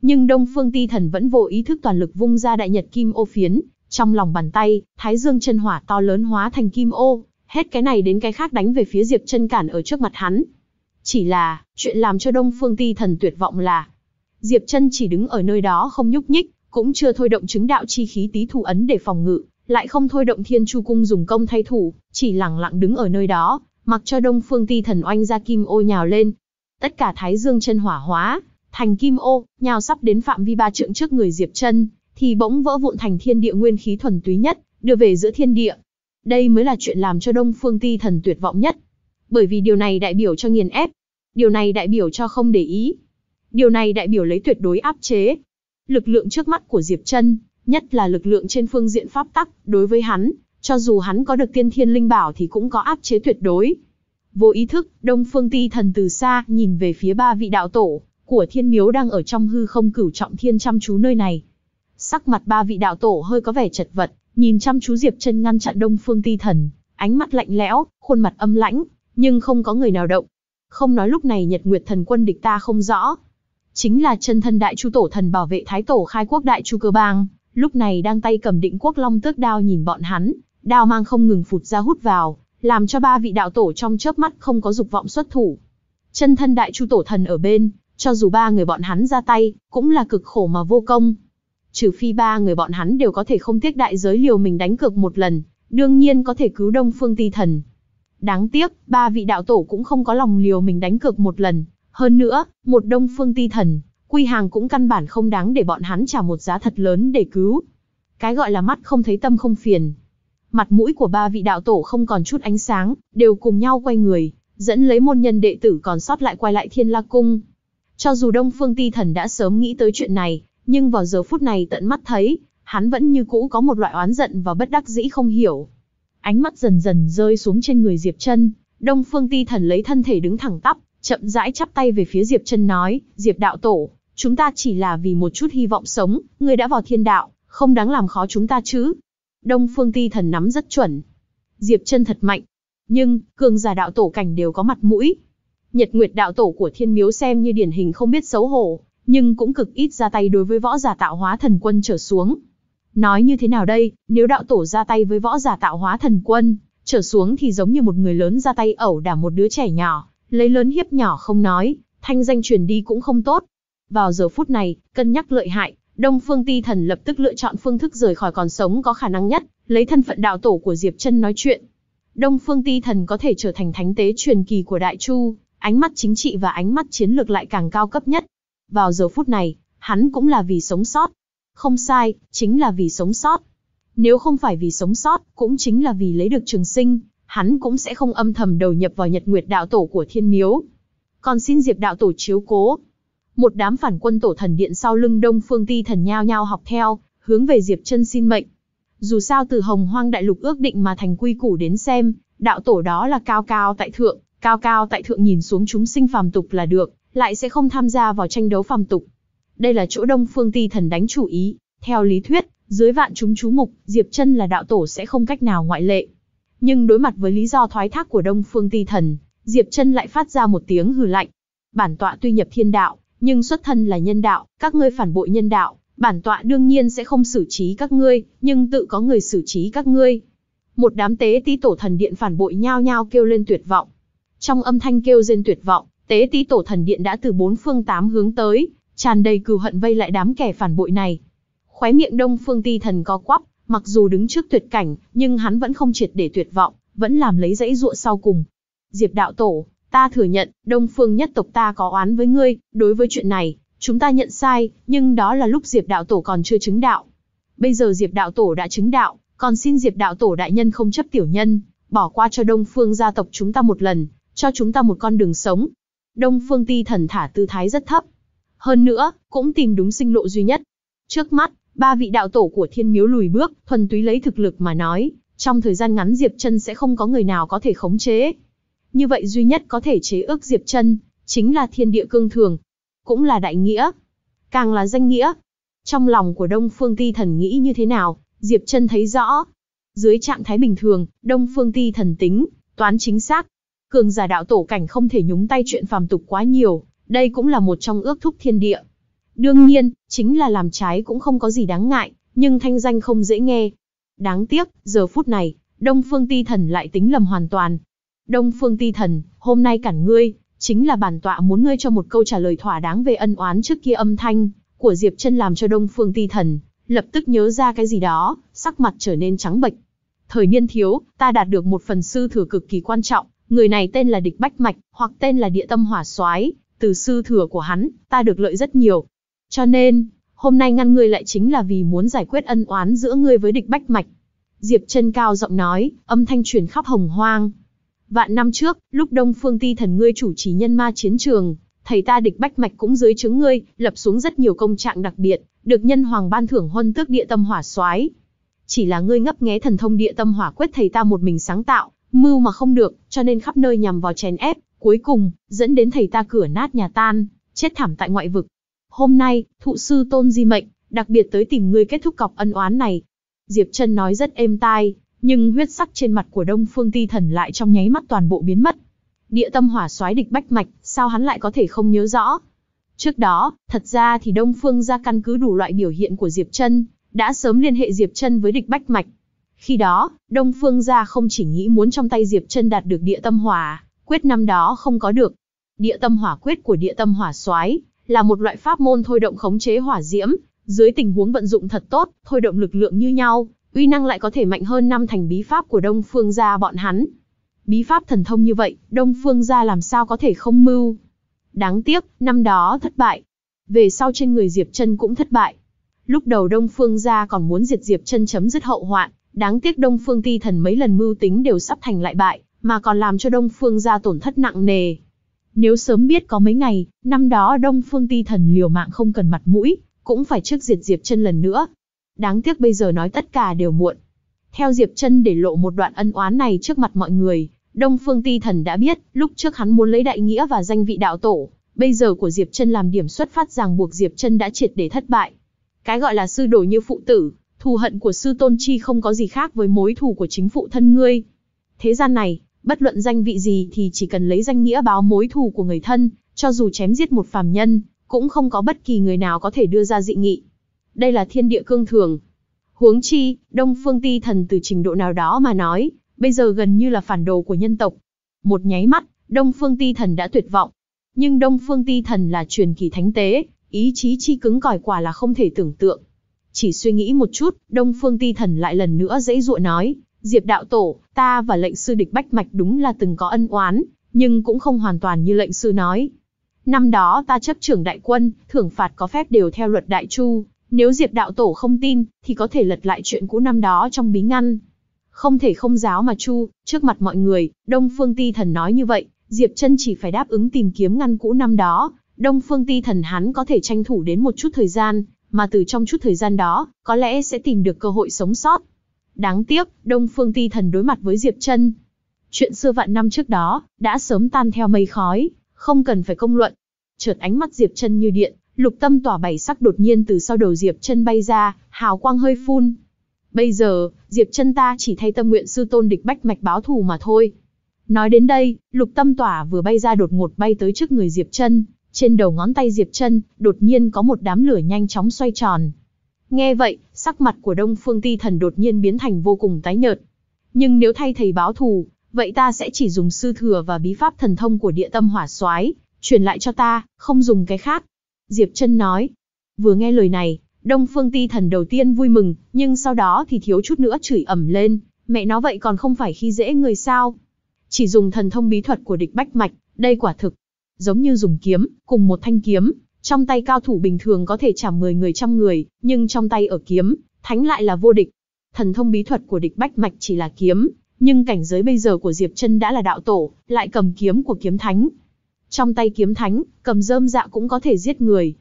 Nhưng Đông Phương Ti Thần vẫn vô ý thức toàn lực vung ra đại nhật kim ô phiến, trong lòng bàn tay, thái dương chân hỏa to lớn hóa thành kim ô, hết cái này đến cái khác đánh về phía Diệp chân cản ở trước mặt hắn. Chỉ là, chuyện làm cho Đông Phương Ti thần tuyệt vọng là, Diệp chân chỉ đứng ở nơi đó không nhúc nhích, cũng chưa thôi động chứng đạo chi khí tí thủ ấn để phòng ngự, lại không thôi động thiên chu cung dùng công thay thủ, chỉ lặng lặng đứng ở nơi đó, mặc cho Đông Phương Ti thần oanh ra kim ô nhào lên. Tất cả thái dương chân hỏa hóa, thành kim ô, nhào sắp đến phạm vi ba trượng trước người Diệp chân thì bỗng vỡ vụn thành thiên địa nguyên khí thuần túy nhất, đưa về giữa thiên địa. Đây mới là chuyện làm cho Đông Phương Ti thần tuyệt vọng nhất. Bởi vì điều này đại biểu cho nghiền ép, điều này đại biểu cho không để ý, điều này đại biểu lấy tuyệt đối áp chế. Lực lượng trước mắt của Diệp Chân, nhất là lực lượng trên phương diện pháp tắc, đối với hắn, cho dù hắn có được tiên thiên linh bảo thì cũng có áp chế tuyệt đối. Vô ý thức, Đông Phương Ti thần từ xa nhìn về phía ba vị đạo tổ của Thiên Miếu đang ở trong hư không cửu trọng thiên chăm chú nơi này, Sắc mặt ba vị đạo tổ hơi có vẻ chật vật, nhìn chăm chú Diệp Chân ngăn chặn Đông Phương Ti Thần, ánh mắt lạnh lẽo, khuôn mặt âm lãnh, nhưng không có người nào động. Không nói lúc này Nhật Nguyệt Thần Quân địch ta không rõ, chính là chân thân đại chu tổ thần bảo vệ thái tổ khai quốc đại chu cơ bang, lúc này đang tay cầm định quốc long tước đao nhìn bọn hắn, đao mang không ngừng phụt ra hút vào, làm cho ba vị đạo tổ trong chớp mắt không có dục vọng xuất thủ. Chân thân đại chu tổ thần ở bên, cho dù ba người bọn hắn ra tay, cũng là cực khổ mà vô công trừ phi ba người bọn hắn đều có thể không tiếc đại giới liều mình đánh cược một lần, đương nhiên có thể cứu Đông Phương Ti Thần. Đáng tiếc, ba vị đạo tổ cũng không có lòng liều mình đánh cược một lần, hơn nữa, một Đông Phương Ti Thần, quy hàng cũng căn bản không đáng để bọn hắn trả một giá thật lớn để cứu. Cái gọi là mắt không thấy tâm không phiền. Mặt mũi của ba vị đạo tổ không còn chút ánh sáng, đều cùng nhau quay người, dẫn lấy môn nhân đệ tử còn sót lại quay lại Thiên La Cung. Cho dù Đông Phương Ti Thần đã sớm nghĩ tới chuyện này, nhưng vào giờ phút này tận mắt thấy, hắn vẫn như cũ có một loại oán giận và bất đắc dĩ không hiểu. Ánh mắt dần dần rơi xuống trên người Diệp Trân Đông Phương Ti thần lấy thân thể đứng thẳng tắp, chậm rãi chắp tay về phía Diệp Trân nói, "Diệp đạo tổ, chúng ta chỉ là vì một chút hy vọng sống, người đã vào thiên đạo, không đáng làm khó chúng ta chứ?" Đông Phương Ti thần nắm rất chuẩn. Diệp Trân thật mạnh, nhưng cường giả đạo tổ cảnh đều có mặt mũi. Nhật Nguyệt đạo tổ của Thiên Miếu xem như điển hình không biết xấu hổ, nhưng cũng cực ít ra tay đối với võ giả tạo hóa thần quân trở xuống. Nói như thế nào đây, nếu đạo tổ ra tay với võ giả tạo hóa thần quân, trở xuống thì giống như một người lớn ra tay ẩu đả một đứa trẻ nhỏ, lấy lớn hiếp nhỏ không nói, thanh danh truyền đi cũng không tốt. Vào giờ phút này, cân nhắc lợi hại, Đông Phương Ti Thần lập tức lựa chọn phương thức rời khỏi còn sống có khả năng nhất, lấy thân phận đạo tổ của Diệp Chân nói chuyện. Đông Phương Ti Thần có thể trở thành thánh tế truyền kỳ của Đại Chu, ánh mắt chính trị và ánh mắt chiến lược lại càng cao cấp nhất, vào giờ phút này, hắn cũng là vì sống sót. Không sai, chính là vì sống sót. Nếu không phải vì sống sót, cũng chính là vì lấy được trường sinh, hắn cũng sẽ không âm thầm đầu nhập vào nhật nguyệt đạo tổ của thiên miếu. Còn xin diệp đạo tổ chiếu cố. Một đám phản quân tổ thần điện sau lưng đông phương ti thần nhao nhao học theo, hướng về diệp chân xin mệnh. Dù sao từ hồng hoang đại lục ước định mà thành quy củ đến xem, đạo tổ đó là cao cao tại thượng, cao cao tại thượng nhìn xuống chúng sinh phàm tục là được, lại sẽ không tham gia vào tranh đấu phàm tục. Đây là chỗ Đông Phương Ti Thần đánh chủ ý, theo lý thuyết, dưới vạn chúng chú mục, Diệp Chân là đạo tổ sẽ không cách nào ngoại lệ. Nhưng đối mặt với lý do thoái thác của Đông Phương Ti Thần, Diệp Chân lại phát ra một tiếng hừ lạnh. Bản tọa tuy nhập thiên đạo, nhưng xuất thân là nhân đạo, các ngươi phản bội nhân đạo, bản tọa đương nhiên sẽ không xử trí các ngươi, nhưng tự có người xử trí các ngươi. Một đám tế tí tổ thần điện phản bội nhao nhao kêu lên tuyệt vọng. Trong âm thanh kêu rên tuyệt vọng, Tế ti tổ thần điện đã từ bốn phương tám hướng tới, tràn đầy cừu hận vây lại đám kẻ phản bội này. Khóe miệng Đông Phương Ti thần co quắp, mặc dù đứng trước tuyệt cảnh, nhưng hắn vẫn không triệt để tuyệt vọng, vẫn làm lấy dãy dụa sau cùng. Diệp đạo tổ, ta thừa nhận, Đông Phương nhất tộc ta có oán với ngươi, đối với chuyện này, chúng ta nhận sai, nhưng đó là lúc Diệp đạo tổ còn chưa chứng đạo. Bây giờ Diệp đạo tổ đã chứng đạo, còn xin Diệp đạo tổ đại nhân không chấp tiểu nhân, bỏ qua cho Đông Phương gia tộc chúng ta một lần, cho chúng ta một con đường sống, Đông Phương Ti Thần thả tư thái rất thấp. Hơn nữa, cũng tìm đúng sinh lộ duy nhất. Trước mắt, ba vị đạo tổ của Thiên Miếu lùi bước, thuần túy lấy thực lực mà nói, trong thời gian ngắn Diệp Chân sẽ không có người nào có thể khống chế. Như vậy duy nhất có thể chế ước Diệp Chân chính là Thiên Địa Cương Thường, cũng là đại nghĩa, càng là danh nghĩa. Trong lòng của Đông Phương Ti Thần nghĩ như thế nào, Diệp Chân thấy rõ. Dưới trạng thái bình thường, Đông Phương Ti Thần tính, toán chính xác, cường giả đạo tổ cảnh không thể nhúng tay chuyện phàm tục quá nhiều, đây cũng là một trong ước thúc thiên địa. Đương nhiên, chính là làm trái cũng không có gì đáng ngại, nhưng thanh danh không dễ nghe. Đáng tiếc, giờ phút này, Đông Phương Ti Thần lại tính lầm hoàn toàn. Đông Phương Ti Thần, hôm nay cản ngươi, chính là bản tọa muốn ngươi cho một câu trả lời thỏa đáng về ân oán trước kia âm thanh của Diệp Chân làm cho Đông Phương Ti Thần lập tức nhớ ra cái gì đó, sắc mặt trở nên trắng bệch. Thời niên thiếu, ta đạt được một phần sư thừa cực kỳ quan trọng, Người này tên là Địch Bách Mạch, hoặc tên là Địa Tâm Hỏa Soái, từ sư thừa của hắn, ta được lợi rất nhiều. Cho nên, hôm nay ngăn ngươi lại chính là vì muốn giải quyết ân oán giữa ngươi với Địch Bách Mạch. Diệp Chân cao giọng nói, âm thanh truyền khắp hồng hoang. Vạn năm trước, lúc Đông Phương Ti thần ngươi chủ trì nhân ma chiến trường, thầy ta Địch Bách Mạch cũng dưới chứng ngươi, lập xuống rất nhiều công trạng đặc biệt, được nhân hoàng ban thưởng huân tước địa tâm hỏa soái. Chỉ là ngươi ngấp nghé thần thông địa tâm hỏa quyết thầy ta một mình sáng tạo, mưu mà không được, cho nên khắp nơi nhằm vào chèn ép, cuối cùng, dẫn đến thầy ta cửa nát nhà tan, chết thảm tại ngoại vực. Hôm nay, thụ sư tôn di mệnh, đặc biệt tới tìm ngươi kết thúc cọc ân oán này. Diệp Trân nói rất êm tai, nhưng huyết sắc trên mặt của Đông Phương Ti Thần lại trong nháy mắt toàn bộ biến mất. Địa tâm hỏa xoáy địch bách mạch, sao hắn lại có thể không nhớ rõ? Trước đó, thật ra thì Đông Phương ra căn cứ đủ loại biểu hiện của Diệp Trân, đã sớm liên hệ Diệp Trân với địch bách mạch. Khi đó, Đông Phương gia không chỉ nghĩ muốn trong tay Diệp Chân đạt được địa tâm hỏa, quyết năm đó không có được. Địa tâm hỏa quyết của địa tâm hỏa soái là một loại pháp môn thôi động khống chế hỏa diễm, dưới tình huống vận dụng thật tốt, thôi động lực lượng như nhau, uy năng lại có thể mạnh hơn năm thành bí pháp của Đông Phương gia bọn hắn. Bí pháp thần thông như vậy, Đông Phương gia làm sao có thể không mưu? Đáng tiếc, năm đó thất bại. Về sau trên người Diệp Chân cũng thất bại. Lúc đầu Đông Phương gia còn muốn diệt Diệp Chân chấm dứt hậu hoạn, Đáng tiếc Đông Phương Ti Thần mấy lần mưu tính đều sắp thành lại bại, mà còn làm cho Đông Phương gia tổn thất nặng nề. Nếu sớm biết có mấy ngày, năm đó Đông Phương Ti Thần liều mạng không cần mặt mũi, cũng phải trước diệt Diệp Chân lần nữa. Đáng tiếc bây giờ nói tất cả đều muộn. Theo Diệp Chân để lộ một đoạn ân oán này trước mặt mọi người, Đông Phương Ti Thần đã biết, lúc trước hắn muốn lấy đại nghĩa và danh vị đạo tổ, bây giờ của Diệp Chân làm điểm xuất phát ràng buộc Diệp Chân đã triệt để thất bại. Cái gọi là sư đồ như phụ tử, Thù hận của sư tôn chi không có gì khác với mối thù của chính phụ thân ngươi. Thế gian này, bất luận danh vị gì thì chỉ cần lấy danh nghĩa báo mối thù của người thân, cho dù chém giết một phàm nhân, cũng không có bất kỳ người nào có thể đưa ra dị nghị. Đây là thiên địa cương thường. Huống chi, Đông Phương Ti thần từ trình độ nào đó mà nói, bây giờ gần như là phản đồ của nhân tộc. Một nháy mắt, Đông Phương Ti thần đã tuyệt vọng. Nhưng Đông Phương Ti thần là truyền kỳ thánh tế, ý chí chi cứng cỏi quả là không thể tưởng tượng. Chỉ suy nghĩ một chút, Đông Phương Ti Thần lại lần nữa dễ dụa nói, Diệp Đạo Tổ, ta và lệnh sư địch Bách Mạch đúng là từng có ân oán, nhưng cũng không hoàn toàn như lệnh sư nói. Năm đó ta chấp trưởng đại quân, thưởng phạt có phép đều theo luật đại chu, nếu Diệp Đạo Tổ không tin, thì có thể lật lại chuyện cũ năm đó trong bí ngăn. Không thể không giáo mà chu, trước mặt mọi người, Đông Phương Ti Thần nói như vậy, Diệp chân chỉ phải đáp ứng tìm kiếm ngăn cũ năm đó, Đông Phương Ti Thần hắn có thể tranh thủ đến một chút thời gian, mà từ trong chút thời gian đó, có lẽ sẽ tìm được cơ hội sống sót. Đáng tiếc, Đông Phương Ti Thần đối mặt với Diệp Trân. Chuyện xưa vạn năm trước đó, đã sớm tan theo mây khói, không cần phải công luận. Chợt ánh mắt Diệp Trân như điện, lục tâm tỏa bảy sắc đột nhiên từ sau đầu Diệp Trân bay ra, hào quang hơi phun. Bây giờ, Diệp Trân ta chỉ thay tâm nguyện sư tôn địch bách mạch báo thù mà thôi. Nói đến đây, lục tâm tỏa vừa bay ra đột ngột bay tới trước người Diệp Trân, trên đầu ngón tay Diệp Chân, đột nhiên có một đám lửa nhanh chóng xoay tròn. Nghe vậy, sắc mặt của Đông Phương Ti Thần đột nhiên biến thành vô cùng tái nhợt. Nhưng nếu thay thầy báo thù, vậy ta sẽ chỉ dùng sư thừa và bí pháp thần thông của địa tâm hỏa soái truyền lại cho ta, không dùng cái khác. Diệp Trân nói. Vừa nghe lời này, Đông Phương Ti Thần đầu tiên vui mừng, nhưng sau đó thì thiếu chút nữa chửi ẩm lên, mẹ nó vậy còn không phải khi dễ người sao. Chỉ dùng thần thông bí thuật của địch bách mạch, đây quả thực giống như dùng kiếm, cùng một thanh kiếm, trong tay cao thủ bình thường có thể chả 10 người trăm người, nhưng trong tay ở kiếm, thánh lại là vô địch. Thần thông bí thuật của địch bách mạch chỉ là kiếm, nhưng cảnh giới bây giờ của Diệp Chân đã là đạo tổ, lại cầm kiếm của kiếm thánh. Trong tay kiếm thánh, cầm rơm dạ cũng có thể giết người.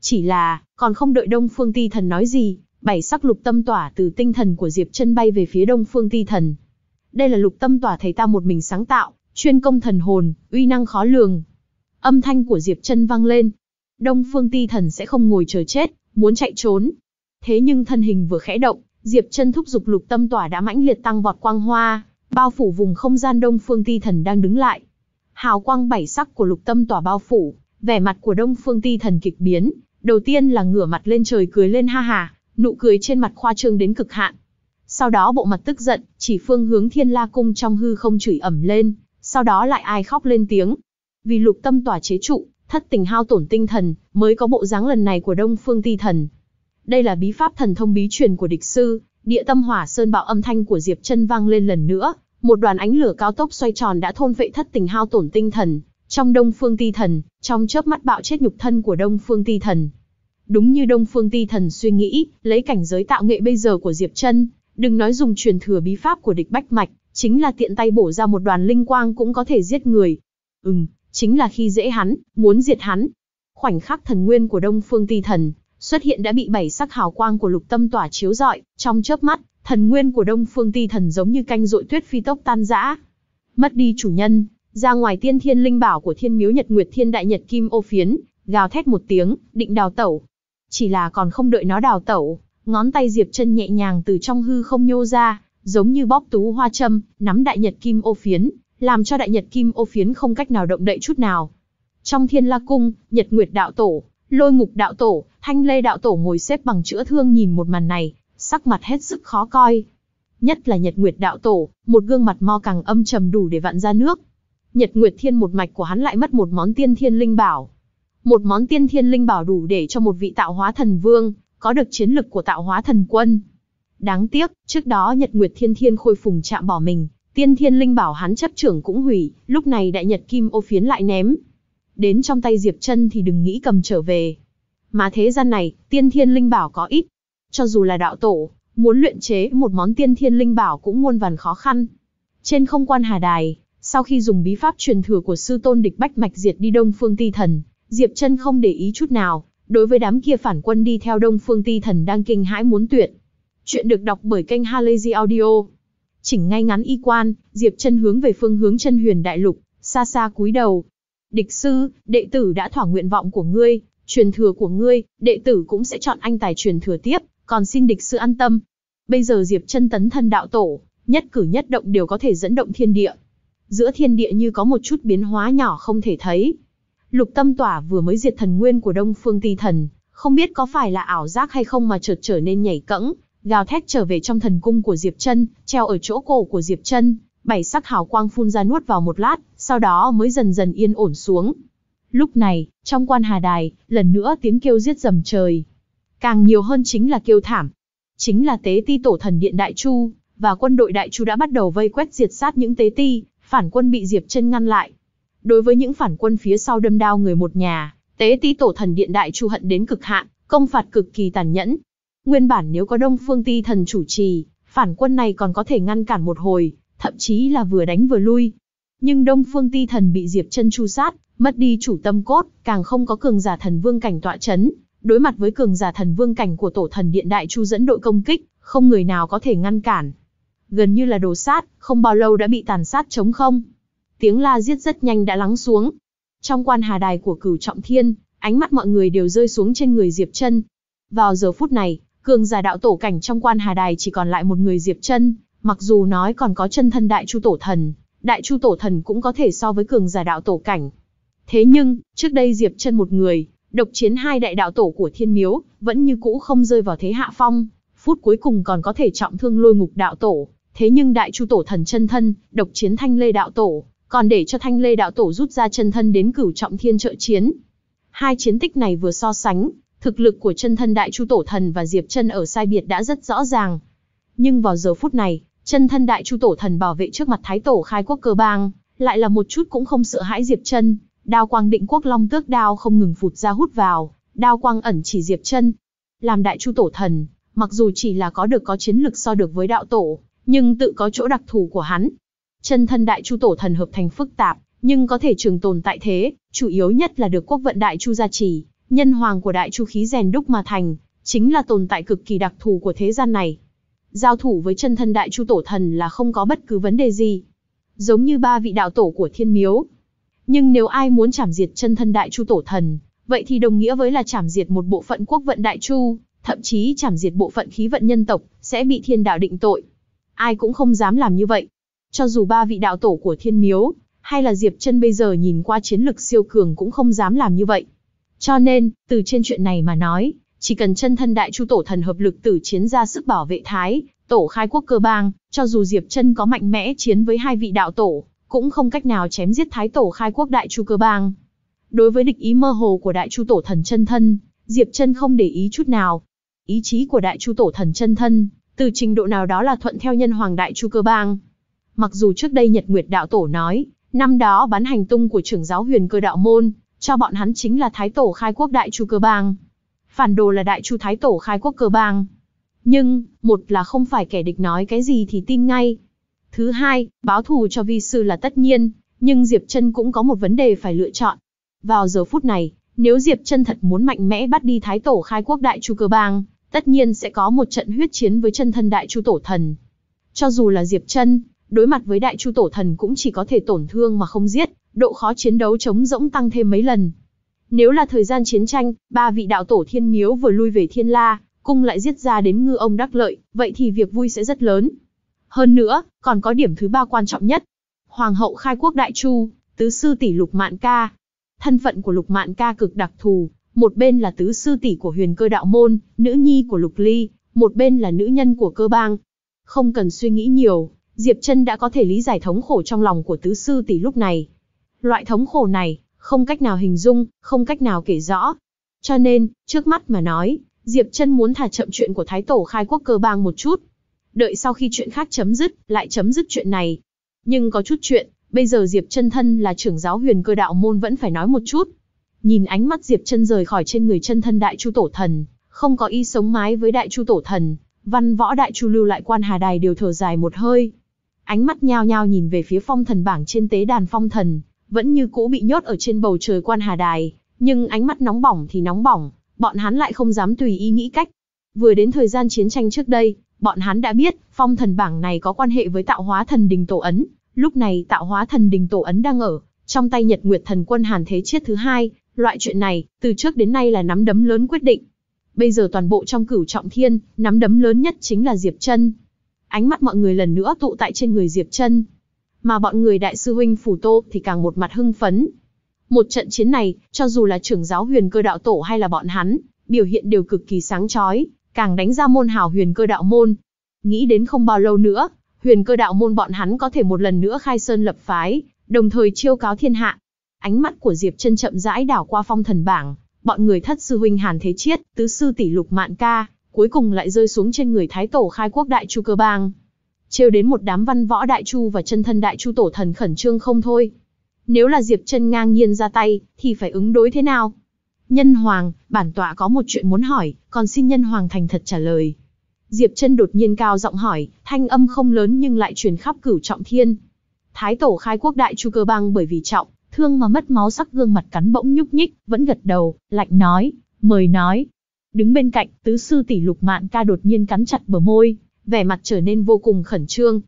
Chỉ là, còn không đợi Đông Phương Ti Thần nói gì, bảy sắc lục tâm tỏa từ tinh thần của Diệp Chân bay về phía Đông Phương Ti Thần. Đây là lục tâm tỏa thầy ta một mình sáng tạo, chuyên công thần hồn, uy năng khó lường, Âm thanh của Diệp Chân vang lên. Đông Phương Ti Thần sẽ không ngồi chờ chết, muốn chạy trốn. Thế nhưng thân hình vừa khẽ động, Diệp Chân thúc dục lục tâm tỏa đã mãnh liệt tăng vọt quang hoa, bao phủ vùng không gian Đông Phương Ti Thần đang đứng lại. Hào quang bảy sắc của lục tâm tỏa bao phủ, vẻ mặt của Đông Phương Ti Thần kịch biến, đầu tiên là ngửa mặt lên trời cười lên ha ha, nụ cười trên mặt khoa trương đến cực hạn. Sau đó bộ mặt tức giận, chỉ phương hướng Thiên La cung trong hư không chửi ẩm lên, sau đó lại ai khóc lên tiếng, vì lục tâm tỏa chế trụ, thất tình hao tổn tinh thần, mới có bộ dáng lần này của Đông Phương Ti Thần. Đây là bí pháp thần thông bí truyền của địch sư, địa tâm hỏa sơn bạo âm thanh của Diệp Chân vang lên lần nữa, một đoàn ánh lửa cao tốc xoay tròn đã thôn vệ thất tình hao tổn tinh thần, trong Đông Phương Ti Thần, trong chớp mắt bạo chết nhục thân của Đông Phương Ti Thần. Đúng như Đông Phương Ti Thần suy nghĩ, lấy cảnh giới tạo nghệ bây giờ của Diệp Chân, đừng nói dùng truyền thừa bí pháp của địch bách mạch, chính là tiện tay bổ ra một đoàn linh quang cũng có thể giết người. Ừm, chính là khi dễ hắn, muốn diệt hắn. Khoảnh khắc thần nguyên của Đông Phương Ti Thần xuất hiện đã bị bảy sắc hào quang của Lục Tâm Tỏa chiếu rọi, trong chớp mắt, thần nguyên của Đông Phương Ti Thần giống như canh rội tuyết phi tốc tan rã. Mất đi chủ nhân, ra ngoài tiên thiên linh bảo của Thiên Miếu Nhật Nguyệt Thiên Đại Nhật Kim Ô Phiến, gào thét một tiếng, định đào tẩu. Chỉ là còn không đợi nó đào tẩu, ngón tay Diệp Chân nhẹ nhàng từ trong hư không nhô ra, giống như bóp tú hoa châm, nắm Đại Nhật Kim Ô Phiến, làm cho đại nhật kim ô phiến không cách nào động đậy chút nào. Trong thiên la cung, nhật nguyệt đạo tổ, lôi ngục đạo tổ, thanh lê đạo tổ ngồi xếp bằng chữa thương nhìn một màn này, sắc mặt hết sức khó coi. Nhất là nhật nguyệt đạo tổ, một gương mặt mo càng âm trầm đủ để vặn ra nước. Nhật nguyệt thiên một mạch của hắn lại mất một món tiên thiên linh bảo. Một món tiên thiên linh bảo đủ để cho một vị tạo hóa thần vương, có được chiến lực của tạo hóa thần quân. Đáng tiếc, trước đó Nhật Nguyệt Thiên Thiên khôi phùng chạm bỏ mình, Tiên thiên linh bảo hắn chấp trưởng cũng hủy, lúc này đại nhật kim ô phiến lại ném. Đến trong tay Diệp chân thì đừng nghĩ cầm trở về. Mà thế gian này, tiên thiên linh bảo có ít. Cho dù là đạo tổ, muốn luyện chế một món tiên thiên linh bảo cũng muôn vàn khó khăn. Trên không quan hà đài, sau khi dùng bí pháp truyền thừa của sư tôn địch bách mạch diệt đi đông phương ti thần, Diệp chân không để ý chút nào, đối với đám kia phản quân đi theo đông phương ti thần đang kinh hãi muốn tuyệt. Chuyện được đọc bởi kênh Halazy Audio chỉnh ngay ngắn y quan, Diệp Chân hướng về phương hướng Chân Huyền Đại Lục, xa xa cúi đầu. "Địch sư, đệ tử đã thỏa nguyện vọng của ngươi, truyền thừa của ngươi, đệ tử cũng sẽ chọn anh tài truyền thừa tiếp, còn xin địch sư an tâm." Bây giờ Diệp Chân tấn thân đạo tổ, nhất cử nhất động đều có thể dẫn động thiên địa. Giữa thiên địa như có một chút biến hóa nhỏ không thể thấy. Lục Tâm Tỏa vừa mới diệt thần nguyên của Đông Phương Ti Thần, không biết có phải là ảo giác hay không mà chợt trở nên nhảy cẫng, gào thét trở về trong thần cung của Diệp Chân, treo ở chỗ cổ của Diệp Chân, bảy sắc hào quang phun ra nuốt vào một lát, sau đó mới dần dần yên ổn xuống. Lúc này, trong quan hà đài, lần nữa tiếng kêu giết rầm trời. Càng nhiều hơn chính là kêu thảm. Chính là tế ti tổ thần điện Đại Chu, và quân đội Đại Chu đã bắt đầu vây quét diệt sát những tế ti, phản quân bị Diệp Chân ngăn lại. Đối với những phản quân phía sau đâm đao người một nhà, tế ti tổ thần điện Đại Chu hận đến cực hạn, công phạt cực kỳ tàn nhẫn, Nguyên bản nếu có Đông Phương Ti thần chủ trì, phản quân này còn có thể ngăn cản một hồi, thậm chí là vừa đánh vừa lui. Nhưng Đông Phương Ti thần bị Diệp Chân chu sát, mất đi chủ tâm cốt, càng không có cường giả thần vương cảnh tọa chấn, đối mặt với cường giả thần vương cảnh của tổ thần điện đại chu dẫn đội công kích, không người nào có thể ngăn cản. Gần như là đồ sát, không bao lâu đã bị tàn sát trống không. Tiếng la giết rất nhanh đã lắng xuống. Trong quan hà đài của Cửu Trọng Thiên, ánh mắt mọi người đều rơi xuống trên người Diệp Chân. Vào giờ phút này, cường giả đạo tổ cảnh trong quan hà đài chỉ còn lại một người Diệp chân mặc dù nói còn có chân thân đại chu tổ thần, đại chu tổ thần cũng có thể so với cường giả đạo tổ cảnh. Thế nhưng, trước đây Diệp chân một người, độc chiến hai đại đạo tổ của thiên miếu, vẫn như cũ không rơi vào thế hạ phong, phút cuối cùng còn có thể trọng thương lôi ngục đạo tổ. Thế nhưng đại chu tổ thần chân thân, độc chiến thanh lê đạo tổ, còn để cho thanh lê đạo tổ rút ra chân thân đến cửu trọng thiên trợ chiến. Hai chiến tích này vừa so sánh, Thực lực của chân thân đại chu tổ thần và Diệp chân ở sai biệt đã rất rõ ràng. Nhưng vào giờ phút này, chân thân đại chu tổ thần bảo vệ trước mặt thái tổ khai quốc cơ bang, lại là một chút cũng không sợ hãi Diệp chân. Đao quang định quốc long tước đao không ngừng phụt ra hút vào, đao quang ẩn chỉ Diệp chân. Làm đại chu tổ thần, mặc dù chỉ là có được có chiến lực so được với đạo tổ, nhưng tự có chỗ đặc thù của hắn. Chân thân đại chu tổ thần hợp thành phức tạp, nhưng có thể trường tồn tại thế, chủ yếu nhất là được quốc vận đại chu gia trì, nhân hoàng của đại chu khí rèn đúc mà thành, chính là tồn tại cực kỳ đặc thù của thế gian này. Giao thủ với chân thân đại chu tổ thần là không có bất cứ vấn đề gì. Giống như ba vị đạo tổ của thiên miếu. Nhưng nếu ai muốn chảm diệt chân thân đại chu tổ thần, vậy thì đồng nghĩa với là chảm diệt một bộ phận quốc vận đại chu, thậm chí chảm diệt bộ phận khí vận nhân tộc, sẽ bị thiên đạo định tội. Ai cũng không dám làm như vậy. Cho dù ba vị đạo tổ của thiên miếu, hay là Diệp chân bây giờ nhìn qua chiến lực siêu cường cũng không dám làm như vậy. Cho nên, từ trên chuyện này mà nói, chỉ cần chân thân đại chu tổ thần hợp lực tử chiến ra sức bảo vệ Thái, tổ khai quốc cơ bang, cho dù Diệp chân có mạnh mẽ chiến với hai vị đạo tổ, cũng không cách nào chém giết Thái tổ khai quốc đại chu cơ bang. Đối với địch ý mơ hồ của đại chu tổ thần chân thân, Diệp chân không để ý chút nào. Ý chí của đại chu tổ thần chân thân, từ trình độ nào đó là thuận theo nhân hoàng đại chu cơ bang. Mặc dù trước đây Nhật Nguyệt đạo tổ nói, năm đó bán hành tung của trưởng giáo huyền cơ đạo môn, cho bọn hắn chính là Thái Tổ khai quốc Đại Chu Cơ Bang. Phản đồ là Đại Chu Thái Tổ khai quốc Cơ Bang. Nhưng, một là không phải kẻ địch nói cái gì thì tin ngay. Thứ hai, báo thù cho vi sư là tất nhiên, nhưng Diệp Trân cũng có một vấn đề phải lựa chọn. Vào giờ phút này, nếu Diệp Trân thật muốn mạnh mẽ bắt đi Thái Tổ khai quốc Đại Chu Cơ Bang, tất nhiên sẽ có một trận huyết chiến với chân thân Đại Chu Tổ Thần. Cho dù là Diệp Trân, đối mặt với Đại Chu Tổ Thần cũng chỉ có thể tổn thương mà không giết, độ khó chiến đấu chống rỗng tăng thêm mấy lần. Nếu là thời gian chiến tranh, ba vị đạo tổ thiên miếu vừa lui về thiên la, cung lại giết ra đến ngư ông đắc lợi, vậy thì việc vui sẽ rất lớn. Hơn nữa, còn có điểm thứ ba quan trọng nhất. Hoàng hậu khai quốc đại chu, tứ sư tỷ lục mạn ca. Thân phận của lục mạn ca cực đặc thù, một bên là tứ sư tỷ của huyền cơ đạo môn, nữ nhi của lục ly, một bên là nữ nhân của cơ bang. Không cần suy nghĩ nhiều, Diệp chân đã có thể lý giải thống khổ trong lòng của tứ sư tỷ lúc này. Loại thống khổ này, không cách nào hình dung, không cách nào kể rõ. Cho nên, trước mắt mà nói, Diệp Trân muốn thả chậm chuyện của Thái Tổ khai quốc cơ bang một chút. Đợi sau khi chuyện khác chấm dứt, lại chấm dứt chuyện này. Nhưng có chút chuyện, bây giờ Diệp Trân thân là trưởng giáo huyền cơ đạo môn vẫn phải nói một chút. Nhìn ánh mắt Diệp Trân rời khỏi trên người chân thân đại chu tổ thần, không có ý sống mái với đại chu tổ thần, văn võ đại chu lưu lại quan hà đài đều thở dài một hơi. Ánh mắt nhao nhao nhìn về phía phong thần bảng trên tế đàn phong thần, vẫn như cũ bị nhốt ở trên bầu trời quan hà đài, nhưng ánh mắt nóng bỏng thì nóng bỏng, bọn hắn lại không dám tùy ý nghĩ cách. Vừa đến thời gian chiến tranh trước đây, bọn hắn đã biết, phong thần bảng này có quan hệ với tạo hóa thần đình tổ ấn, lúc này tạo hóa thần đình tổ ấn đang ở, trong tay Nhật Nguyệt thần quân Hàn Thế Chiết thứ hai, loại chuyện này, từ trước đến nay là nắm đấm lớn quyết định. Bây giờ toàn bộ trong cửu trọng thiên, nắm đấm lớn nhất chính là Diệp Chân. Ánh mắt mọi người lần nữa tụ tại trên người Diệp Chân mà bọn người đại sư huynh phủ tô thì càng một mặt hưng phấn. Một trận chiến này, cho dù là trưởng giáo huyền cơ đạo tổ hay là bọn hắn, biểu hiện đều cực kỳ sáng chói, càng đánh ra môn hào huyền cơ đạo môn. Nghĩ đến không bao lâu nữa, huyền cơ đạo môn bọn hắn có thể một lần nữa khai sơn lập phái, đồng thời chiêu cáo thiên hạ. Ánh mắt của Diệp chân chậm rãi đảo qua phong thần bảng, bọn người thất sư huynh Hàn Thế Chiết, tứ sư tỷ Lục Mạn Ca, cuối cùng lại rơi xuống trên người Thái Tổ khai quốc đại Chu Cơ Bang trêu đến một đám văn võ đại chu và chân thân đại chu tổ thần khẩn trương không thôi. Nếu là Diệp chân ngang nhiên ra tay, thì phải ứng đối thế nào? Nhân hoàng, bản tọa có một chuyện muốn hỏi, còn xin nhân hoàng thành thật trả lời. Diệp chân đột nhiên cao giọng hỏi, thanh âm không lớn nhưng lại truyền khắp cửu trọng thiên. Thái tổ khai quốc đại chu cơ băng bởi vì trọng, thương mà mất máu sắc gương mặt cắn bỗng nhúc nhích, vẫn gật đầu, lạnh nói, mời nói. Đứng bên cạnh, tứ sư tỷ lục mạn ca đột nhiên cắn chặt bờ môi, vẻ mặt trở nên vô cùng khẩn trương.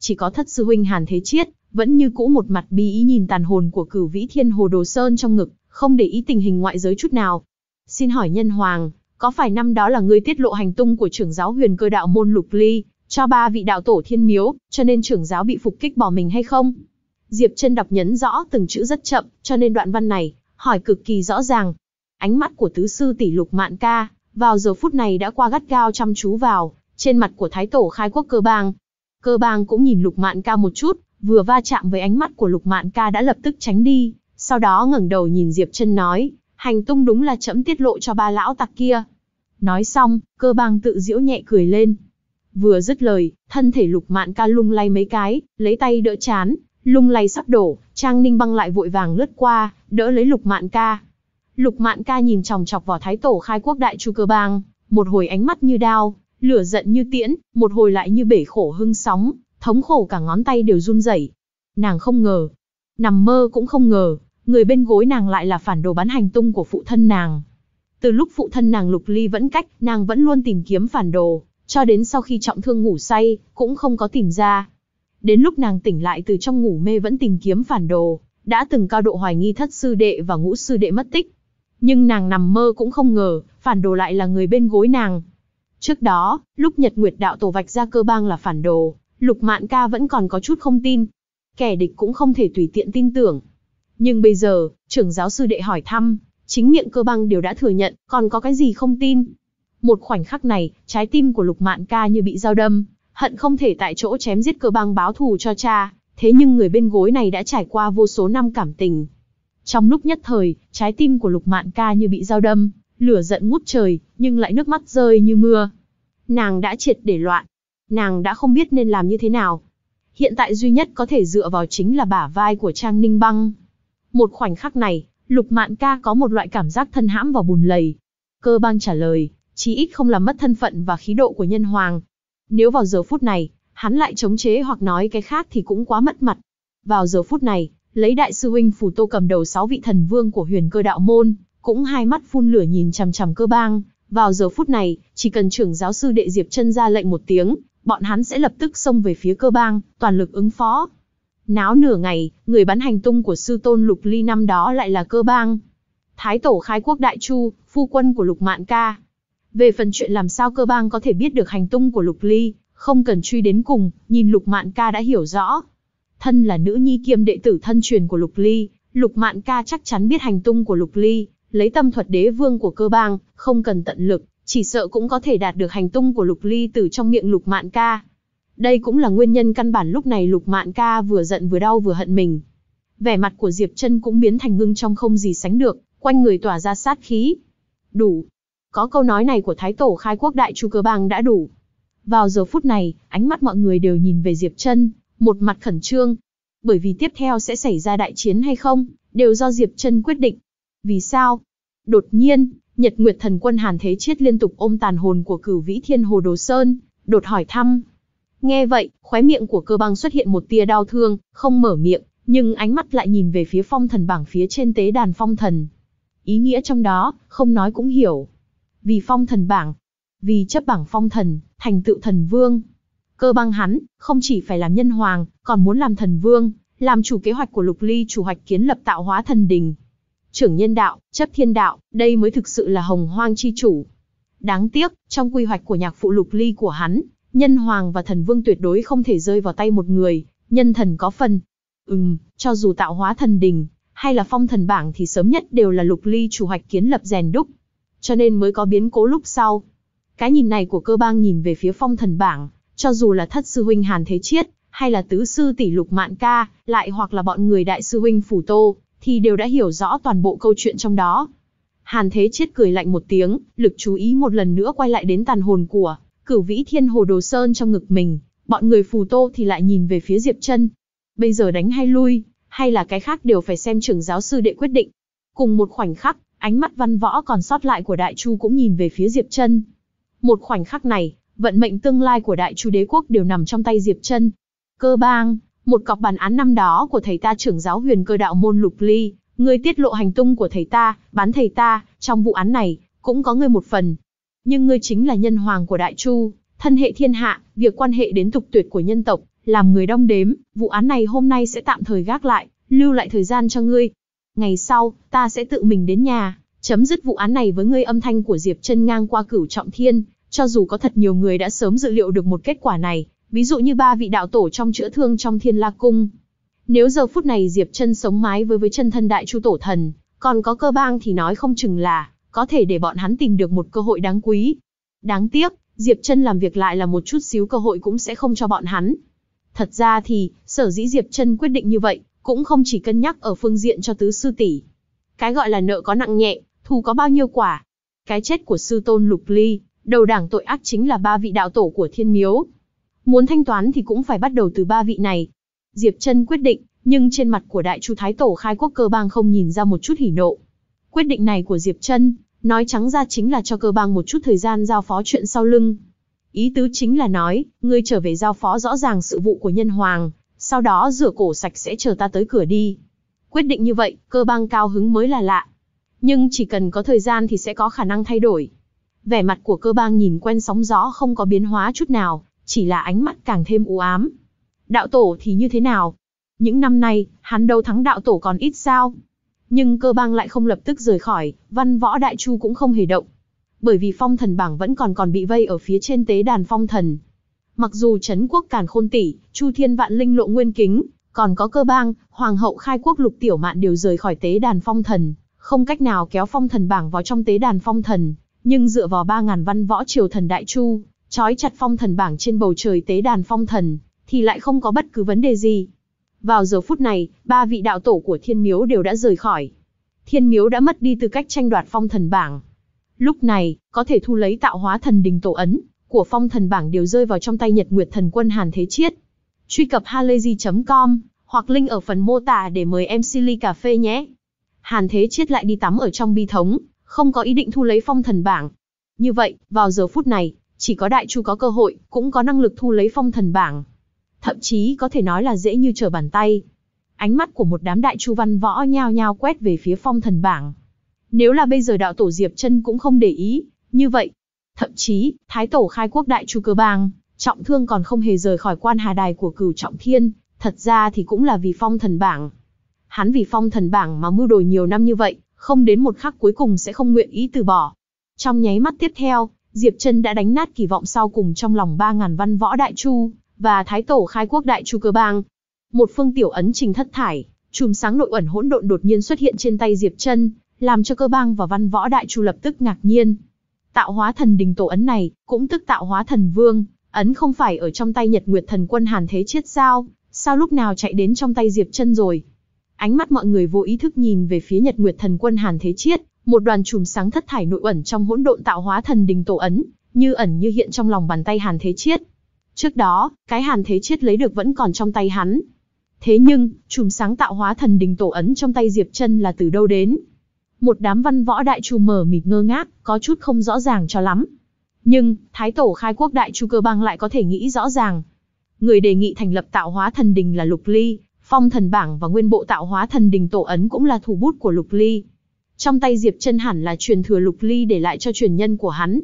Chỉ có thất sư huynh Hàn Thế Chiết, vẫn như cũ một mặt bí ý nhìn tàn hồn của cửu vĩ thiên hồ đồ sơn trong ngực, không để ý tình hình ngoại giới chút nào. Xin hỏi nhân hoàng, có phải năm đó là ngươi tiết lộ hành tung của trưởng giáo huyền cơ đạo môn lục ly, cho ba vị đạo tổ thiên miếu, cho nên trưởng giáo bị phục kích bỏ mình hay không? Diệp chân đọc nhấn rõ từng chữ rất chậm, cho nên đoạn văn này, hỏi cực kỳ rõ ràng. Ánh mắt của tứ sư tỷ lục mạn ca, vào giờ phút này đã qua gắt gao chăm chú vào, trên mặt của Thái Tổ khai quốc cơ bang. Cơ bang cũng nhìn Lục Mạn Ca một chút, vừa va chạm với ánh mắt của Lục Mạn Ca đã lập tức tránh đi, sau đó ngẩng đầu nhìn Diệp Chân nói, hành tung đúng là chậm tiết lộ cho ba lão tặc kia. Nói xong, cơ bang tự giễu nhẹ cười lên. Vừa dứt lời, thân thể Lục Mạn Ca lung lay mấy cái, lấy tay đỡ chán, lung lay sắp đổ, Trang Ninh Băng lại vội vàng lướt qua, đỡ lấy Lục Mạn Ca. Lục Mạn Ca nhìn chòng chọc vào Thái Tổ khai quốc đại chu cơ bang, một hồi ánh mắt như đao, Lửa giận như tiễn, một hồi lại như bể khổ hưng sóng, thống khổ cả ngón tay đều run rẩy. Nàng không ngờ, nằm mơ cũng không ngờ, người bên gối nàng lại là phản đồ bán hành tung của phụ thân nàng. Từ lúc phụ thân nàng lục ly vẫn cách, nàng vẫn luôn tìm kiếm phản đồ, cho đến sau khi trọng thương ngủ say, cũng không có tìm ra. Đến lúc nàng tỉnh lại từ trong ngủ mê vẫn tìm kiếm phản đồ, đã từng cao độ hoài nghi thất sư đệ và ngũ sư đệ mất tích. Nhưng nàng nằm mơ cũng không ngờ, phản đồ lại là người bên gối nàng. Trước đó, lúc Nhật Nguyệt đạo tổ vạch ra cơ bang là phản đồ, Lục Mạn Ca vẫn còn có chút không tin. Kẻ địch cũng không thể tùy tiện tin tưởng. Nhưng bây giờ, trưởng giáo sư đệ hỏi thăm, chính miệng cơ bang đều đã thừa nhận, còn có cái gì không tin? Một khoảnh khắc này, trái tim của Lục Mạn Ca như bị dao đâm, hận không thể tại chỗ chém giết cơ bang báo thù cho cha, thế nhưng người bên gối này đã trải qua vô số năm cảm tình. Trong lúc nhất thời, trái tim của Lục Mạn Ca như bị dao đâm, lửa giận ngút trời, nhưng lại nước mắt rơi như mưa. Nàng đã triệt để loạn. Nàng đã không biết nên làm như thế nào. Hiện tại duy nhất có thể dựa vào chính là bả vai của Trang Ninh Băng. Một khoảnh khắc này, Lục Mạn Ca có một loại cảm giác thân hãm vào bùn lầy. Cơ bang trả lời, chí ít không làm mất thân phận và khí độ của nhân hoàng. Nếu vào giờ phút này, hắn lại chống chế hoặc nói cái khác thì cũng quá mất mặt. Vào giờ phút này, lấy đại sư huynh phủ tô cầm đầu sáu vị thần vương của huyền cơ đạo môn, cũng hai mắt phun lửa nhìn chằm chằm cơ bang. Vào giờ phút này, chỉ cần trưởng giáo sư đệ Diệp chân ra lệnh một tiếng, bọn hắn sẽ lập tức xông về phía cơ bang, toàn lực ứng phó. Náo nửa ngày, người bắn hành tung của sư tôn Lục Ly năm đó lại là cơ bang. Thái tổ khai quốc đại chu, phu quân của Lục Mạn Ca. Về phần chuyện làm sao cơ bang có thể biết được hành tung của Lục Ly, không cần truy đến cùng, nhìn Lục Mạn Ca đã hiểu rõ. Thân là nữ nhi kiêm đệ tử thân truyền của Lục Ly, Lục Mạn Ca chắc chắn biết hành tung của Lục Ly, lấy tâm thuật đế vương của cơ bang, không cần tận lực, chỉ sợ cũng có thể đạt được hành tung của Lục Ly từ trong miệng Lục Mạn Ca. Đây cũng là nguyên nhân căn bản lúc này Lục Mạn Ca vừa giận vừa đau vừa hận mình. Vẻ mặt của Diệp Chân cũng biến thành ngưng trong không gì sánh được, quanh người tỏa ra sát khí. Đủ. Có câu nói này của Thái Tổ khai quốc đại chu cơ bang đã đủ. Vào giờ phút này, ánh mắt mọi người đều nhìn về Diệp Chân, một mặt khẩn trương, bởi vì tiếp theo sẽ xảy ra đại chiến hay không, đều do Diệp Chân quyết định. Vì sao? Đột nhiên, Nhật Nguyệt Thần Quân Hàn Thế Chiết liên tục ôm tàn hồn của Cửu Vĩ Thiên Hồ Đồ Sơn, đột hỏi thăm. Nghe vậy, khóe miệng của Cơ Băng xuất hiện một tia đau thương, không mở miệng, nhưng ánh mắt lại nhìn về phía Phong Thần bảng phía trên tế đàn Phong Thần. Ý nghĩa trong đó, không nói cũng hiểu. Vì Phong Thần bảng, vì chấp bảng Phong Thần, thành tựu thần vương. Cơ Băng hắn, không chỉ phải làm nhân hoàng, còn muốn làm thần vương, làm chủ kế hoạch của Lục Ly chủ hoạch kiến lập tạo hóa thần đình, trưởng nhân đạo, chấp thiên đạo, đây mới thực sự là hồng hoang chi chủ. Đáng tiếc, trong quy hoạch của nhạc phụ lục ly của hắn, nhân hoàng và thần vương tuyệt đối không thể rơi vào tay một người, nhân thần có phần. Ừm, cho dù tạo hóa thần đình, hay là phong thần bảng thì sớm nhất đều là lục ly chủ hoạch kiến lập rèn đúc. Cho nên mới có biến cố lúc sau. Cái nhìn này của cơ bang nhìn về phía phong thần bảng, cho dù là thất sư huynh Hàn Thế Chiết, hay là tứ sư tỷ lục mạn ca, lại hoặc là bọn người đại sư huynh Phủ Tô, thì đều đã hiểu rõ toàn bộ câu chuyện trong đó. Hàn Thế Chết cười lạnh một tiếng, lực chú ý một lần nữa quay lại đến tàn hồn của cửu vĩ thiên hồ đồ sơn trong ngực mình, bọn người phù tô thì lại nhìn về phía Diệp chân Bây giờ đánh hay lui, hay là cái khác đều phải xem trưởng giáo sư đệ quyết định. Cùng một khoảnh khắc, ánh mắt văn võ còn sót lại của đại chu cũng nhìn về phía Diệp chân Một khoảnh khắc này, vận mệnh tương lai của đại chu đế quốc đều nằm trong tay Diệp chân Cơ bang, một cọc bản án năm đó của thầy ta trưởng giáo huyền cơ đạo môn Lục Ly, người tiết lộ hành tung của thầy ta, bán thầy ta, trong vụ án này, cũng có ngươi một phần. Nhưng ngươi chính là nhân hoàng của Đại Chu, thân hệ thiên hạ, việc quan hệ đến tục tuyệt của nhân tộc, làm người đong đếm, vụ án này hôm nay sẽ tạm thời gác lại, lưu lại thời gian cho ngươi. Ngày sau, ta sẽ tự mình đến nhà, chấm dứt vụ án này với ngươi âm thanh của Diệp chân ngang qua cửu trọng thiên, cho dù có thật nhiều người đã sớm dự liệu được một kết quả này, ví dụ như ba vị đạo tổ trong chữa thương trong thiên la cung. Nếu giờ phút này Diệp chân sống mái với với chân thân đại chu tổ thần, còn có cơ bang thì nói không chừng là, có thể để bọn hắn tìm được một cơ hội đáng quý. Đáng tiếc, Diệp chân làm việc lại là một chút xíu cơ hội cũng sẽ không cho bọn hắn. Thật ra thì, sở dĩ Diệp chân quyết định như vậy, cũng không chỉ cân nhắc ở phương diện cho tứ sư tỷ. Cái gọi là nợ có nặng nhẹ, thù có bao nhiêu quả. Cái chết của sư tôn Lục Ly, đầu đảng tội ác chính là ba vị đạo tổ của thiên miếu. Muốn thanh toán thì cũng phải bắt đầu từ ba vị này. Diệp Trân quyết định, nhưng trên mặt của Đại Chu Thái Tổ khai quốc cơ bang không nhìn ra một chút hỉ nộ. Quyết định này của Diệp Trân, nói trắng ra chính là cho cơ bang một chút thời gian giao phó chuyện sau lưng. Ý tứ chính là nói, ngươi trở về giao phó rõ ràng sự vụ của nhân hoàng, sau đó rửa cổ sạch sẽ chờ ta tới cửa đi. Quyết định như vậy, cơ bang cao hứng mới là lạ. Nhưng chỉ cần có thời gian thì sẽ có khả năng thay đổi. Vẻ mặt của cơ bang nhìn quen sóng gió không có biến hóa chút nào, chỉ là ánh mắt càng thêm u ám. Đạo tổ thì như thế nào? Những năm nay, hắn đâu thắng đạo tổ còn ít sao? Nhưng cơ bang lại không lập tức rời khỏi, văn võ đại chu cũng không hề động. Bởi vì phong thần bảng vẫn còn còn bị vây ở phía trên tế đàn phong thần. Mặc dù Trấn quốc càn khôn tỷ, chu thiên vạn linh lộ nguyên kính, còn có cơ bang, hoàng hậu khai quốc lục tiểu mạn đều rời khỏi tế đàn phong thần, không cách nào kéo phong thần bảng vào trong tế đàn phong thần, nhưng dựa vào 3.000 văn võ triều thần đại chu, trói chặt phong thần bảng trên bầu trời tế đàn phong thần, thì lại không có bất cứ vấn đề gì. Vào giờ phút này, ba vị đạo tổ của thiên miếu đều đã rời khỏi. Thiên miếu đã mất đi tư cách tranh đoạt phong thần bảng. Lúc này, có thể thu lấy tạo hóa thần đình tổ ấn, của phong thần bảng đều rơi vào trong tay Nhật Nguyệt thần quân Hàn Thế Chiết. Truy cập halayzi.com, hoặc link ở phần mô tả để mời em Silly Cà Phê nhé. Hàn Thế Chiết lại đi tắm ở trong bi thống, không có ý định thu lấy phong thần bảng. Như vậy, vào giờ phút này, chỉ có đại chu có cơ hội, cũng có năng lực thu lấy phong thần bảng. Thậm chí có thể nói là dễ như trở bàn tay. Ánh mắt của một đám đại chu văn võ nhao nhao quét về phía phong thần bảng. Nếu là bây giờ đạo tổ Diệp chân cũng không để ý, như vậy. Thậm chí, thái tổ khai quốc đại chu cơ bang, trọng thương còn không hề rời khỏi quan hà đài của cửu trọng thiên, thật ra thì cũng là vì phong thần bảng. Hắn vì phong thần bảng mà mưu đồ nhiều năm như vậy, không đến một khắc cuối cùng sẽ không nguyện ý từ bỏ. Trong nháy mắt tiếp theo, Diệp Trân đã đánh nát kỳ vọng sau cùng trong lòng 3.000 văn võ đại chu và Thái tổ khai quốc đại chu cơ bang. Một phương tiểu ấn trình thất thải, chùm sáng nội ẩn hỗn độn đột nhiên xuất hiện trên tay Diệp Trân, làm cho cơ bang và văn võ đại chu lập tức ngạc nhiên. Tạo hóa thần đình tổ ấn này, cũng tức tạo hóa thần vương, ấn không phải ở trong tay Nhật Nguyệt thần quân Hàn Thế Chiết sao, sao lúc nào chạy đến trong tay Diệp Chân rồi? Ánh mắt mọi người vô ý thức nhìn về phía Nhật Nguyệt thần quân Hàn Thế Chiết, một đoàn chùm sáng thất thải nội ẩn trong hỗn độn tạo hóa thần đình tổ ấn, như ẩn như hiện trong lòng bàn tay Hàn Thế Chiết. Trước đó, cái Hàn Thế Chiết lấy được vẫn còn trong tay hắn. Thế nhưng, chùm sáng tạo hóa thần đình tổ ấn trong tay Diệp Chân là từ đâu đến? Một đám văn võ đại chu mở mịt ngơ ngác, có chút không rõ ràng cho lắm. Nhưng, Thái tổ khai quốc đại chu cơ bang lại có thể nghĩ rõ ràng. Người đề nghị thành lập tạo hóa thần đình là Lục Ly, phong thần bảng và nguyên bộ tạo hóa thần đình tổ ấn cũng là thủ bút của Lục Ly. Trong tay Diệp Chân hẳn là truyền thừa lục ly để lại cho truyền nhân của hắn.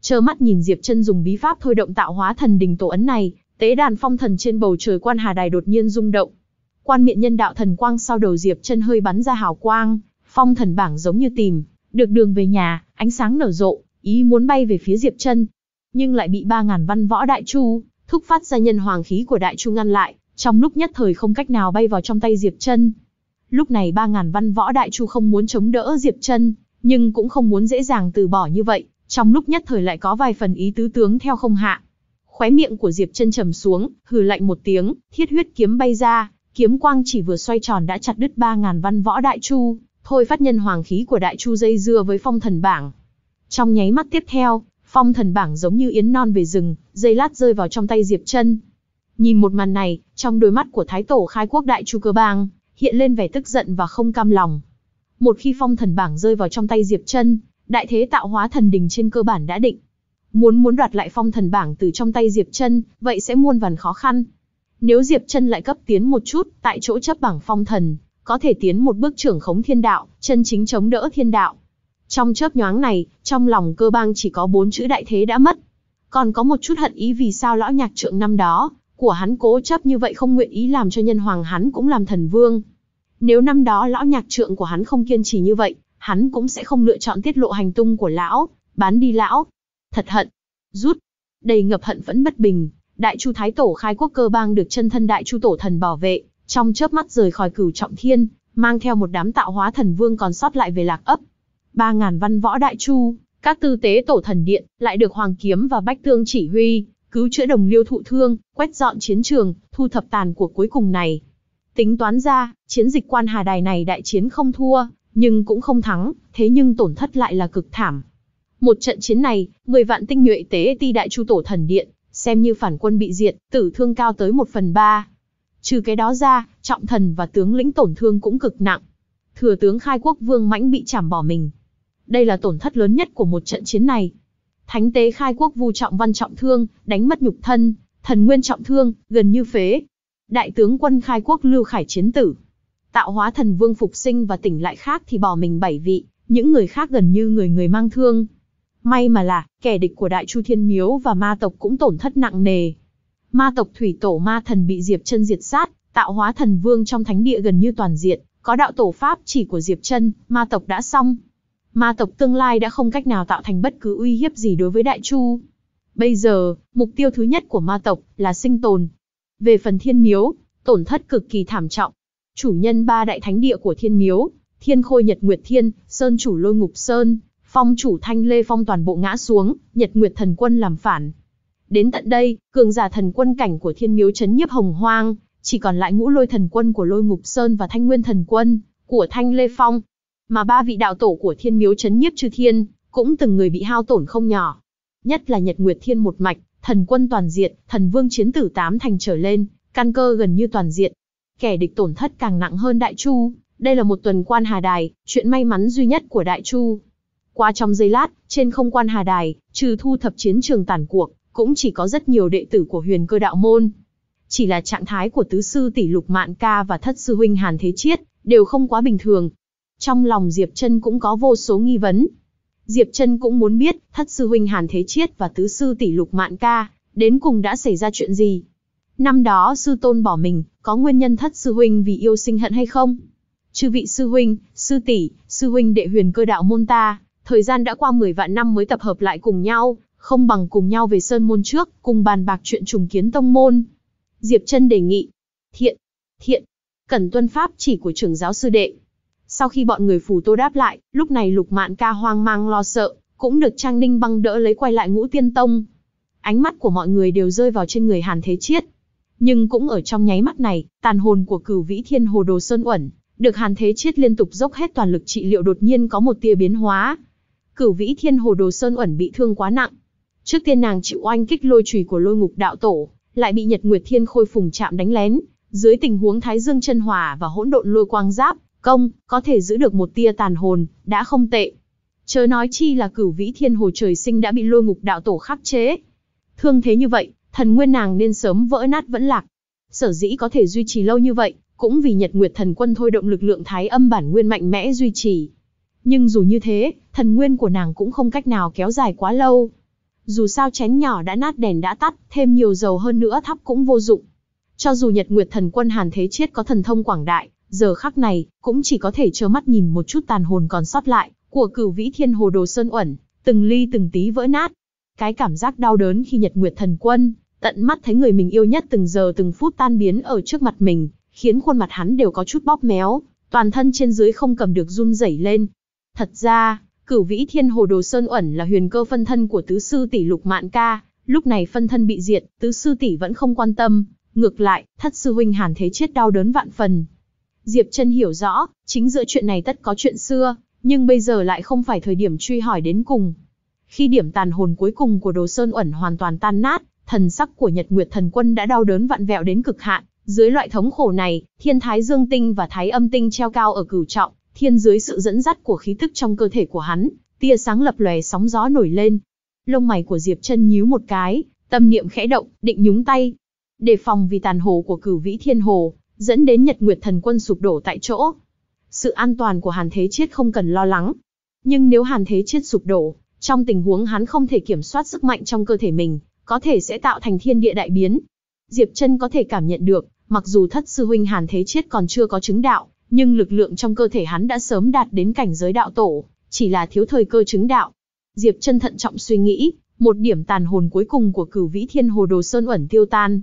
Chờ mắt nhìn Diệp Chân dùng bí pháp thôi động tạo hóa thần đình tổ ấn này, tế đàn phong thần trên bầu trời quan hà đài đột nhiên rung động. Quan miệng nhân đạo thần quang sau đầu Diệp Chân hơi bắn ra hào quang, phong thần bảng giống như tìm được đường về nhà, ánh sáng nở rộ, ý muốn bay về phía Diệp Chân, nhưng lại bị 3000 văn võ đại chu thúc phát ra nhân hoàng khí của đại chu ngăn lại, trong lúc nhất thời không cách nào bay vào trong tay Diệp Chân. Lúc này ba ngàn văn võ đại chu không muốn chống đỡ Diệp chân nhưng cũng không muốn dễ dàng từ bỏ như vậy, trong lúc nhất thời lại có vài phần ý tứ tướng theo không hạ. Khóe miệng của Diệp chân trầm xuống, hừ lạnh một tiếng, thiết huyết kiếm bay ra, kiếm quang chỉ vừa xoay tròn đã chặt đứt ba ngàn văn võ đại chu, thôi phát nhân hoàng khí của đại chu dây dưa với phong thần bảng. Trong nháy mắt tiếp theo, phong thần bảng giống như yến non về rừng, dây lát rơi vào trong tay Diệp chân Nhìn một màn này, trong đôi mắt của Thái tổ khai quốc đại chu cơ bang, hiện lên vẻ tức giận và không cam lòng. Một khi phong thần bảng rơi vào trong tay Diệp Trân, đại thế tạo hóa thần đình trên cơ bản đã định. Muốn muốn đoạt lại phong thần bảng từ trong tay Diệp Trân, vậy sẽ muôn vàn khó khăn. Nếu Diệp Trân lại cấp tiến một chút, tại chỗ chấp bảng phong thần, có thể tiến một bước trưởng khống thiên đạo, chân chính chống đỡ thiên đạo. Trong chớp nhoáng này, trong lòng cơ bang chỉ có bốn chữ đại thế đã mất. Còn có một chút hận ý vì sao lão nhạc trượng năm đó, của hắn cố chấp như vậy không nguyện ý làm cho nhân hoàng hắn cũng làm thần vương. Nếu năm đó lão nhạc trượng của hắn không kiên trì như vậy, hắn cũng sẽ không lựa chọn tiết lộ hành tung của lão, bán đi lão. Thật hận, rút, đầy ngập hận vẫn bất bình, đại chu thái tổ khai quốc cơ bang được chân thân đại chu tổ thần bảo vệ, trong chớp mắt rời khỏi cửu trọng thiên, mang theo một đám tạo hóa thần vương còn sót lại về lạc ấp. Ba ngàn văn võ đại chu, các tư tế tổ thần điện, lại được Hoàng Kiếm và Bách Tương chỉ huy, cứu chữa đồng liêu thụ thương, quét dọn chiến trường, thu thập tàn cuộc cuối cùng này. Tính toán ra, chiến dịch quan hà đài này đại chiến không thua, nhưng cũng không thắng, thế nhưng tổn thất lại là cực thảm. Một trận chiến này, 10 vạn tinh nhuệ tế ti đại chu tổ thần điện, xem như phản quân bị diệt, tử thương cao tới 1 phần 3. Trừ cái đó ra, trọng thần và tướng lĩnh tổn thương cũng cực nặng. Thừa tướng khai quốc vương mãnh bị chảm bỏ mình. Đây là tổn thất lớn nhất của một trận chiến này, Thánh tế khai quốc Vu Trọng Văn trọng thương, đánh mất nhục thân, thần nguyên trọng thương, gần như phế. Đại tướng quân khai quốc Lưu Khải chiến tử. Tạo hóa thần vương phục sinh và tỉnh lại khác thì bỏ mình bảy vị, những người khác gần như người người mang thương. May mà là, kẻ địch của Đại Chu Thiên Miếu và ma tộc cũng tổn thất nặng nề. Ma tộc thủy tổ ma thần bị Diệp Chân diệt sát, tạo hóa thần vương trong thánh địa gần như toàn diện, có đạo tổ pháp chỉ của Diệp Chân, ma tộc đã xong ma tộc tương lai đã không cách nào tạo thành bất cứ uy hiếp gì đối với Đại Chu. Bây giờ, mục tiêu thứ nhất của ma tộc là sinh tồn. Về phần thiên miếu, tổn thất cực kỳ thảm trọng. Chủ nhân ba đại thánh địa của thiên miếu, thiên khôi Nhật Nguyệt Thiên, Sơn chủ lôi ngục Sơn, phong chủ Thanh Lê Phong toàn bộ ngã xuống, Nhật Nguyệt thần quân làm phản. Đến tận đây, cường giả thần quân cảnh của thiên miếu chấn nhiếp hồng hoang, chỉ còn lại ngũ lôi thần quân của lôi ngục Sơn và thanh nguyên thần quân, của Thanh Lê Phong, mà ba vị đạo tổ của thiên miếu chấn nhiếp chư thiên, cũng từng người bị hao tổn không nhỏ. Nhất là Nhật Nguyệt Thiên một mạch, thần quân toàn diện, thần vương chiến tử tám thành trở lên, căn cơ gần như toàn diện. Kẻ địch tổn thất càng nặng hơn Đại Chu, đây là một tuần quan hà đài, chuyện may mắn duy nhất của Đại Chu. Qua trong giây lát, trên không quan hà đài, trừ thu thập chiến trường tàn cuộc, cũng chỉ có rất nhiều đệ tử của huyền cơ đạo môn. Chỉ là trạng thái của tứ sư tỷ lục mạn ca và thất sư huynh hàn thế chiết, đều không quá bình thường, trong lòng Diệp Trân cũng có vô số nghi vấn. Diệp Trân cũng muốn biết, thất sư huynh Hàn Thế Chiết và tứ sư tỷ Lục Mạn Ca, đến cùng đã xảy ra chuyện gì? Năm đó sư tôn bỏ mình, có nguyên nhân thất sư huynh vì yêu sinh hận hay không? Chư vị sư huynh, sư tỷ, sư huynh đệ huyền cơ đạo môn ta, thời gian đã qua 10 vạn năm mới tập hợp lại cùng nhau, không bằng cùng nhau về sơn môn trước, cùng bàn bạc chuyện trùng kiến tông môn. Diệp Trân đề nghị. Thiện, thiện, cần tuân pháp chỉ của trưởng giáo sư đệ. Sau khi bọn người phù tô đáp lại, lúc này lục mạn ca hoang mang lo sợ, cũng được Trang Ninh băng đỡ lấy quay lại ngũ tiên tông. Ánh mắt của mọi người đều rơi vào trên người Hàn Thế Chiết. Nhưng cũng ở trong nháy mắt này, tàn hồn của cửu vĩ thiên hồ đồ sơn uẩn, được Hàn Thế Chiết liên tục dốc hết toàn lực trị liệu đột nhiên có một tia biến hóa. Cửu vĩ thiên hồ đồ sơn uẩn bị thương quá nặng. Trước tiên nàng chịu oanh kích lôi chùy của lôi ngục đạo tổ, lại bị nhật nguyệt thiên khôi phùng chạm đánh lén. Dưới tình huống thái dương chân hòa và hỗn độn lôi quang giáp, công, có thể giữ được một tia tàn hồn, đã không tệ. Chớ nói chi là cửu vĩ thiên hồ trời sinh đã bị lôi ngục đạo tổ khắc chế. Thương thế như vậy, thần nguyên nàng nên sớm vỡ nát vẫn lạc. Sở dĩ có thể duy trì lâu như vậy, cũng vì nhật nguyệt thần quân thôi động lực lượng thái âm bản nguyên mạnh mẽ duy trì. Nhưng dù như thế, thần nguyên của nàng cũng không cách nào kéo dài quá lâu. Dù sao chén nhỏ đã nát đèn đã tắt, thêm nhiều dầu hơn nữa thắp cũng vô dụng. Cho dù nhật nguyệt thần quân hàn thế chết có thần thông quảng đại, giờ khắc này, cũng chỉ có thể trơ mắt nhìn một chút tàn hồn còn sót lại, của cửu vĩ thiên hồ đồ sơn uẩn, từng ly từng tí vỡ nát. Cái cảm giác đau đớn khi nhật nguyệt thần quân, tận mắt thấy người mình yêu nhất từng giờ từng phút tan biến ở trước mặt mình, khiến khuôn mặt hắn đều có chút bóp méo, toàn thân trên dưới không cầm được run rẩy lên. Thật ra, cửu vĩ thiên hồ đồ sơn uẩn là huyền cơ phân thân của tứ sư tỷ lục mạn ca, lúc này phân thân bị diệt, tứ sư tỷ vẫn không quan tâm, ngược lại, thất sư huynh hàn thế chết đau đớn vạn phần, Diệp Trân hiểu rõ, chính giữa chuyện này tất có chuyện xưa, nhưng bây giờ lại không phải thời điểm truy hỏi đến cùng. Khi điểm tàn hồn cuối cùng của Đồ Sơn ẩn hoàn toàn tan nát, thần sắc của Nhật Nguyệt Thần Quân đã đau đớn vặn vẹo đến cực hạn, dưới loại thống khổ này, Thiên Thái Dương Tinh và Thái Âm Tinh treo cao ở cửu trọng, thiên dưới sự dẫn dắt của khí tức trong cơ thể của hắn, tia sáng lập lòe sóng gió nổi lên. Lông mày của Diệp Trân nhíu một cái, tâm niệm khẽ động, định nhúng tay. Đề phòng vì tàn hồ của Cửu Vĩ Thiên Hồ, dẫn đến Nhật Nguyệt Thần Quân sụp đổ tại chỗ. Sự an toàn của Hàn Thế Chiết không cần lo lắng. Nhưng nếu Hàn Thế Chiết sụp đổ, trong tình huống hắn không thể kiểm soát sức mạnh trong cơ thể mình, có thể sẽ tạo thành thiên địa đại biến. Diệp Chân có thể cảm nhận được, mặc dù thất sư huynh Hàn Thế Chiết còn chưa có chứng đạo, nhưng lực lượng trong cơ thể hắn đã sớm đạt đến cảnh giới đạo tổ, chỉ là thiếu thời cơ chứng đạo. Diệp Chân thận trọng suy nghĩ, một điểm tàn hồn cuối cùng của Cửu Vĩ Thiên Hồ Đồ Sơn ẩn tiêu tan.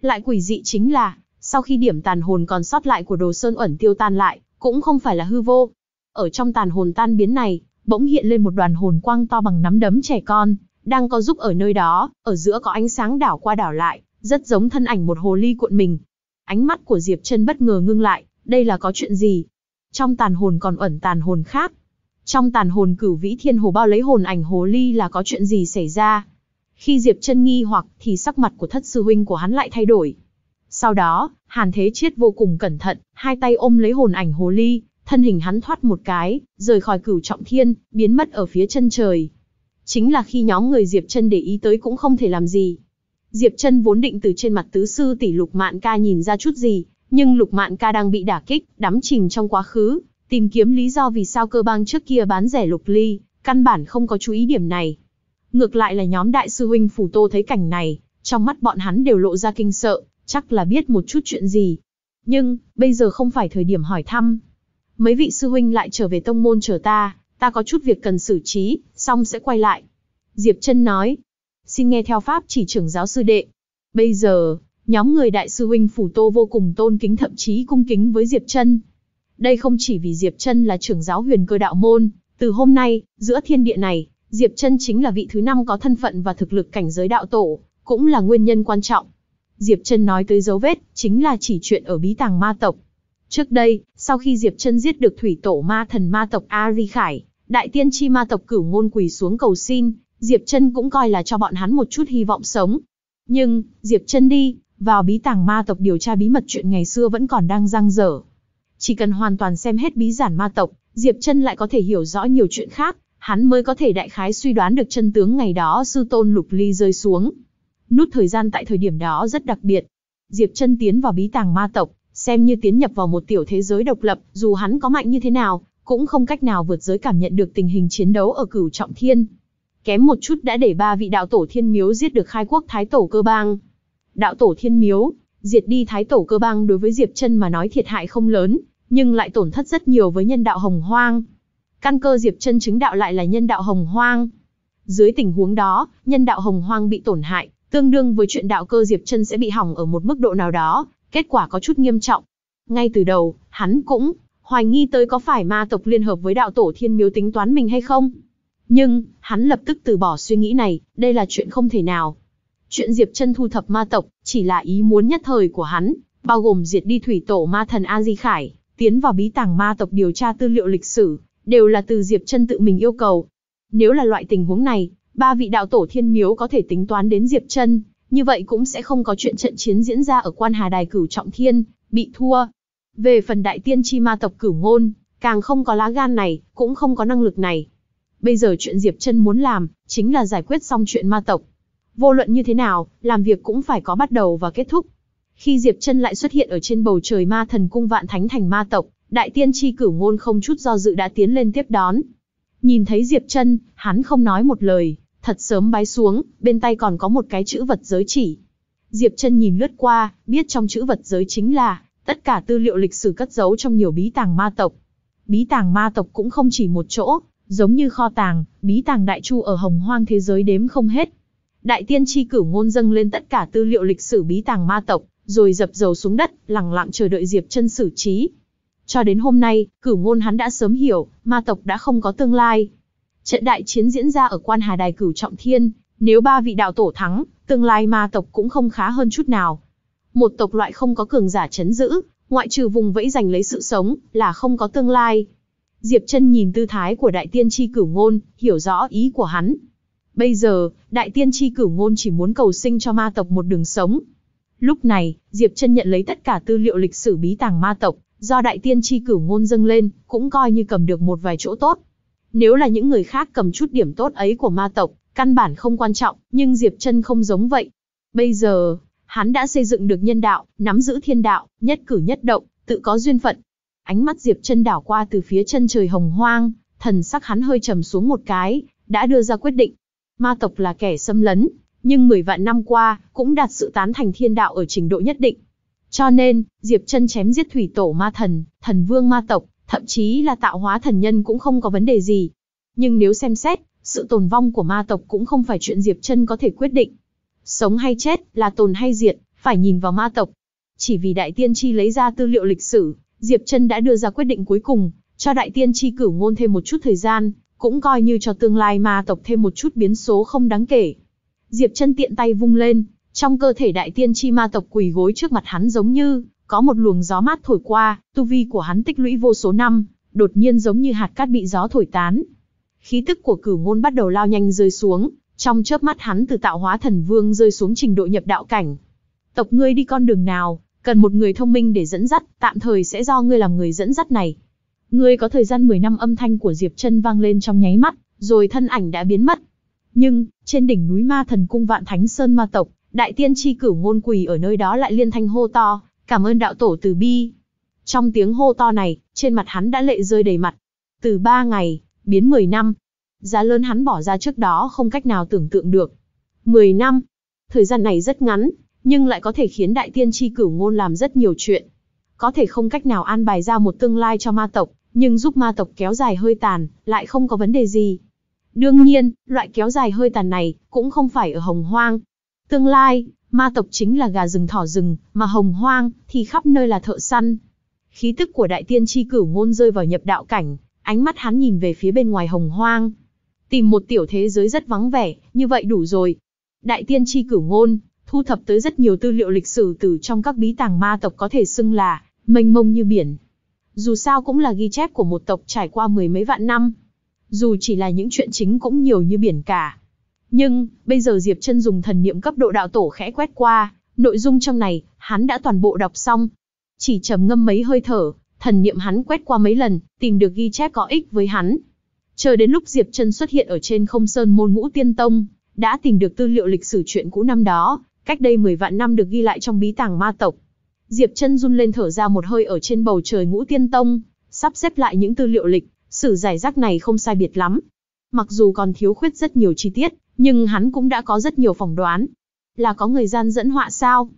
Lại quỷ dị chính là, sau khi điểm tàn hồn còn sót lại của đồ sơn ẩn tiêu tan lại, cũng không phải là hư vô. Ở trong tàn hồn tan biến này, bỗng hiện lên một đoàn hồn quang to bằng nắm đấm trẻ con, đang có giúp ở nơi đó, ở giữa có ánh sáng đảo qua đảo lại, rất giống thân ảnh một hồ ly cuộn mình. Ánh mắt của Diệp Chân bất ngờ ngưng lại, đây là có chuyện gì? Trong tàn hồn còn ẩn tàn hồn khác. Trong tàn hồn cửu vĩ thiên hồ bao lấy hồn ảnh hồ ly là có chuyện gì xảy ra? Khi Diệp Chân nghi hoặc thì sắc mặt của thất sư huynh của hắn lại thay đổi, sau đó, Hàn Thế Chiết vô cùng cẩn thận, hai tay ôm lấy hồn ảnh hồ ly, thân hình hắn thoát một cái, rời khỏi cửu trọng thiên, biến mất ở phía chân trời. Chính là khi nhóm người Diệp Chân để ý tới cũng không thể làm gì. Diệp Chân vốn định từ trên mặt tứ sư tỷ Lục Mạn Ca nhìn ra chút gì, nhưng Lục Mạn Ca đang bị đả kích, đắm chìm trong quá khứ, tìm kiếm lý do vì sao cơ bang trước kia bán rẻ Lục Ly, căn bản không có chú ý điểm này. Ngược lại là nhóm đại sư huynh phủ Tô thấy cảnh này, trong mắt bọn hắn đều lộ ra kinh sợ, chắc là biết một chút chuyện gì. Nhưng, bây giờ không phải thời điểm hỏi thăm. Mấy vị sư huynh lại trở về tông môn chờ ta, ta có chút việc cần xử trí, xong sẽ quay lại. Diệp Trân nói, xin nghe theo pháp chỉ trưởng giáo sư đệ. Bây giờ, nhóm người đại sư huynh phủ tô vô cùng tôn kính thậm chí cung kính với Diệp Trân. Đây không chỉ vì Diệp Trân là trưởng giáo huyền cơ đạo môn, từ hôm nay, giữa thiên địa này, Diệp Trân chính là vị thứ năm có thân phận và thực lực cảnh giới đạo tổ, cũng là nguyên nhân quan trọng. Diệp Trân nói tới dấu vết, chính là chỉ chuyện ở bí tàng ma tộc. Trước đây, sau khi Diệp Trân giết được thủy tổ ma thần ma tộc Ari Khải, đại tiên tri ma tộc cửu ngôn quỳ xuống cầu xin, Diệp Trân cũng coi là cho bọn hắn một chút hy vọng sống. Nhưng, Diệp Trân đi, vào bí tàng ma tộc điều tra bí mật chuyện ngày xưa vẫn còn đang giang dở. Chỉ cần hoàn toàn xem hết bí giản ma tộc, Diệp Trân lại có thể hiểu rõ nhiều chuyện khác, hắn mới có thể đại khái suy đoán được chân tướng ngày đó sư tôn lục ly rơi xuống, Nút thời gian tại thời điểm đó rất đặc biệt. Diệp Chân tiến vào bí tàng ma tộc, xem như tiến nhập vào một tiểu thế giới độc lập, dù hắn có mạnh như thế nào, cũng không cách nào vượt giới cảm nhận được tình hình chiến đấu ở Cửu Trọng Thiên. Kém một chút đã để ba vị đạo tổ Thiên Miếu giết được khai quốc thái tổ cơ bang. Đạo tổ Thiên Miếu, diệt đi thái tổ cơ bang đối với Diệp Chân mà nói thiệt hại không lớn, nhưng lại tổn thất rất nhiều với nhân đạo hồng hoang. Căn cơ Diệp Chân chứng đạo lại là nhân đạo hồng hoang. Dưới tình huống đó, nhân đạo hồng hoang bị tổn hại, tương đương với chuyện đạo cơ Diệp Chân sẽ bị hỏng ở một mức độ nào đó, kết quả có chút nghiêm trọng. Ngay từ đầu, hắn cũng hoài nghi tới có phải ma tộc liên hợp với đạo tổ Thiên Miếu tính toán mình hay không. Nhưng, hắn lập tức từ bỏ suy nghĩ này, đây là chuyện không thể nào. Chuyện Diệp Chân thu thập ma tộc chỉ là ý muốn nhất thời của hắn, bao gồm diệt đi thủy tổ ma thần A Di Khải, tiến vào bí tàng ma tộc điều tra tư liệu lịch sử, đều là từ Diệp Chân tự mình yêu cầu. Nếu là loại tình huống này, ba vị đạo tổ thiên miếu có thể tính toán đến Diệp Trân, như vậy cũng sẽ không có chuyện trận chiến diễn ra ở quan hà đài cửu trọng thiên, bị thua. Về phần đại tiên chi ma tộc cửu ngôn, càng không có lá gan này, cũng không có năng lực này. Bây giờ chuyện Diệp Trân muốn làm, chính là giải quyết xong chuyện ma tộc. Vô luận như thế nào, làm việc cũng phải có bắt đầu và kết thúc. Khi Diệp Trân lại xuất hiện ở trên bầu trời ma thần cung vạn thánh thành ma tộc, đại tiên chi cửu ngôn không chút do dự đã tiến lên tiếp đón. Nhìn thấy Diệp Trân, hắn không nói một lời, thật sớm bái xuống, bên tay còn có một cái chữ vật giới chỉ. Diệp Chân nhìn lướt qua, biết trong chữ vật giới chính là tất cả tư liệu lịch sử cất giấu trong nhiều bí tàng ma tộc. Bí tàng ma tộc cũng không chỉ một chỗ, giống như kho tàng, bí tàng đại chu ở hồng hoang thế giới đếm không hết. Đại tiên tri cử ngôn dâng lên tất cả tư liệu lịch sử bí tàng ma tộc, rồi dập dầu xuống đất, lặng lặng chờ đợi Diệp Chân xử trí. Cho đến hôm nay, cử ngôn hắn đã sớm hiểu, ma tộc đã không có tương lai, Trận đại chiến diễn ra ở quan Hà Đài Cửu Trọng Thiên, nếu ba vị đạo tổ thắng, tương lai ma tộc cũng không khá hơn chút nào. Một tộc loại không có cường giả chấn giữ, ngoại trừ vùng vẫy giành lấy sự sống, là không có tương lai. Diệp chân nhìn tư thái của đại tiên tri cửu ngôn, hiểu rõ ý của hắn. Bây giờ, đại tiên tri cửu ngôn chỉ muốn cầu sinh cho ma tộc một đường sống. Lúc này, Diệp chân nhận lấy tất cả tư liệu lịch sử bí tàng ma tộc, do đại tiên tri cửu ngôn dâng lên, cũng coi như cầm được một vài chỗ tốt. Nếu là những người khác cầm chút điểm tốt ấy của ma tộc, căn bản không quan trọng, nhưng Diệp Trân không giống vậy. Bây giờ, hắn đã xây dựng được nhân đạo, nắm giữ thiên đạo, nhất cử nhất động, tự có duyên phận. Ánh mắt Diệp Trân đảo qua từ phía chân trời hồng hoang, thần sắc hắn hơi trầm xuống một cái, đã đưa ra quyết định. Ma tộc là kẻ xâm lấn, nhưng 10 vạn năm qua, cũng đạt sự tán thành thiên đạo ở trình độ nhất định. Cho nên, Diệp Trân chém giết thủy tổ ma thần, thần vương ma tộc, thậm chí là tạo hóa thần nhân cũng không có vấn đề gì. Nhưng nếu xem xét, sự tồn vong của ma tộc cũng không phải chuyện Diệp Chân có thể quyết định. Sống hay chết, là tồn hay diệt, phải nhìn vào ma tộc. Chỉ vì đại tiên tri lấy ra tư liệu lịch sử, Diệp Chân đã đưa ra quyết định cuối cùng, cho đại tiên tri cửu ngôn thêm một chút thời gian, cũng coi như cho tương lai ma tộc thêm một chút biến số không đáng kể. Diệp Chân tiện tay vung lên, trong cơ thể đại tiên tri ma tộc quỳ gối trước mặt hắn giống như có một luồng gió mát thổi qua, tu vi của hắn tích lũy vô số năm, đột nhiên giống như hạt cát bị gió thổi tán. Khí tức của cửu ngôn bắt đầu lao nhanh rơi xuống, trong chớp mắt hắn từ tạo hóa thần vương rơi xuống trình độ nhập đạo cảnh. Tộc ngươi đi con đường nào, cần một người thông minh để dẫn dắt, tạm thời sẽ do ngươi làm người dẫn dắt này. Ngươi có thời gian 10 năm âm thanh của Diệp Chân vang lên trong nháy mắt, rồi thân ảnh đã biến mất. Nhưng, trên đỉnh núi Ma Thần cung Vạn Thánh Sơn Ma tộc, đại tiên tri cửu ngôn quỳ ở nơi đó lại liên thanh hô to. Cảm ơn đạo tổ từ bi. Trong tiếng hô to này, trên mặt hắn đã lệ rơi đầy mặt. Từ ba ngày, biến mười năm. Giá lớn hắn bỏ ra trước đó không cách nào tưởng tượng được. mười năm. Thời gian này rất ngắn, nhưng lại có thể khiến đại tiên tri cửu ngôn làm rất nhiều chuyện. Có thể không cách nào an bài ra một tương lai cho ma tộc, nhưng giúp ma tộc kéo dài hơi tàn, lại không có vấn đề gì. Đương nhiên, loại kéo dài hơi tàn này cũng không phải ở hồng hoang. Tương lai, Ma tộc chính là gà rừng thỏ rừng, mà hồng hoang thì khắp nơi là thợ săn. Khí tức của đại tiên tri cửu ngôn rơi vào nhập đạo cảnh, ánh mắt hắn nhìn về phía bên ngoài hồng hoang. Tìm một tiểu thế giới rất vắng vẻ, như vậy đủ rồi. Đại tiên tri cửu ngôn, thu thập tới rất nhiều tư liệu lịch sử từ trong các bí tàng ma tộc có thể xưng là mênh mông như biển. Dù sao cũng là ghi chép của một tộc trải qua mười mấy vạn năm. Dù chỉ là những chuyện chính cũng nhiều như biển cả, nhưng, bây giờ Diệp Chân dùng thần niệm cấp độ đạo tổ khẽ quét qua, nội dung trong này, hắn đã toàn bộ đọc xong. Chỉ trầm ngâm mấy hơi thở, thần niệm hắn quét qua mấy lần, tìm được ghi chép có ích với hắn. Chờ đến lúc Diệp Chân xuất hiện ở trên Không Sơn môn Ngũ Tiên Tông, đã tìm được tư liệu lịch sử chuyện cũ năm đó, cách đây 10 vạn năm được ghi lại trong bí tàng ma tộc. Diệp Chân run lên thở ra một hơi ở trên bầu trời Ngũ Tiên Tông, sắp xếp lại những tư liệu lịch sử giải rác này không sai biệt lắm. Mặc dù còn thiếu khuyết rất nhiều chi tiết, nhưng hắn cũng đã có rất nhiều phỏng đoán. Là có người gian dẫn họa sao?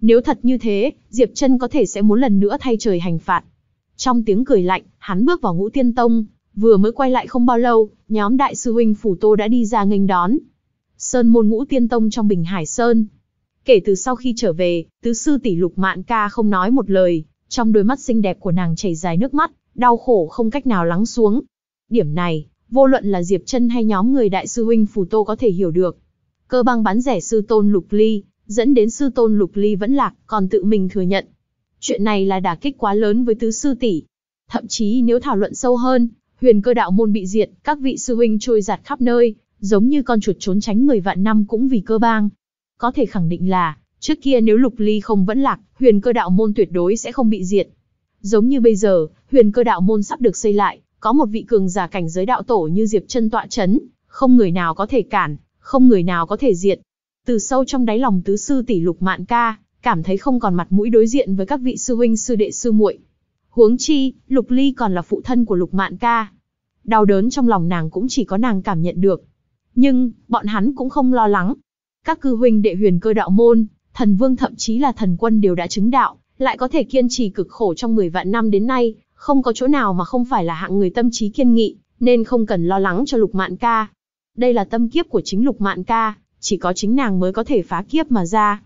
Nếu thật như thế, Diệp Trân có thể sẽ muốn lần nữa thay trời hành phạt. Trong tiếng cười lạnh, hắn bước vào ngũ tiên tông, vừa mới quay lại không bao lâu, nhóm đại sư huynh Phủ Tô đã đi ra nghênh đón. Sơn môn ngũ tiên tông trong Bình Hải Sơn. Kể từ sau khi trở về, tứ sư tỷ lục mạn ca không nói một lời, trong đôi mắt xinh đẹp của nàng chảy dài nước mắt, đau khổ không cách nào lắng xuống. Điểm này, vô luận là Diệp Chân hay nhóm người đại sư huynh Phù Tô có thể hiểu được. Cơ băng bán rẻ sư tôn Lục Ly, dẫn đến sư tôn Lục Ly vẫn lạc, còn tự mình thừa nhận. Chuyện này là đả kích quá lớn với tứ sư tỷ. Thậm chí nếu thảo luận sâu hơn, huyền cơ đạo môn bị diệt, các vị sư huynh trôi giạt khắp nơi, giống như con chuột trốn tránh người vạn năm cũng vì cơ bang. Có thể khẳng định là, trước kia nếu Lục Ly không vẫn lạc, huyền cơ đạo môn tuyệt đối sẽ không bị diệt. Giống như bây giờ, huyền cơ đạo môn sắp được xây lại, có một vị cường giả cảnh giới đạo tổ như Diệp chân tọa chấn, không người nào có thể cản, không người nào có thể diệt. Từ sâu trong đáy lòng tứ sư tỷ lục mạn ca, cảm thấy không còn mặt mũi đối diện với các vị sư huynh sư đệ sư muội. Huống chi, lục ly còn là phụ thân của lục mạn ca. Đau đớn trong lòng nàng cũng chỉ có nàng cảm nhận được. Nhưng, bọn hắn cũng không lo lắng. Các cư huynh đệ huyền cơ đạo môn, thần vương thậm chí là thần quân đều đã chứng đạo, lại có thể kiên trì cực khổ trong mười vạn năm đến nay, không có chỗ nào mà không phải là hạng người tâm trí kiên nghị, nên không cần lo lắng cho Lục Mạn Ca. Đây là tâm kiếp của chính Lục Mạn Ca, chỉ có chính nàng mới có thể phá kiếp mà ra.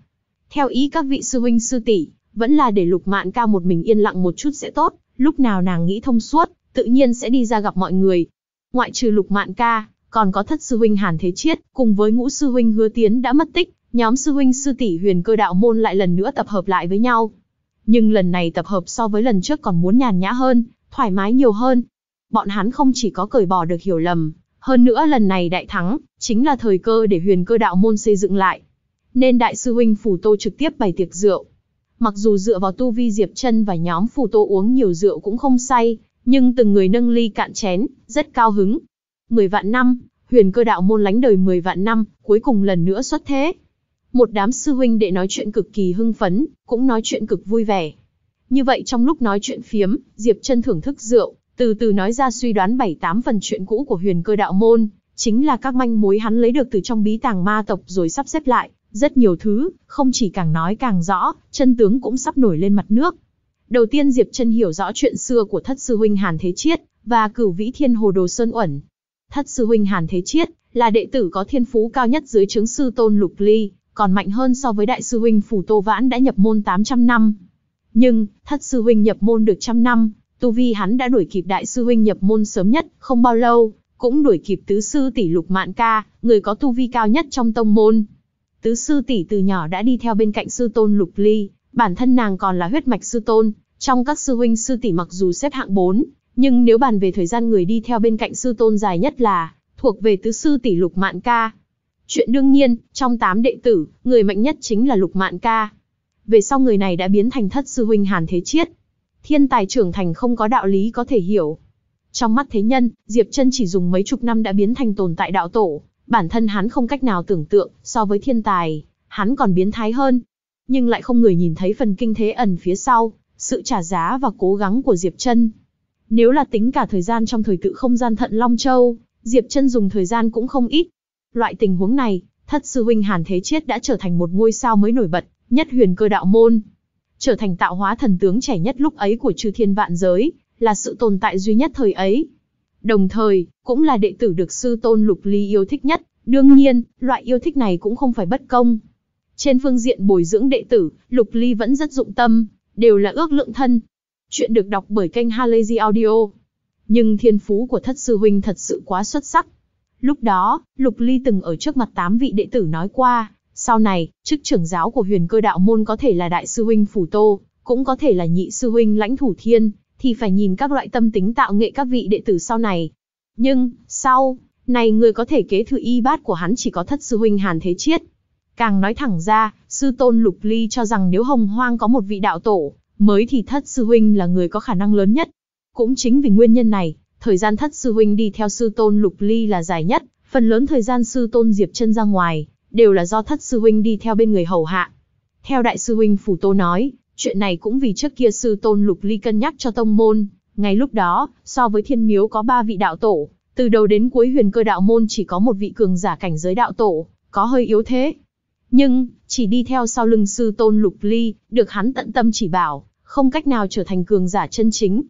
Theo ý các vị sư huynh sư tỷ, vẫn là để Lục Mạn Ca một mình yên lặng một chút sẽ tốt, lúc nào nàng nghĩ thông suốt, tự nhiên sẽ đi ra gặp mọi người. Ngoại trừ Lục Mạn Ca, còn có thất sư huynh Hàn Thế Chiết, cùng với ngũ sư huynh Hứa Tiến đã mất tích, nhóm sư huynh sư tỷ Huyền Cơ Đạo môn lại lần nữa tập hợp lại với nhau nhưng lần này tập hợp so với lần trước còn muốn nhàn nhã hơn, thoải mái nhiều hơn. Bọn hắn không chỉ có cởi bỏ được hiểu lầm, hơn nữa lần này đại thắng, chính là thời cơ để huyền cơ đạo môn xây dựng lại. Nên đại sư huynh Phủ Tô trực tiếp bày tiệc rượu. Mặc dù dựa vào tu vi Diệp chân và nhóm Phủ Tô uống nhiều rượu cũng không say, nhưng từng người nâng ly cạn chén, rất cao hứng. Mười vạn năm, huyền cơ đạo môn lánh đời mười vạn năm, cuối cùng lần nữa xuất thế, một đám sư huynh đệ nói chuyện cực kỳ hưng phấn, cũng nói chuyện cực vui vẻ. Như vậy trong lúc nói chuyện phiếm, Diệp Trân thưởng thức rượu, từ từ nói ra suy đoán bảy tám phần chuyện cũ của huyền cơ đạo môn, chính là các manh mối hắn lấy được từ trong bí tàng ma tộc rồi sắp xếp lại, rất nhiều thứ, không chỉ càng nói càng rõ, chân tướng cũng sắp nổi lên mặt nước. Đầu tiên Diệp Trân hiểu rõ chuyện xưa của thất sư huynh Hàn Thế Chiết và cửu vĩ thiên hồ đồ Sơn Uẩn. Thất sư huynh Hàn Thế Chiết là đệ tử có thiên phú cao nhất dưới chứng sư tôn Lục Ly, còn mạnh hơn so với đại sư huynh Phủ Tô Vãn đã nhập môn 800 năm. Nhưng, thất sư huynh nhập môn được trăm năm, tu vi hắn đã đuổi kịp đại sư huynh nhập môn sớm nhất, không bao lâu, cũng đuổi kịp tứ sư tỷ Lục Mạn Ca, người có tu vi cao nhất trong tông môn. Tứ sư tỷ từ nhỏ đã đi theo bên cạnh sư tôn Lục Ly, bản thân nàng còn là huyết mạch sư tôn, trong các sư huynh sư tỷ mặc dù xếp hạng 4, nhưng nếu bàn về thời gian người đi theo bên cạnh sư tôn dài nhất là thuộc về tứ sư tỷ Lục Mạn Ca, Chuyện đương nhiên, trong tám đệ tử, người mạnh nhất chính là Lục Mạn Ca. Về sau người này đã biến thành thất sư huynh Hàn Thế Chiết. Thiên tài trưởng thành không có đạo lý có thể hiểu. Trong mắt thế nhân, Diệp Chân chỉ dùng mấy chục năm đã biến thành tồn tại đạo tổ, bản thân hắn không cách nào tưởng tượng, so với thiên tài, hắn còn biến thái hơn. Nhưng lại không người nhìn thấy phần kinh thế ẩn phía sau, sự trả giá và cố gắng của Diệp Chân. Nếu là tính cả thời gian trong thời tự không gian Thận Long Châu, Diệp Chân dùng thời gian cũng không ít, Loại tình huống này, thất sư huynh Hàn Thế Chiết đã trở thành một ngôi sao mới nổi bật, nhất huyền cơ đạo môn. Trở thành tạo hóa thần tướng trẻ nhất lúc ấy của chư thiên vạn giới, là sự tồn tại duy nhất thời ấy. Đồng thời, cũng là đệ tử được sư tôn Lục Ly yêu thích nhất, đương nhiên, loại yêu thích này cũng không phải bất công. Trên phương diện bồi dưỡng đệ tử, Lục Ly vẫn rất dụng tâm, đều là ước lượng thân. Chuyện được đọc bởi kênh Halazy Audio. Nhưng thiên phú của thất sư huynh thật sự quá xuất sắc, Lúc đó, Lục Ly từng ở trước mặt tám vị đệ tử nói qua, sau này, chức trưởng giáo của huyền cơ đạo môn có thể là đại sư huynh Phủ Tô, cũng có thể là nhị sư huynh lãnh thủ thiên, thì phải nhìn các loại tâm tính tạo nghệ các vị đệ tử sau này. Nhưng, sau, này người có thể kế thừa y bát của hắn chỉ có thất sư huynh Hàn Thế Chiết. Càng nói thẳng ra, sư tôn Lục Ly cho rằng nếu hồng hoang có một vị đạo tổ, mới thì thất sư huynh là người có khả năng lớn nhất. Cũng chính vì nguyên nhân này, Thời gian thất sư huynh đi theo sư tôn Lục Ly là dài nhất, phần lớn thời gian sư tôn Diệp chân ra ngoài, đều là do thất sư huynh đi theo bên người hầu hạ. Theo đại sư huynh Phủ Tô nói, chuyện này cũng vì trước kia sư tôn Lục Ly cân nhắc cho tông môn. Ngay lúc đó, so với thiên miếu có ba vị đạo tổ, từ đầu đến cuối huyền cơ đạo môn chỉ có một vị cường giả cảnh giới đạo tổ, có hơi yếu thế. Nhưng, chỉ đi theo sau lưng sư tôn Lục Ly, được hắn tận tâm chỉ bảo, không cách nào trở thành cường giả chân chính.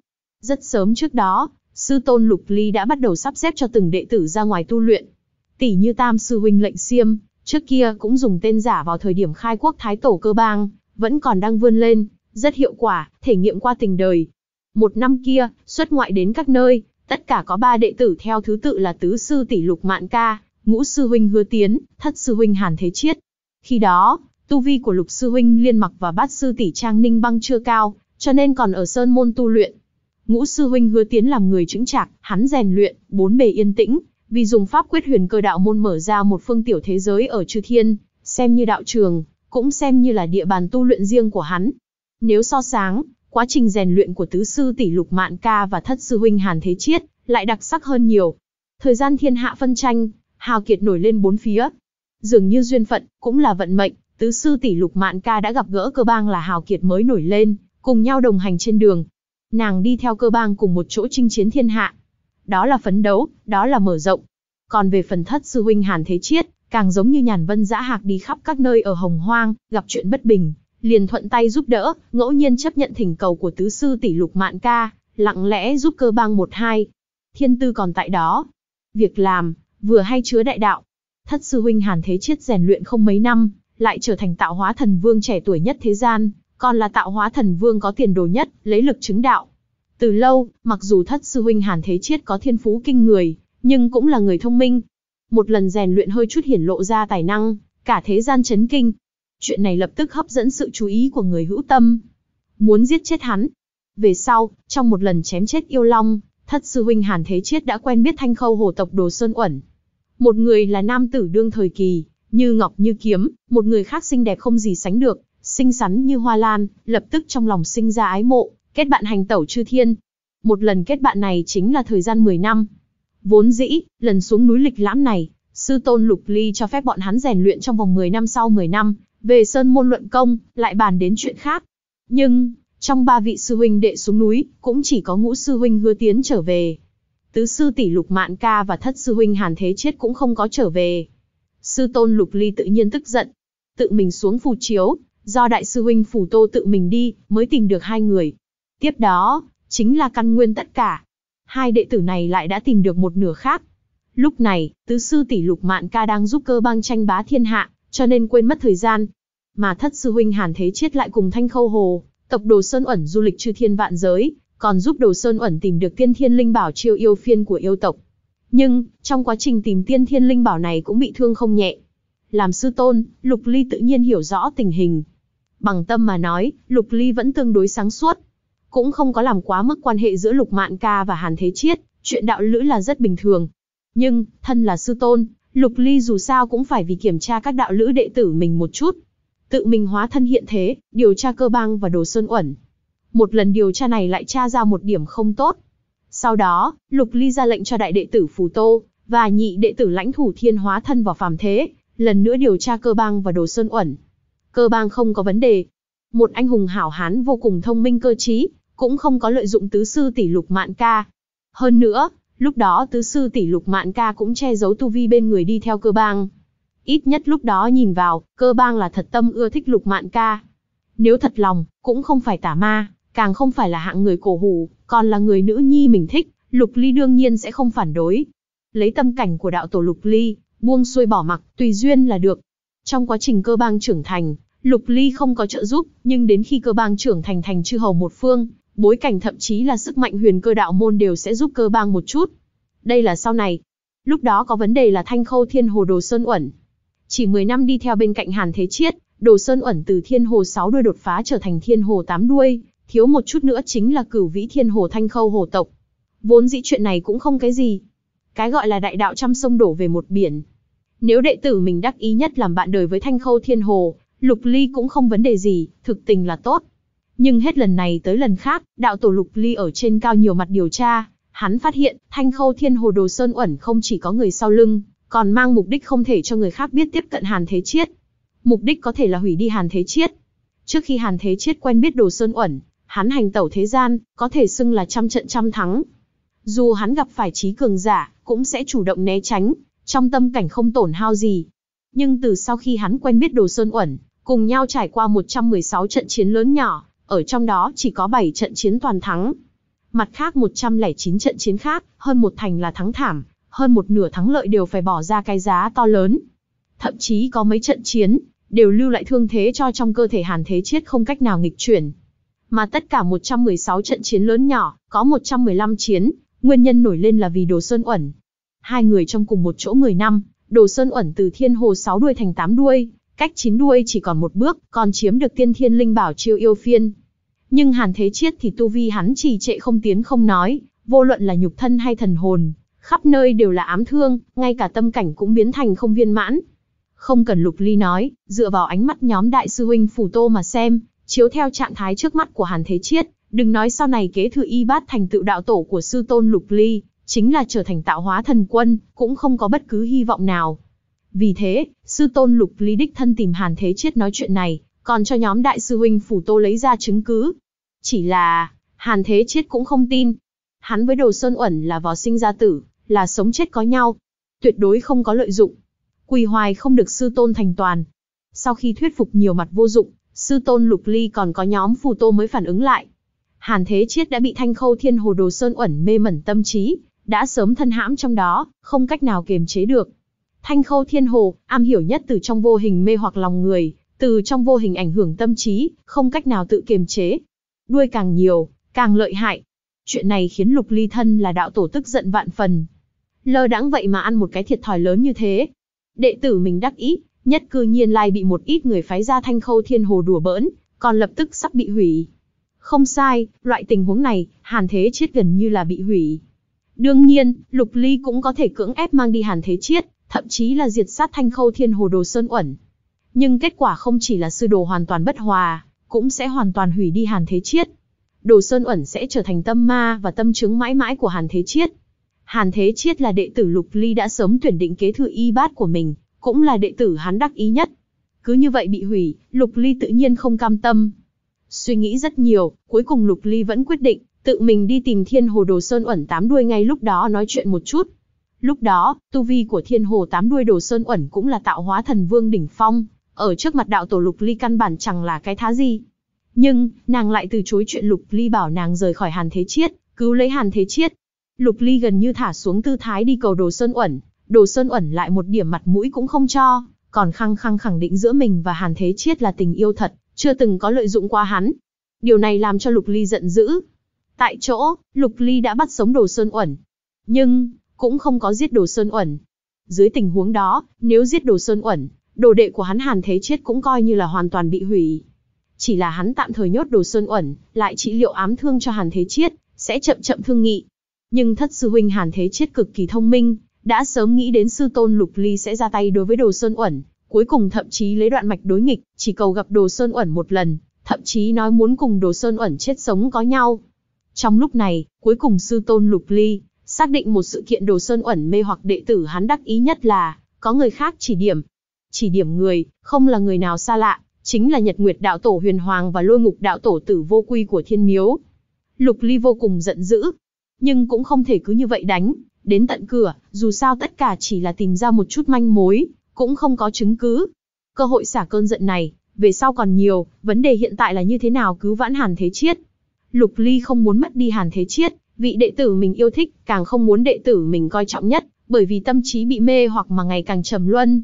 Rất sớm trước đó, sư tôn Lục Ly đã bắt đầu sắp xếp cho từng đệ tử ra ngoài tu luyện. Tỷ như Tam sư huynh lệnh Xiêm, trước kia cũng dùng tên giả vào thời điểm khai quốc thái tổ cơ bang, vẫn còn đang vươn lên, rất hiệu quả, thể nghiệm qua tình đời. Một năm kia, xuất ngoại đến các nơi, tất cả có ba đệ tử theo thứ tự là tứ sư tỷ Lục Mạn Ca, ngũ sư huynh Hứa Tiến, thất sư huynh Hàn Thế Chiết. Khi đó, tu vi của Lục sư huynh Liên Mặc và bát sư tỷ Trang Ninh Băng chưa cao, cho nên còn ở sơn môn tu luyện. Ngũ sư huynh hứa tiến làm người chứng trạc, hắn rèn luyện, bốn bề yên tĩnh, vì dùng pháp quyết huyền cơ đạo môn mở ra một phương tiểu thế giới ở chư thiên, xem như đạo trường, cũng xem như là địa bàn tu luyện riêng của hắn. Nếu so sáng, quá trình rèn luyện của tứ sư tỷ lục mạn ca và thất sư huynh hàn thế chiết lại đặc sắc hơn nhiều. Thời gian thiên hạ phân tranh, hào kiệt nổi lên bốn phía. Dường như duyên phận, cũng là vận mệnh, tứ sư tỷ lục mạn ca đã gặp gỡ cơ bang là hào kiệt mới nổi lên, cùng nhau đồng hành trên đường, nàng đi theo cơ bang cùng một chỗ chinh chiến thiên hạ. Đó là phấn đấu, đó là mở rộng. Còn về phần thất sư huynh Hàn Thế Chiết, càng giống như nhàn vân dã hạc đi khắp các nơi ở Hồng Hoang, gặp chuyện bất bình, liền thuận tay giúp đỡ, ngẫu nhiên chấp nhận thỉnh cầu của tứ sư tỷ lục mạn ca, lặng lẽ giúp cơ bang một hai. Thiên tư còn tại đó. Việc làm, vừa hay chứa đại đạo. Thất sư huynh Hàn Thế Chiết rèn luyện không mấy năm, lại trở thành tạo hóa thần vương trẻ tuổi nhất thế gian, còn là tạo hóa thần vương có tiền đồ nhất, lấy lực chứng đạo. Từ lâu, mặc dù thất sư huynh Hàn Thế Chiết có thiên phú kinh người, nhưng cũng là người thông minh. Một lần rèn luyện hơi chút hiển lộ ra tài năng, cả thế gian chấn kinh. Chuyện này lập tức hấp dẫn sự chú ý của người hữu tâm. Muốn giết chết hắn. Về sau, trong một lần chém chết yêu long, thất sư huynh Hàn Thế Chiết đã quen biết thanh khâu hồ tộc Đồ Sơn Uẩn. Một người là nam tử đương thời kỳ, như ngọc như kiếm, một người khác xinh đẹp không gì sánh được, xinh xắn như hoa lan, lập tức trong lòng sinh ra ái mộ, kết bạn hành tẩu chư thiên. Một lần kết bạn này chính là thời gian 10 năm. Vốn dĩ, lần xuống núi lịch lãm này, sư tôn Lục Ly cho phép bọn hắn rèn luyện trong vòng 10 năm sau 10 năm, về sơn môn luận công, lại bàn đến chuyện khác. Nhưng, trong ba vị sư huynh đệ xuống núi, cũng chỉ có ngũ sư huynh hứa tiến trở về. Tứ sư tỷ Lục Mạn Ca và thất sư huynh Hàn Thế Chết cũng không có trở về. Sư tôn Lục Ly tự nhiên tức giận, tự mình xuống phù chiếu, do đại sư huynh phủ tô tự mình đi, mới tìm được hai người. Tiếp đó, chính là căn nguyên tất cả. Hai đệ tử này lại đã tìm được một nửa khác. Lúc này, tứ sư tỷ lục mạn ca đang giúp cơ bang tranh bá thiên hạ, cho nên quên mất thời gian. Mà thất sư huynh hàn thế chết lại cùng thanh khâu hồ, tộc đồ sơn ẩn du lịch chư thiên vạn giới, còn giúp đồ sơn ẩn tìm được tiên thiên linh bảo chiêu yêu phiên của yêu tộc. Nhưng, trong quá trình tìm tiên thiên linh bảo này cũng bị thương không nhẹ. Làm sư tôn, Lục Ly tự nhiên hiểu rõ tình hình, Bằng tâm mà nói, Lục Ly vẫn tương đối sáng suốt. Cũng không có làm quá mức quan hệ giữa Lục Mạn Ca và Hàn Thế Chiết, chuyện đạo lữ là rất bình thường. Nhưng, thân là sư tôn, Lục Ly dù sao cũng phải vì kiểm tra các đạo lữ đệ tử mình một chút. Tự mình hóa thân hiện thế, điều tra cơ bang và đồ sơn uẩn. Một lần điều tra này lại tra ra một điểm không tốt. Sau đó, Lục Ly ra lệnh cho đại đệ tử Phù Tô và nhị đệ tử lãnh thủ thiên hóa thân vào phàm thế, lần nữa điều tra cơ bang và đồ sơn uẩn cơ bang không có vấn đề. Một anh hùng hảo hán vô cùng thông minh cơ trí, cũng không có lợi dụng tứ sư tỷ lục mạn ca. Hơn nữa, lúc đó tứ sư tỷ lục mạn ca cũng che giấu tu vi bên người đi theo cơ bang. Ít nhất lúc đó nhìn vào, cơ bang là thật tâm ưa thích lục mạn ca. Nếu thật lòng, cũng không phải tả ma, càng không phải là hạng người cổ hủ, còn là người nữ nhi mình thích, lục ly đương nhiên sẽ không phản đối. Lấy tâm cảnh của đạo tổ lục ly, buông xuôi bỏ mặc, tùy duyên là được. Trong quá trình cơ bang trưởng thành, Lục Ly không có trợ giúp, nhưng đến khi cơ bang trưởng thành thành chư hầu một phương, bối cảnh thậm chí là sức mạnh huyền cơ đạo môn đều sẽ giúp cơ bang một chút. Đây là sau này. Lúc đó có vấn đề là thanh khâu thiên hồ đồ sơn uẩn. Chỉ 10 năm đi theo bên cạnh Hàn Thế Chiết, đồ sơn uẩn từ thiên hồ 6 đuôi đột phá trở thành thiên hồ 8 đuôi, thiếu một chút nữa chính là cửu vĩ thiên hồ thanh khâu hồ tộc. Vốn dĩ chuyện này cũng không cái gì. Cái gọi là đại đạo trăm sông đổ về một biển. Nếu đệ tử mình đắc ý nhất làm bạn đời với thanh khâu thiên hồ, Lục Ly cũng không vấn đề gì, thực tình là tốt. Nhưng hết lần này tới lần khác, đạo tổ Lục Ly ở trên cao nhiều mặt điều tra, hắn phát hiện, thanh khâu thiên hồ đồ sơn uẩn không chỉ có người sau lưng, còn mang mục đích không thể cho người khác biết tiếp cận Hàn Thế Chiết. Mục đích có thể là hủy đi Hàn Thế Chiết. Trước khi Hàn Thế Chiết quen biết đồ sơn uẩn, hắn hành tẩu thế gian, có thể xưng là trăm trận trăm thắng. Dù hắn gặp phải trí cường giả, cũng sẽ chủ động né tránh, trong tâm cảnh không tổn hao gì. Nhưng từ sau khi hắn quen biết đồ sơn uẩn, cùng nhau trải qua 116 trận chiến lớn nhỏ, ở trong đó chỉ có 7 trận chiến toàn thắng. Mặt khác 109 trận chiến khác, hơn một thành là thắng thảm, hơn một nửa thắng lợi đều phải bỏ ra cái giá to lớn. Thậm chí có mấy trận chiến, đều lưu lại thương thế cho trong cơ thể hàn thế chết không cách nào nghịch chuyển. Mà tất cả 116 trận chiến lớn nhỏ, có 115 chiến, nguyên nhân nổi lên là vì Đồ Sơn ẩn. Hai người trong cùng một chỗ người năm, Đồ Sơn ẩn từ thiên hồ 6 đuôi thành 8 đuôi, Cách chín đuôi chỉ còn một bước, còn chiếm được tiên thiên linh bảo chiêu yêu phiên. Nhưng Hàn Thế Chiết thì tu vi hắn trì trệ không tiến không nói, vô luận là nhục thân hay thần hồn, khắp nơi đều là ám thương, ngay cả tâm cảnh cũng biến thành không viên mãn. Không cần Lục Ly nói, dựa vào ánh mắt nhóm đại sư huynh phủ tô mà xem, chiếu theo trạng thái trước mắt của Hàn Thế Chiết, đừng nói sau này kế thừa y bát thành tựu đạo tổ của sư tôn Lục Ly, chính là trở thành tạo hóa thần quân, cũng không có bất cứ hy vọng nào. Vì thế, sư tôn lục lý đích thân tìm hàn thế chết nói chuyện này, còn cho nhóm đại sư huynh phủ tô lấy ra chứng cứ. Chỉ là, hàn thế chết cũng không tin. Hắn với đồ sơn uẩn là vò sinh ra tử, là sống chết có nhau. Tuyệt đối không có lợi dụng. Quỳ hoài không được sư tôn thành toàn. Sau khi thuyết phục nhiều mặt vô dụng, sư tôn lục ly còn có nhóm phù tô mới phản ứng lại. Hàn Thế Chiết đã bị thanh khâu thiên hồ đồ sơn uẩn mê mẩn tâm trí, đã sớm thân hãm trong đó, không cách nào kiềm chế được. Thanh khâu thiên hồ, am hiểu nhất từ trong vô hình mê hoặc lòng người, từ trong vô hình ảnh hưởng tâm trí, không cách nào tự kiềm chế. Đuôi càng nhiều, càng lợi hại. Chuyện này khiến lục ly thân là đạo tổ tức giận vạn phần. Lơ đãng vậy mà ăn một cái thiệt thòi lớn như thế. Đệ tử mình đắc ý, nhất cư nhiên lại bị một ít người phái ra thanh khâu thiên hồ đùa bỡn, còn lập tức sắp bị hủy. Không sai, loại tình huống này, hàn thế chết gần như là bị hủy. Đương nhiên, Lục Ly cũng có thể cưỡng ép mang đi hàn thế chết thậm chí là diệt sát thanh khâu thiên hồ đồ sơn uẩn. Nhưng kết quả không chỉ là sư đồ hoàn toàn bất hòa, cũng sẽ hoàn toàn hủy đi hàn thế chiết. Đồ sơn uẩn sẽ trở thành tâm ma và tâm chứng mãi mãi của hàn thế chiết. Hàn thế chiết là đệ tử lục ly đã sớm tuyển định kế thừa y bát của mình, cũng là đệ tử hắn đắc ý nhất. Cứ như vậy bị hủy, lục ly tự nhiên không cam tâm. Suy nghĩ rất nhiều, cuối cùng lục ly vẫn quyết định, tự mình đi tìm thiên hồ đồ sơn uẩn tám đuôi ngay lúc đó nói chuyện một chút. Lúc đó, tu vi của thiên hồ tám đuôi đồ sơn uẩn cũng là tạo hóa thần vương đỉnh phong, ở trước mặt đạo tổ lục ly căn bản chẳng là cái thá gì. Nhưng, nàng lại từ chối chuyện lục ly bảo nàng rời khỏi hàn thế chiết, cứu lấy hàn thế chiết. Lục ly gần như thả xuống tư thái đi cầu đồ sơn uẩn, đồ sơn uẩn lại một điểm mặt mũi cũng không cho, còn khăng khăng khẳng định giữa mình và hàn thế chiết là tình yêu thật, chưa từng có lợi dụng qua hắn. Điều này làm cho lục ly giận dữ. Tại chỗ, lục ly đã bắt sống đồ sơn uẩn. Nhưng, cũng không có giết đồ sơn uẩn. Dưới tình huống đó, nếu giết đồ sơn uẩn, đồ đệ của hắn hàn thế chết cũng coi như là hoàn toàn bị hủy. Chỉ là hắn tạm thời nhốt đồ sơn uẩn, lại trị liệu ám thương cho hàn thế chết, sẽ chậm chậm thương nghị. Nhưng thất sư huynh hàn thế chết cực kỳ thông minh, đã sớm nghĩ đến sư tôn lục ly sẽ ra tay đối với đồ sơn uẩn, cuối cùng thậm chí lấy đoạn mạch đối nghịch, chỉ cầu gặp đồ sơn uẩn một lần, thậm chí nói muốn cùng đồ sơn uẩn chết sống có nhau. Trong lúc này, cuối cùng sư tôn lục ly Xác định một sự kiện đồ sơn uẩn mê hoặc đệ tử hắn đắc ý nhất là, có người khác chỉ điểm. Chỉ điểm người, không là người nào xa lạ, chính là Nhật Nguyệt đạo tổ huyền hoàng và lôi ngục đạo tổ tử vô quy của thiên miếu. Lục Ly vô cùng giận dữ, nhưng cũng không thể cứ như vậy đánh, đến tận cửa, dù sao tất cả chỉ là tìm ra một chút manh mối, cũng không có chứng cứ. Cơ hội xả cơn giận này, về sau còn nhiều, vấn đề hiện tại là như thế nào cứu vãn Hàn Thế Chiết. Lục Ly không muốn mất đi Hàn Thế Chiết, vị đệ tử mình yêu thích, càng không muốn đệ tử mình coi trọng nhất, bởi vì tâm trí bị mê hoặc mà ngày càng trầm luân.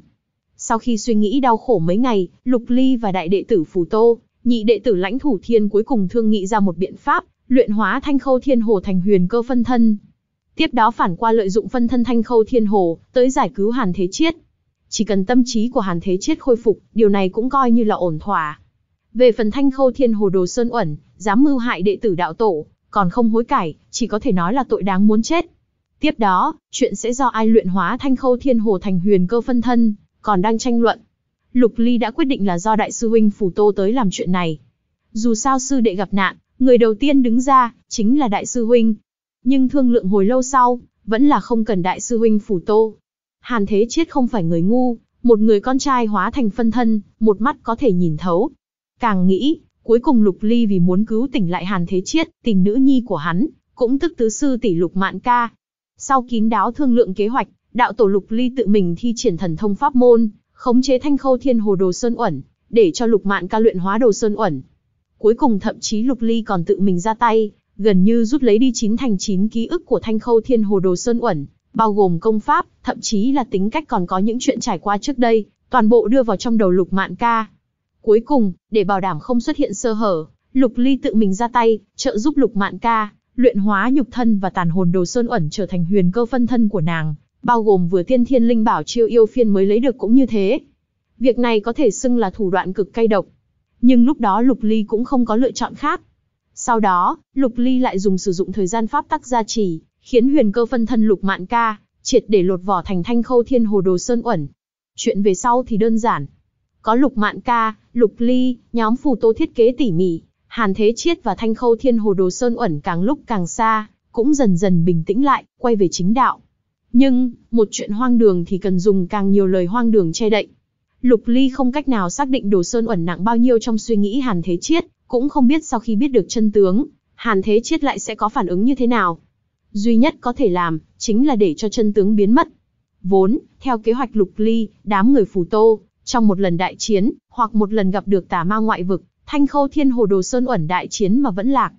Sau khi suy nghĩ đau khổ mấy ngày, Lục Ly và đại đệ tử Phù Tô, nhị đệ tử lãnh thủ thiên cuối cùng thương nghị ra một biện pháp, luyện hóa thanh khâu thiên hồ thành huyền cơ phân thân. Tiếp đó phản qua lợi dụng phân thân thanh khâu thiên hồ, tới giải cứu Hàn Thế Chiết. Chỉ cần tâm trí của Hàn Thế Chiết khôi phục, điều này cũng coi như là ổn thỏa. Về phần thanh khâu thiên hồ đồ sơn uẩn, dám mưu hại đệ tử đạo tổ, còn không hối cải, chỉ có thể nói là tội đáng muốn chết. Tiếp đó, chuyện sẽ do ai luyện hóa thanh khâu thiên hồ thành huyền cơ phân thân, còn đang tranh luận. Lục Ly đã quyết định là do đại sư huynh Phủ Tô tới làm chuyện này. Dù sao sư đệ gặp nạn, người đầu tiên đứng ra, chính là đại sư huynh. Nhưng thương lượng hồi lâu sau, vẫn là không cần đại sư huynh Phủ Tô. Hàn Thế chết không phải người ngu, một người con trai hóa thành phân thân, một mắt có thể nhìn thấu. Càng nghĩ, Cuối cùng Lục Ly vì muốn cứu tỉnh lại Hàn Thế Chiết, tình nữ nhi của hắn, cũng tức tứ sư tỷ Lục Mạn Ca. Sau kín đáo thương lượng kế hoạch, đạo tổ Lục Ly tự mình thi triển thần thông pháp môn, khống chế thanh khâu thiên hồ đồ sơn uẩn, để cho Lục Mạn Ca luyện hóa đồ sơn uẩn. Cuối cùng thậm chí Lục Ly còn tự mình ra tay, gần như rút lấy đi chín thành chín ký ức của thanh khâu thiên hồ đồ sơn uẩn, bao gồm công pháp, thậm chí là tính cách còn có những chuyện trải qua trước đây, toàn bộ đưa vào trong đầu Lục Mạn Ca. Cuối cùng, để bảo đảm không xuất hiện sơ hở, Lục Ly tự mình ra tay, trợ giúp Lục Mạn Ca, luyện hóa nhục thân và tàn hồn đồ sơn ẩn trở thành huyền cơ phân thân của nàng, bao gồm vừa tiên thiên linh bảo chiêu yêu phiên mới lấy được cũng như thế. Việc này có thể xưng là thủ đoạn cực cay độc. Nhưng lúc đó Lục Ly cũng không có lựa chọn khác. Sau đó, Lục Ly lại dùng sử dụng thời gian pháp tắc gia trì, khiến huyền cơ phân thân Lục Mạn Ca, triệt để lột vỏ thành thanh khâu thiên hồ đồ sơn ẩn. Chuyện về sau thì đơn giản có Lục Mạn Ca, Lục Ly, nhóm phù tô thiết kế tỉ mỉ, Hàn Thế Chiết và Thanh Khâu Thiên Hồ Đồ Sơn uẩn càng lúc càng xa, cũng dần dần bình tĩnh lại, quay về chính đạo. Nhưng, một chuyện hoang đường thì cần dùng càng nhiều lời hoang đường che đậy. Lục Ly không cách nào xác định Đồ Sơn uẩn nặng bao nhiêu trong suy nghĩ Hàn Thế Chiết, cũng không biết sau khi biết được chân tướng, Hàn Thế Chiết lại sẽ có phản ứng như thế nào. Duy nhất có thể làm, chính là để cho chân tướng biến mất. Vốn, theo kế hoạch Lục Ly, đám người phù tô, trong một lần đại chiến, hoặc một lần gặp được tà ma ngoại vực, Thanh Khâu Thiên Hồ Đồ Sơn ẩn đại chiến mà vẫn lạc.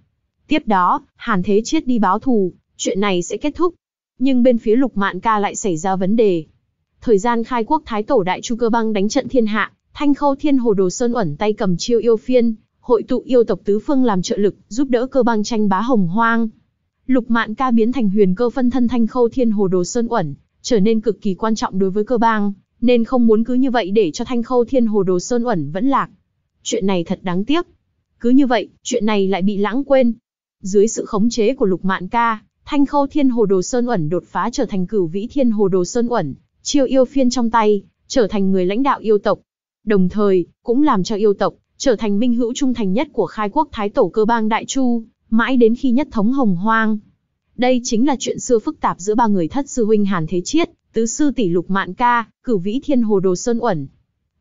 Tiếp đó, Hàn Thế chết đi báo thù, chuyện này sẽ kết thúc. Nhưng bên phía Lục Mạn Ca lại xảy ra vấn đề. Thời gian khai quốc Thái Tổ Đại Chu Cơ Băng đánh trận thiên hạ, Thanh Khâu Thiên Hồ Đồ Sơn ẩn tay cầm chiêu yêu phiên, hội tụ yêu tộc tứ phương làm trợ lực, giúp đỡ Cơ Băng tranh bá Hồng Hoang. Lục Mạn Ca biến thành huyền cơ phân thân Thanh Khâu Thiên Hồ Đồ Sơn ẩn, trở nên cực kỳ quan trọng đối với Cơ băng nên không muốn cứ như vậy để cho thanh khâu thiên hồ đồ sơn uẩn vẫn lạc. Chuyện này thật đáng tiếc. Cứ như vậy, chuyện này lại bị lãng quên. Dưới sự khống chế của lục mạn ca, thanh khâu thiên hồ đồ sơn uẩn đột phá trở thành cửu vĩ thiên hồ đồ sơn uẩn, chiêu yêu phiên trong tay, trở thành người lãnh đạo yêu tộc. Đồng thời, cũng làm cho yêu tộc, trở thành minh hữu trung thành nhất của khai quốc thái tổ cơ bang Đại Chu, mãi đến khi nhất thống hồng hoang. Đây chính là chuyện xưa phức tạp giữa ba người thất sư huynh Hàn Thế Chiết, tứ sư tỷ lục mạn ca, cửu vĩ thiên hồ đồ sơn uẩn.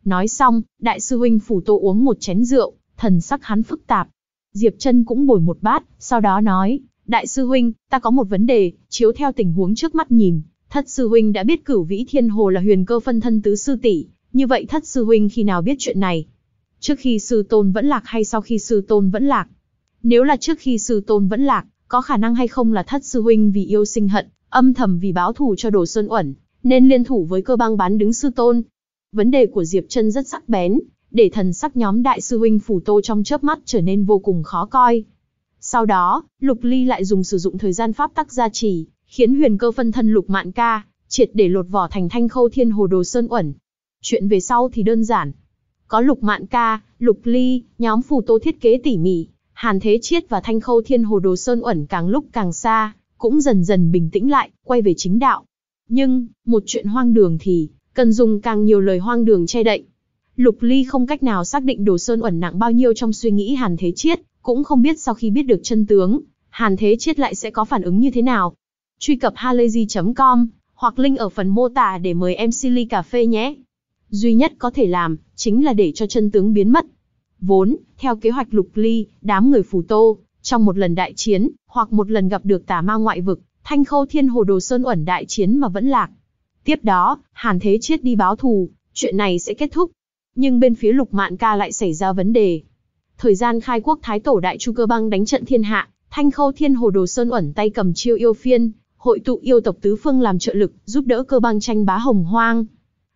Nói xong, đại sư huynh phủ tô uống một chén rượu, thần sắc hắn phức tạp. Diệp chân cũng bồi một bát, sau đó nói, đại sư huynh, ta có một vấn đề, chiếu theo tình huống trước mắt nhìn, thất sư huynh đã biết cửu vĩ thiên hồ là huyền cơ phân thân tứ sư tỷ, như vậy thất sư huynh khi nào biết chuyện này? Trước khi sư tôn vẫn lạc hay sau khi sư tôn vẫn lạc? Nếu là trước khi sư tôn vẫn lạc, có khả năng hay không là thất sư huynh vì yêu sinh hận, âm thầm vì báo thù cho Đồ Sơn Uẩn, nên liên thủ với cơ bang bán đứng sư tôn. Vấn đề của Diệp Chân rất sắc bén, để thần sắc nhóm đại sư huynh phủ tô trong chớp mắt trở nên vô cùng khó coi. Sau đó, Lục Ly lại dùng sử dụng thời gian pháp tắc gia trì, khiến huyền cơ phân thân Lục Mạn Ca triệt để lột vỏ thành thanh khâu thiên hồ đồ sơn uẩn. Chuyện về sau thì đơn giản. Có Lục Mạn Ca, Lục Ly, nhóm phù tô thiết kế tỉ mỉ, Hàn Thế Chiết và thanh khâu thiên hồ đồ sơn uẩn càng lúc càng xa, cũng dần dần bình tĩnh lại, quay về chính đạo. Nhưng, một chuyện hoang đường thì, cần dùng càng nhiều lời hoang đường che đậy. Lục Ly không cách nào xác định Đồ Sơn ẩn nặng bao nhiêu trong suy nghĩ Hàn Thế Chiết, cũng không biết sau khi biết được chân tướng, Hàn Thế Chiết lại sẽ có phản ứng như thế nào. Truy cập halayzi.com, hoặc link ở phần mô tả để mời em Silly Cà Phê nhé. Duy nhất có thể làm, chính là để cho chân tướng biến mất. Vốn, theo kế hoạch Lục Ly, đám người phù tô, trong một lần đại chiến, hoặc một lần gặp được tà ma ngoại vực, Thanh Khâu Thiên Hồ Đồ Sơn uẩn đại chiến mà vẫn lạc. Tiếp đó, Hàn Thế chết đi báo thù, chuyện này sẽ kết thúc. Nhưng bên phía Lục Mạn Ca lại xảy ra vấn đề. Thời gian khai quốc Thái Tổ Đại Chu Cơ băng đánh trận thiên hạ, Thanh Khâu Thiên Hồ Đồ Sơn uẩn tay cầm chiêu yêu phiên, hội tụ yêu tộc tứ phương làm trợ lực, giúp đỡ Cơ băng tranh bá Hồng Hoang.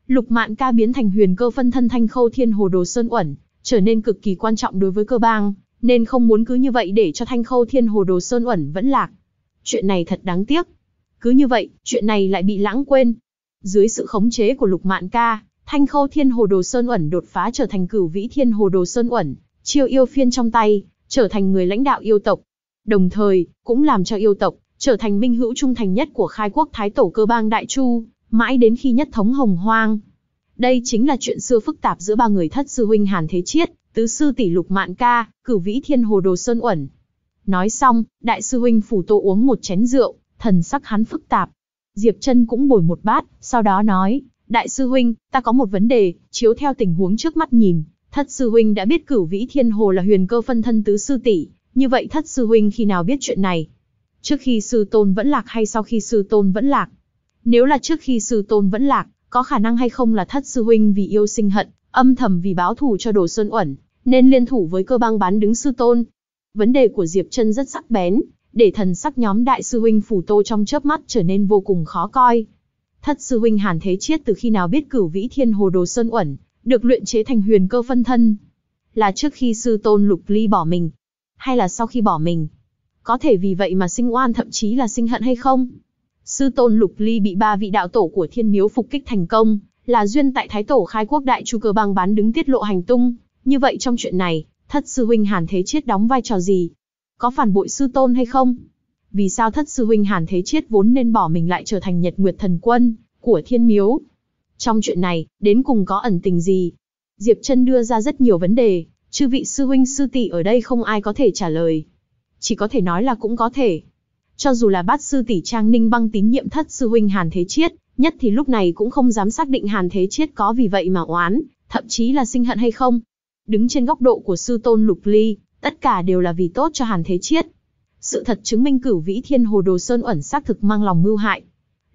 Lục Mạn Ca biến thành huyền cơ phân thân Thanh Khâu Thiên Hồ Đồ Sơn uẩn, trở nên cực kỳ quan trọng đối với Cơ băng nên không muốn cứ như vậy để cho thanh khâu thiên hồ đồ sơn uẩn vẫn lạc. Chuyện này thật đáng tiếc. Cứ như vậy, chuyện này lại bị lãng quên. Dưới sự khống chế của lục mạn ca, thanh khâu thiên hồ đồ sơn uẩn đột phá trở thành cửu vĩ thiên hồ đồ sơn uẩn, chiêu yêu phiên trong tay, trở thành người lãnh đạo yêu tộc. Đồng thời, cũng làm cho yêu tộc, trở thành minh hữu trung thành nhất của khai quốc thái tổ cơ bang Đại Chu, mãi đến khi nhất thống hồng hoang. Đây chính là chuyện xưa phức tạp giữa ba người thất sư huynh Hàn Thế Chiết, tứ sư tỷ lục mạn ca, cửu vĩ thiên hồ đồ sơn uẩn. Nói xong, đại sư huynh phủ tô uống một chén rượu, thần sắc hắn phức tạp. Diệp chân cũng bồi một bát, sau đó nói, đại sư huynh, ta có một vấn đề, chiếu theo tình huống trước mắt nhìn, thất sư huynh đã biết cửu vĩ thiên hồ là huyền cơ phân thân tứ sư tỷ, như vậy thất sư huynh khi nào biết chuyện này? Trước khi sư tôn vẫn lạc hay sau khi sư tôn vẫn lạc? Nếu là trước khi sư tôn vẫn lạc, có khả năng hay không là thất sư huynh vì yêu sinh hận, âm thầm vì báo thù cho đồ sơn uẩn, nên liên thủ với cơ bang bán đứng sư tôn. Vấn đề của Diệp Trân rất sắc bén, để thần sắc nhóm đại sư huynh phủ tô trong chớp mắt trở nên vô cùng khó coi. Thất sư huynh Hàn Thế Chiết từ khi nào biết cửu vĩ thiên hồ đồ sơn uẩn, được luyện chế thành huyền cơ phân thân? Là trước khi sư tôn lục ly bỏ mình? Hay là sau khi bỏ mình? Có thể vì vậy mà sinh oan thậm chí là sinh hận hay không? Sư tôn lục ly bị ba vị đạo tổ của thiên miếu phục kích thành công, là duyên tại thái tổ khai quốc đại chu cơ bang bán đứng tiết lộ hành tung, như vậy trong chuyện này, thất sư huynh Hàn Thế Chiết đóng vai trò gì? Có phản bội sư tôn hay không? Vì sao thất sư huynh Hàn Thế Chiết vốn nên bỏ mình lại trở thành Nhật Nguyệt Thần Quân của Thiên Miếu? Trong chuyện này, đến cùng có ẩn tình gì? Diệp chân đưa ra rất nhiều vấn đề, chư vị sư huynh sư tỷ ở đây không ai có thể trả lời. Chỉ có thể nói là cũng có thể. Cho dù là bát sư tỷ Trang Ninh băng tín nhiệm thất sư huynh Hàn Thế Chiết, nhất thì lúc này cũng không dám xác định Hàn Thế Chiết có vì vậy mà oán, thậm chí là sinh hận hay không, Đứng trên góc độ của sư tôn Lục Ly, tất cả đều là vì tốt cho Hàn Thế Chiết. Sự thật chứng minh cửu vĩ thiên hồ đồ sơn ẩn xác thực mang lòng mưu hại.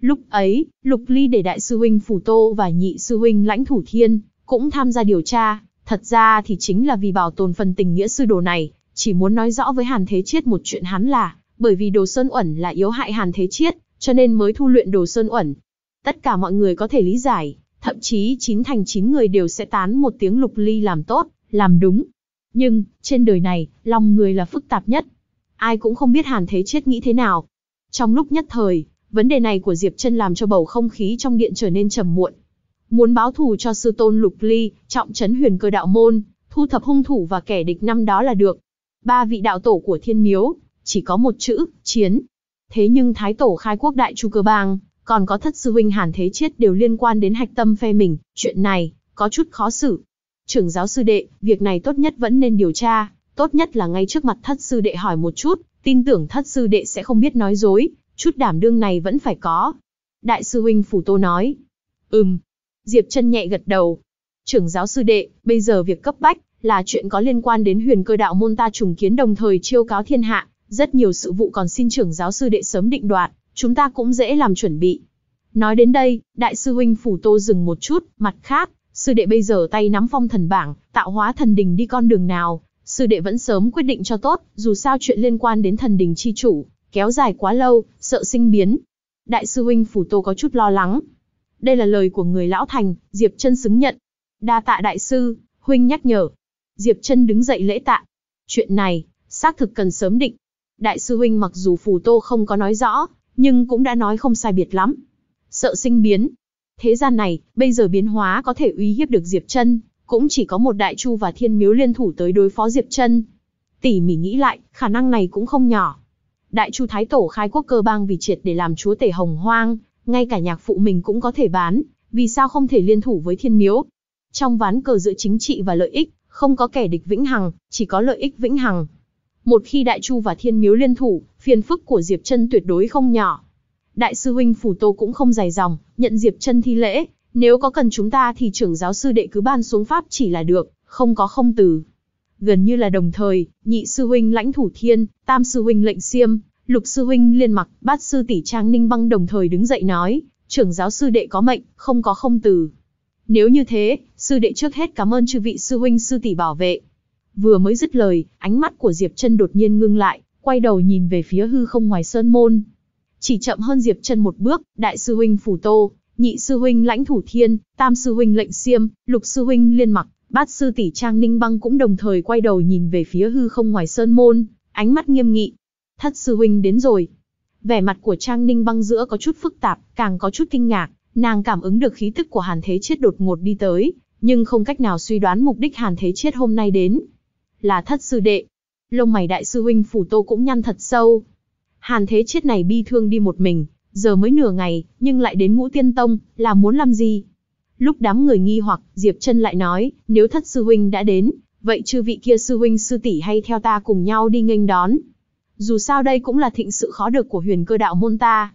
Lúc ấy, Lục Ly để đại sư huynh Phủ Tô và nhị sư huynh Lãnh Thủ Thiên cũng tham gia điều tra, thật ra thì chính là vì bảo tồn phần tình nghĩa sư đồ này, chỉ muốn nói rõ với Hàn Thế Chiết một chuyện hắn là, bởi vì đồ sơn ẩn là yếu hại Hàn Thế Chiết, cho nên mới thu luyện đồ sơn ẩn. Tất cả mọi người có thể lý giải, thậm chí chín thành chín người đều sẽ tán một tiếng Lục Ly làm tốt, làm đúng. Nhưng, trên đời này, lòng người là phức tạp nhất. Ai cũng không biết Hàn Thế Chết nghĩ thế nào. Trong lúc nhất thời, vấn đề này của Diệp Trân làm cho bầu không khí trong điện trở nên trầm muộn. Muốn báo thù cho sư tôn Lục Ly, trọng trấn huyền cơ đạo môn, thu thập hung thủ và kẻ địch năm đó là được. Ba vị đạo tổ của thiên miếu, chỉ có một chữ, chiến. Thế nhưng thái tổ khai quốc đại chu cơ bang, còn có thất sư huynh Hàn Thế Chết đều liên quan đến hạch tâm phe mình, chuyện này, có chút khó xử trưởng giáo sư đệ, việc này tốt nhất vẫn nên điều tra, tốt nhất là ngay trước mặt thất sư đệ hỏi một chút, tin tưởng thất sư đệ sẽ không biết nói dối, chút đảm đương này vẫn phải có. Đại sư huynh Phủ Tô nói, ừm, Diệp chân nhẹ gật đầu. Trưởng giáo sư đệ, bây giờ việc cấp bách, là chuyện có liên quan đến huyền cơ đạo môn ta trùng kiến đồng thời chiêu cáo thiên hạ, rất nhiều sự vụ còn xin trưởng giáo sư đệ sớm định đoạt, chúng ta cũng dễ làm chuẩn bị. Nói đến đây, đại sư huynh Phủ Tô dừng một chút, mặt khác, sư đệ bây giờ tay nắm phong thần bảng, tạo hóa thần đình đi con đường nào, sư đệ vẫn sớm quyết định cho tốt, dù sao chuyện liên quan đến thần đình chi chủ, kéo dài quá lâu, sợ sinh biến. Đại sư huynh Phủ Tô có chút lo lắng. Đây là lời của người lão thành, Diệp chân xứng nhận. Đa tạ đại sư, huynh nhắc nhở. Diệp chân đứng dậy lễ tạ. Chuyện này, xác thực cần sớm định. Đại sư huynh mặc dù Phủ Tô không có nói rõ, nhưng cũng đã nói không sai biệt lắm. Sợ sinh biến, Thế gian này, bây giờ biến hóa có thể uy hiếp được Diệp Trân cũng chỉ có một Đại Chu và Thiên Miếu liên thủ tới đối phó Diệp Trân. Tỉ mỉ nghĩ lại, khả năng này cũng không nhỏ. Đại Chu Thái Tổ khai quốc cơ bang vì triệt để làm chúa tể Hồng Hoang, ngay cả nhạc phụ mình cũng có thể bán, vì sao không thể liên thủ với Thiên Miếu? Trong ván cờ giữa chính trị và lợi ích, không có kẻ địch vĩnh hằng, chỉ có lợi ích vĩnh hằng. Một khi Đại Chu và Thiên Miếu liên thủ, phiền phức của Diệp Trân tuyệt đối không nhỏ đại sư huynh phủ tô cũng không dài dòng, nhận Diệp chân thi lễ, nếu có cần chúng ta thì trưởng giáo sư đệ cứ ban xuống pháp chỉ là được, không có không từ. Gần như là đồng thời, nhị sư huynh lãnh thủ thiên, tam sư huynh lệnh siêm, lục sư huynh liên mặc, bát sư tỷ trang ninh băng đồng thời đứng dậy nói, trưởng giáo sư đệ có mệnh, không có không từ. Nếu như thế, sư đệ trước hết cảm ơn chư vị sư huynh sư tỷ bảo vệ. Vừa mới dứt lời, ánh mắt của Diệp chân đột nhiên ngưng lại, quay đầu nhìn về phía hư không ngoài sơn môn chỉ chậm hơn Diệp Trần một bước, đại sư huynh Phủ Tô, nhị sư huynh Lãnh Thủ Thiên, tam sư huynh Lệnh Siêm, lục sư huynh Liên Mặc, bát sư tỷ Trang Ninh Băng cũng đồng thời quay đầu nhìn về phía hư không ngoài sơn môn, ánh mắt nghiêm nghị. Thất sư huynh đến rồi. Vẻ mặt của Trang Ninh Băng giữa có chút phức tạp, càng có chút kinh ngạc, nàng cảm ứng được khí tức của Hàn Thế Chiết đột ngột đi tới, nhưng không cách nào suy đoán mục đích Hàn Thế Chiết hôm nay đến. Là thất sư đệ. Lông mày đại sư huynh Phủ Tô cũng nhăn thật sâu, Hàn Thế Chiết này bi thương đi một mình, giờ mới nửa ngày, nhưng lại đến ngũ tiên tông, là muốn làm gì? Lúc đám người nghi hoặc, Diệp Trân lại nói, nếu thất sư huynh đã đến, vậy chư vị kia sư huynh sư tỷ hay theo ta cùng nhau đi nghênh đón. Dù sao đây cũng là thịnh sự khó được của huyền cơ đạo môn ta.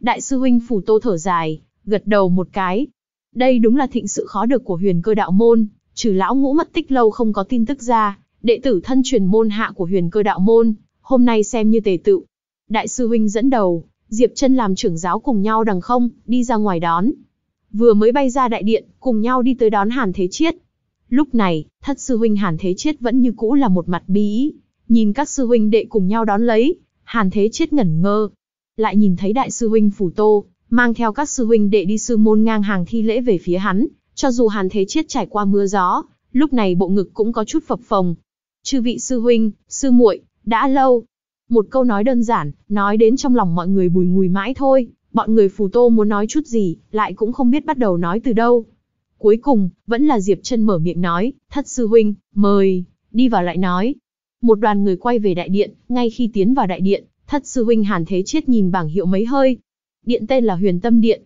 Đại sư huynh phủ tô thở dài, gật đầu một cái. Đây đúng là thịnh sự khó được của huyền cơ đạo môn, trừ lão ngũ mất tích lâu không có tin tức ra, đệ tử thân truyền môn hạ của huyền cơ đạo môn, hôm nay xem như tề tựu, đại sư huynh dẫn đầu, Diệp Chân làm trưởng giáo cùng nhau đằng không, đi ra ngoài đón. Vừa mới bay ra đại điện, cùng nhau đi tới đón Hàn Thế Chiết. Lúc này, thất sư huynh Hàn Thế Chiết vẫn như cũ là một mặt bí nhìn các sư huynh đệ cùng nhau đón lấy, Hàn Thế Chiết ngẩn ngơ. Lại nhìn thấy đại sư huynh Phủ Tô, mang theo các sư huynh đệ đi sư môn ngang hàng thi lễ về phía hắn, cho dù Hàn Thế Chiết trải qua mưa gió, lúc này bộ ngực cũng có chút phập phồng. Chư vị sư huynh, sư muội, đã lâu, một câu nói đơn giản, nói đến trong lòng mọi người bùi ngùi mãi thôi, bọn người phù tô muốn nói chút gì, lại cũng không biết bắt đầu nói từ đâu. Cuối cùng, vẫn là Diệp chân mở miệng nói, thất sư huynh, mời, đi vào lại nói. Một đoàn người quay về đại điện, ngay khi tiến vào đại điện, thất sư huynh Hàn Thế chết nhìn bảng hiệu mấy hơi. Điện tên là Huyền Tâm Điện,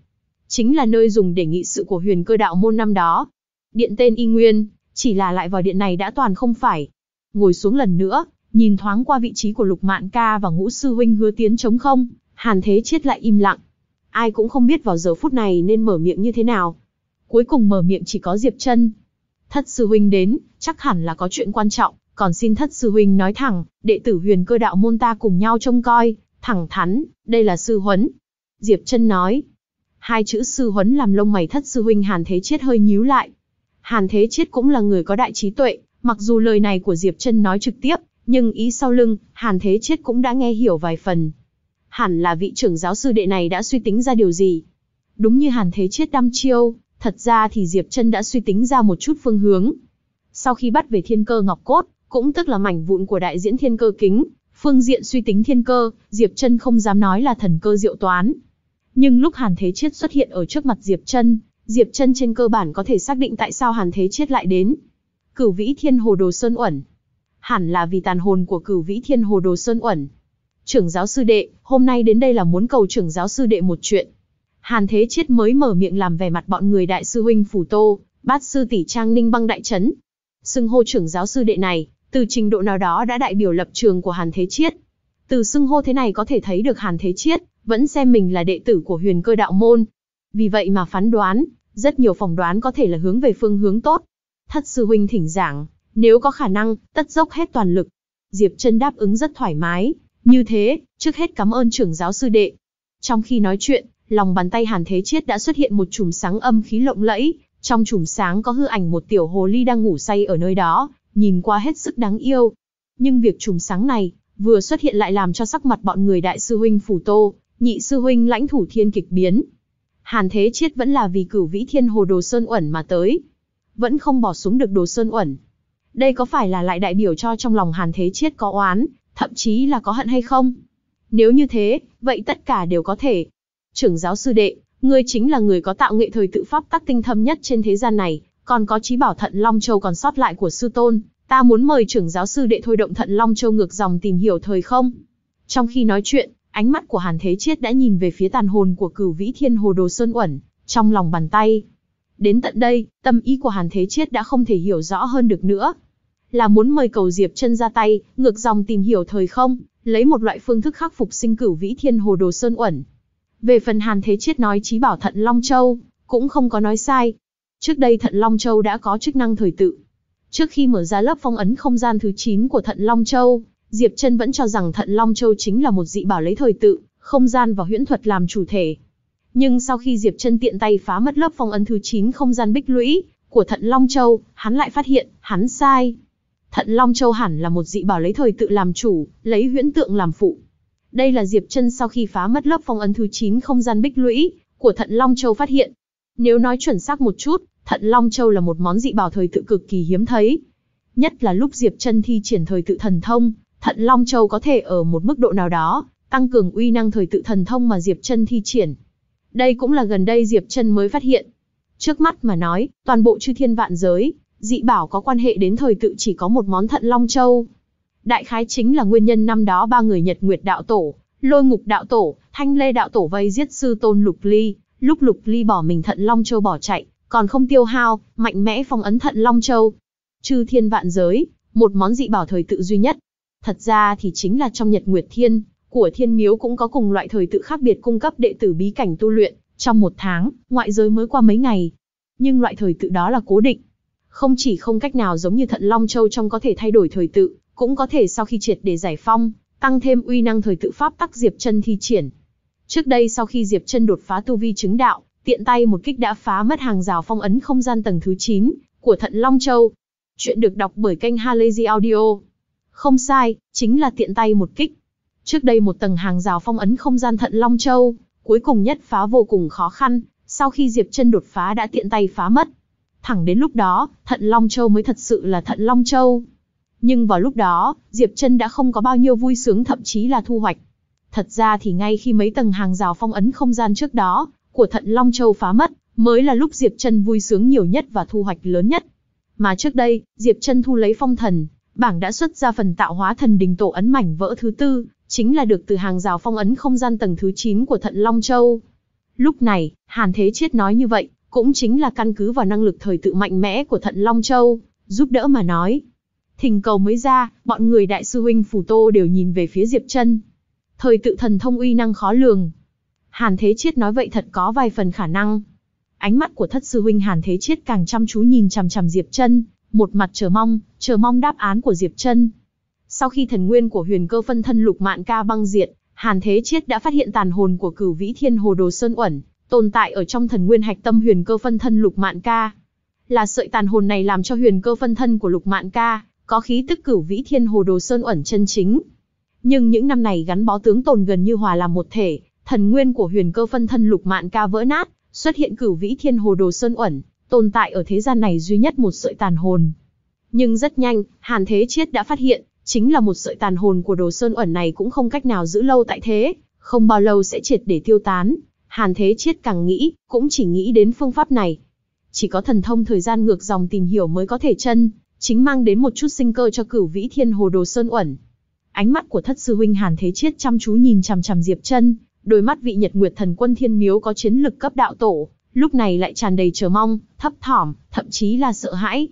chính là nơi dùng để nghị sự của huyền cơ đạo môn năm đó. Điện tên y nguyên, chỉ là lại vào điện này đã toàn không phải. Ngồi xuống lần nữa, nhìn thoáng qua vị trí của Lục Mạn Ca và Ngũ sư huynh Hứa Tiến chống không, Hàn Thế Chiết lại im lặng. Ai cũng không biết vào giờ phút này nên mở miệng như thế nào. Cuối cùng mở miệng chỉ có Diệp Chân. Thất sư huynh đến, chắc hẳn là có chuyện quan trọng, còn xin thất sư huynh nói thẳng, đệ tử Huyền Cơ đạo môn ta cùng nhau trông coi, thẳng thắn, đây là sư huấn." Diệp Chân nói. Hai chữ sư huấn làm lông mày thất sư huynh Hàn Thế Chiết hơi nhíu lại. Hàn Thế Chiết cũng là người có đại trí tuệ, mặc dù lời này của Diệp Chân nói trực tiếp, nhưng ý sau lưng, Hàn Thế Chết cũng đã nghe hiểu vài phần. Hẳn là vị trưởng giáo sư đệ này đã suy tính ra điều gì. Đúng như Hàn Thế Chết đăm chiêu, thật ra thì Diệp Chân đã suy tính ra một chút phương hướng. Sau khi bắt về thiên cơ ngọc cốt, cũng tức là mảnh vụn của đại diễn thiên cơ kính, phương diện suy tính thiên cơ, Diệp Chân không dám nói là thần cơ diệu toán. Nhưng lúc Hàn Thế Chết xuất hiện ở trước mặt Diệp Chân, Diệp Chân trên cơ bản có thể xác định tại sao Hàn Thế Chết lại đến. Cửu Vĩ Thiên Hồ Đồ Sơn Uẩn, hẳn là vì tàn hồn của cửu vĩ thiên hồ đồ sơn uẩn. Trưởng giáo sư đệ, hôm nay đến đây là muốn cầu trưởng giáo sư đệ một chuyện. Hàn Thế Chiết mới mở miệng làm vẻ mặt bọn người đại sư huynh phủ tô, bát sư tỷ trang ninh băng đại chấn. Xưng hô trưởng giáo sư đệ này, từ trình độ nào đó đã đại biểu lập trường của Hàn Thế Chiết. Từ xưng hô thế này có thể thấy được Hàn Thế Chiết, vẫn xem mình là đệ tử của huyền cơ đạo môn. Vì vậy mà phán đoán, rất nhiều phỏng đoán có thể là hướng về phương hướng tốt. Thất sư huynh thỉnh giảng, nếu có khả năng, tất dốc hết toàn lực. Diệp chân đáp ứng rất thoải mái. Như thế, trước hết cảm ơn trưởng giáo sư đệ. Trong khi nói chuyện, lòng bàn tay Hàn Thế Chiết đã xuất hiện một chùm sáng âm khí lộng lẫy. Trong chùm sáng có hư ảnh một tiểu hồ ly đang ngủ say ở nơi đó, nhìn qua hết sức đáng yêu. Nhưng việc chùm sáng này, vừa xuất hiện lại làm cho sắc mặt bọn người đại sư huynh phủ tô, nhị sư huynh lãnh thủ thiên kịch biến. Hàn Thế Chiết vẫn là vì cửu vĩ thiên hồ đồ sơn uẩn mà tới. Vẫn không bỏ xuống được đồ sơn uẩn, đây có phải là lại đại biểu cho trong lòng Hàn Thế Chiết có oán, thậm chí là có hận hay không? Nếu như thế, vậy tất cả đều có thể. Trưởng giáo sư đệ, ngươi chính là người có tạo nghệ thời tự pháp tắc tinh thâm nhất trên thế gian này, còn có trí bảo thận Long Châu còn sót lại của sư tôn. Ta muốn mời trưởng giáo sư đệ thôi động thận Long Châu ngược dòng tìm hiểu thời không. Trong khi nói chuyện, ánh mắt của Hàn Thế Chiết đã nhìn về phía tàn hồn của cửu vĩ thiên hồ đồ Sơn Uẩn, trong lòng bàn tay. Đến tận đây, tâm ý của Hàn Thế Chiết đã không thể hiểu rõ hơn được nữa. Là muốn mời cầu Diệp chân ra tay, ngược dòng tìm hiểu thời không, lấy một loại phương thức khắc phục sinh cửu vĩ thiên hồ đồ sơn uẩn. Về phần Hàn Thế Chiết nói trí bảo Thận Long Châu, cũng không có nói sai. Trước đây Thận Long Châu đã có chức năng thời tự. Trước khi mở ra lớp phong ấn không gian thứ 9 của Thận Long Châu, Diệp Trân vẫn cho rằng Thận Long Châu chính là một dị bảo lấy thời tự, không gian và huyễn thuật làm chủ thể, nhưng sau khi Diệp Trân tiện tay phá mất lớp phong ấn thứ 9 không gian bích lũy của Thận Long Châu, hắn lại phát hiện, hắn sai. Thận Long Châu hẳn là một dị bảo lấy thời tự làm chủ, lấy huyễn tượng làm phụ. Đây là Diệp Trân sau khi phá mất lớp phong ấn thứ 9 không gian bích lũy của Thận Long Châu phát hiện. Nếu nói chuẩn xác một chút, Thận Long Châu là một món dị bảo thời tự cực kỳ hiếm thấy. Nhất là lúc Diệp Trân thi triển thời tự thần thông, Thận Long Châu có thể ở một mức độ nào đó tăng cường uy năng thời tự thần thông mà Diệp Trân thi triển, đây cũng là gần đây Diệp Trần mới phát hiện. Trước mắt mà nói, toàn bộ chư thiên vạn giới, dị bảo có quan hệ đến thời tự chỉ có một món thận long châu. Đại khái chính là nguyên nhân năm đó ba người Nhật Nguyệt đạo tổ, Lôi Ngục đạo tổ, Thanh Lê đạo tổ vây giết sư tôn Lục Ly, lúc Lục Ly bỏ mình thận long châu bỏ chạy, còn không tiêu hao, mạnh mẽ phong ấn thận long châu. Chư thiên vạn giới, một món dị bảo thời tự duy nhất. Thật ra thì chính là trong Nhật Nguyệt Thiên, của Thiên Miếu cũng có cùng loại thời tự khác biệt cung cấp đệ tử bí cảnh tu luyện, trong một tháng, ngoại giới mới qua mấy ngày. Nhưng loại thời tự đó là cố định. Không chỉ không cách nào giống như Thận Long Châu trong có thể thay đổi thời tự, cũng có thể sau khi triệt để giải phong, tăng thêm uy năng thời tự pháp tắc Diệp Chân thi triển. Trước đây sau khi Diệp Chân đột phá tu vi chứng đạo, tiện tay một kích đã phá mất hàng rào phong ấn không gian tầng thứ 9 của Thận Long Châu. Chuyện được đọc bởi kênh Halazy Audio. Không sai, chính là tiện tay một kích. Trước đây một tầng hàng rào phong ấn không gian Thận Long Châu, cuối cùng nhất phá vô cùng khó khăn, sau khi Diệp Chân đột phá đã tiện tay phá mất. Thẳng đến lúc đó, Thận Long Châu mới thật sự là Thận Long Châu. Nhưng vào lúc đó, Diệp Chân đã không có bao nhiêu vui sướng thậm chí là thu hoạch. Thật ra thì ngay khi mấy tầng hàng rào phong ấn không gian trước đó của Thận Long Châu phá mất, mới là lúc Diệp Chân vui sướng nhiều nhất và thu hoạch lớn nhất. Mà trước đây, Diệp Chân thu lấy phong thần, bảng đã xuất ra phần tạo hóa thần đình tổ ấn mảnh vỡ thứ tư, chính là được từ hàng rào phong ấn không gian tầng thứ 9 của Thận Long Châu. Lúc này, Hàn Thế Chiết nói như vậy, cũng chính là căn cứ vào năng lực thời tự mạnh mẽ của Thận Long Châu, giúp đỡ mà nói. Thình cầu mới ra, bọn người đại sư huynh Phủ Tô đều nhìn về phía Diệp Chân. Thời tự thần thông uy năng khó lường. Hàn Thế Chiết nói vậy thật có vài phần khả năng. Ánh mắt của thất sư huynh Hàn Thế Chiết càng chăm chú nhìn chằm chằm Diệp Chân, một mặt chờ mong, chờ mong đáp án của Diệp Chân. Sau khi thần nguyên của huyền cơ phân thân lục mạn ca băng diệt, Hàn Thế Chiết đã phát hiện tàn hồn của cửu vĩ thiên hồ đồ sơn uẩn, tồn tại ở trong thần nguyên hạch tâm huyền cơ phân thân lục mạn ca. Là sợi tàn hồn này làm cho huyền cơ phân thân của lục mạn ca, có khí tức cửu vĩ thiên hồ đồ sơn uẩn chân chính. Nhưng những năm này gắn bó tướng tồn gần như hòa làm một thể, thần nguyên của huyền cơ phân thân lục mạn ca vỡ nát, xuất hiện cửu vĩ thiên hồ đồ sơn uẩn, tồn tại ở thế gian này duy nhất một sợi tàn hồn. Nhưng rất nhanh, Hàn Thế Chiết đã phát hiện, chính là một sợi tàn hồn của đồ sơn ẩn này cũng không cách nào giữ lâu tại thế, không bao lâu sẽ triệt để tiêu tán. Hàn Thế Chiết càng nghĩ, cũng chỉ nghĩ đến phương pháp này. Chỉ có thần thông thời gian ngược dòng tìm hiểu mới có thể chân, chính mang đến một chút sinh cơ cho cửu vĩ thiên hồ đồ sơn ẩn. Ánh mắt của thất sư huynh Hàn Thế Chiết chăm chú nhìn chằm chằm Diệp chân, đôi mắt vị nhật nguyệt thần quân thiên miếu có chiến lực cấp đạo tổ, lúc này lại tràn đầy chờ mong, thấp thỏm, thậm chí là sợ hãi.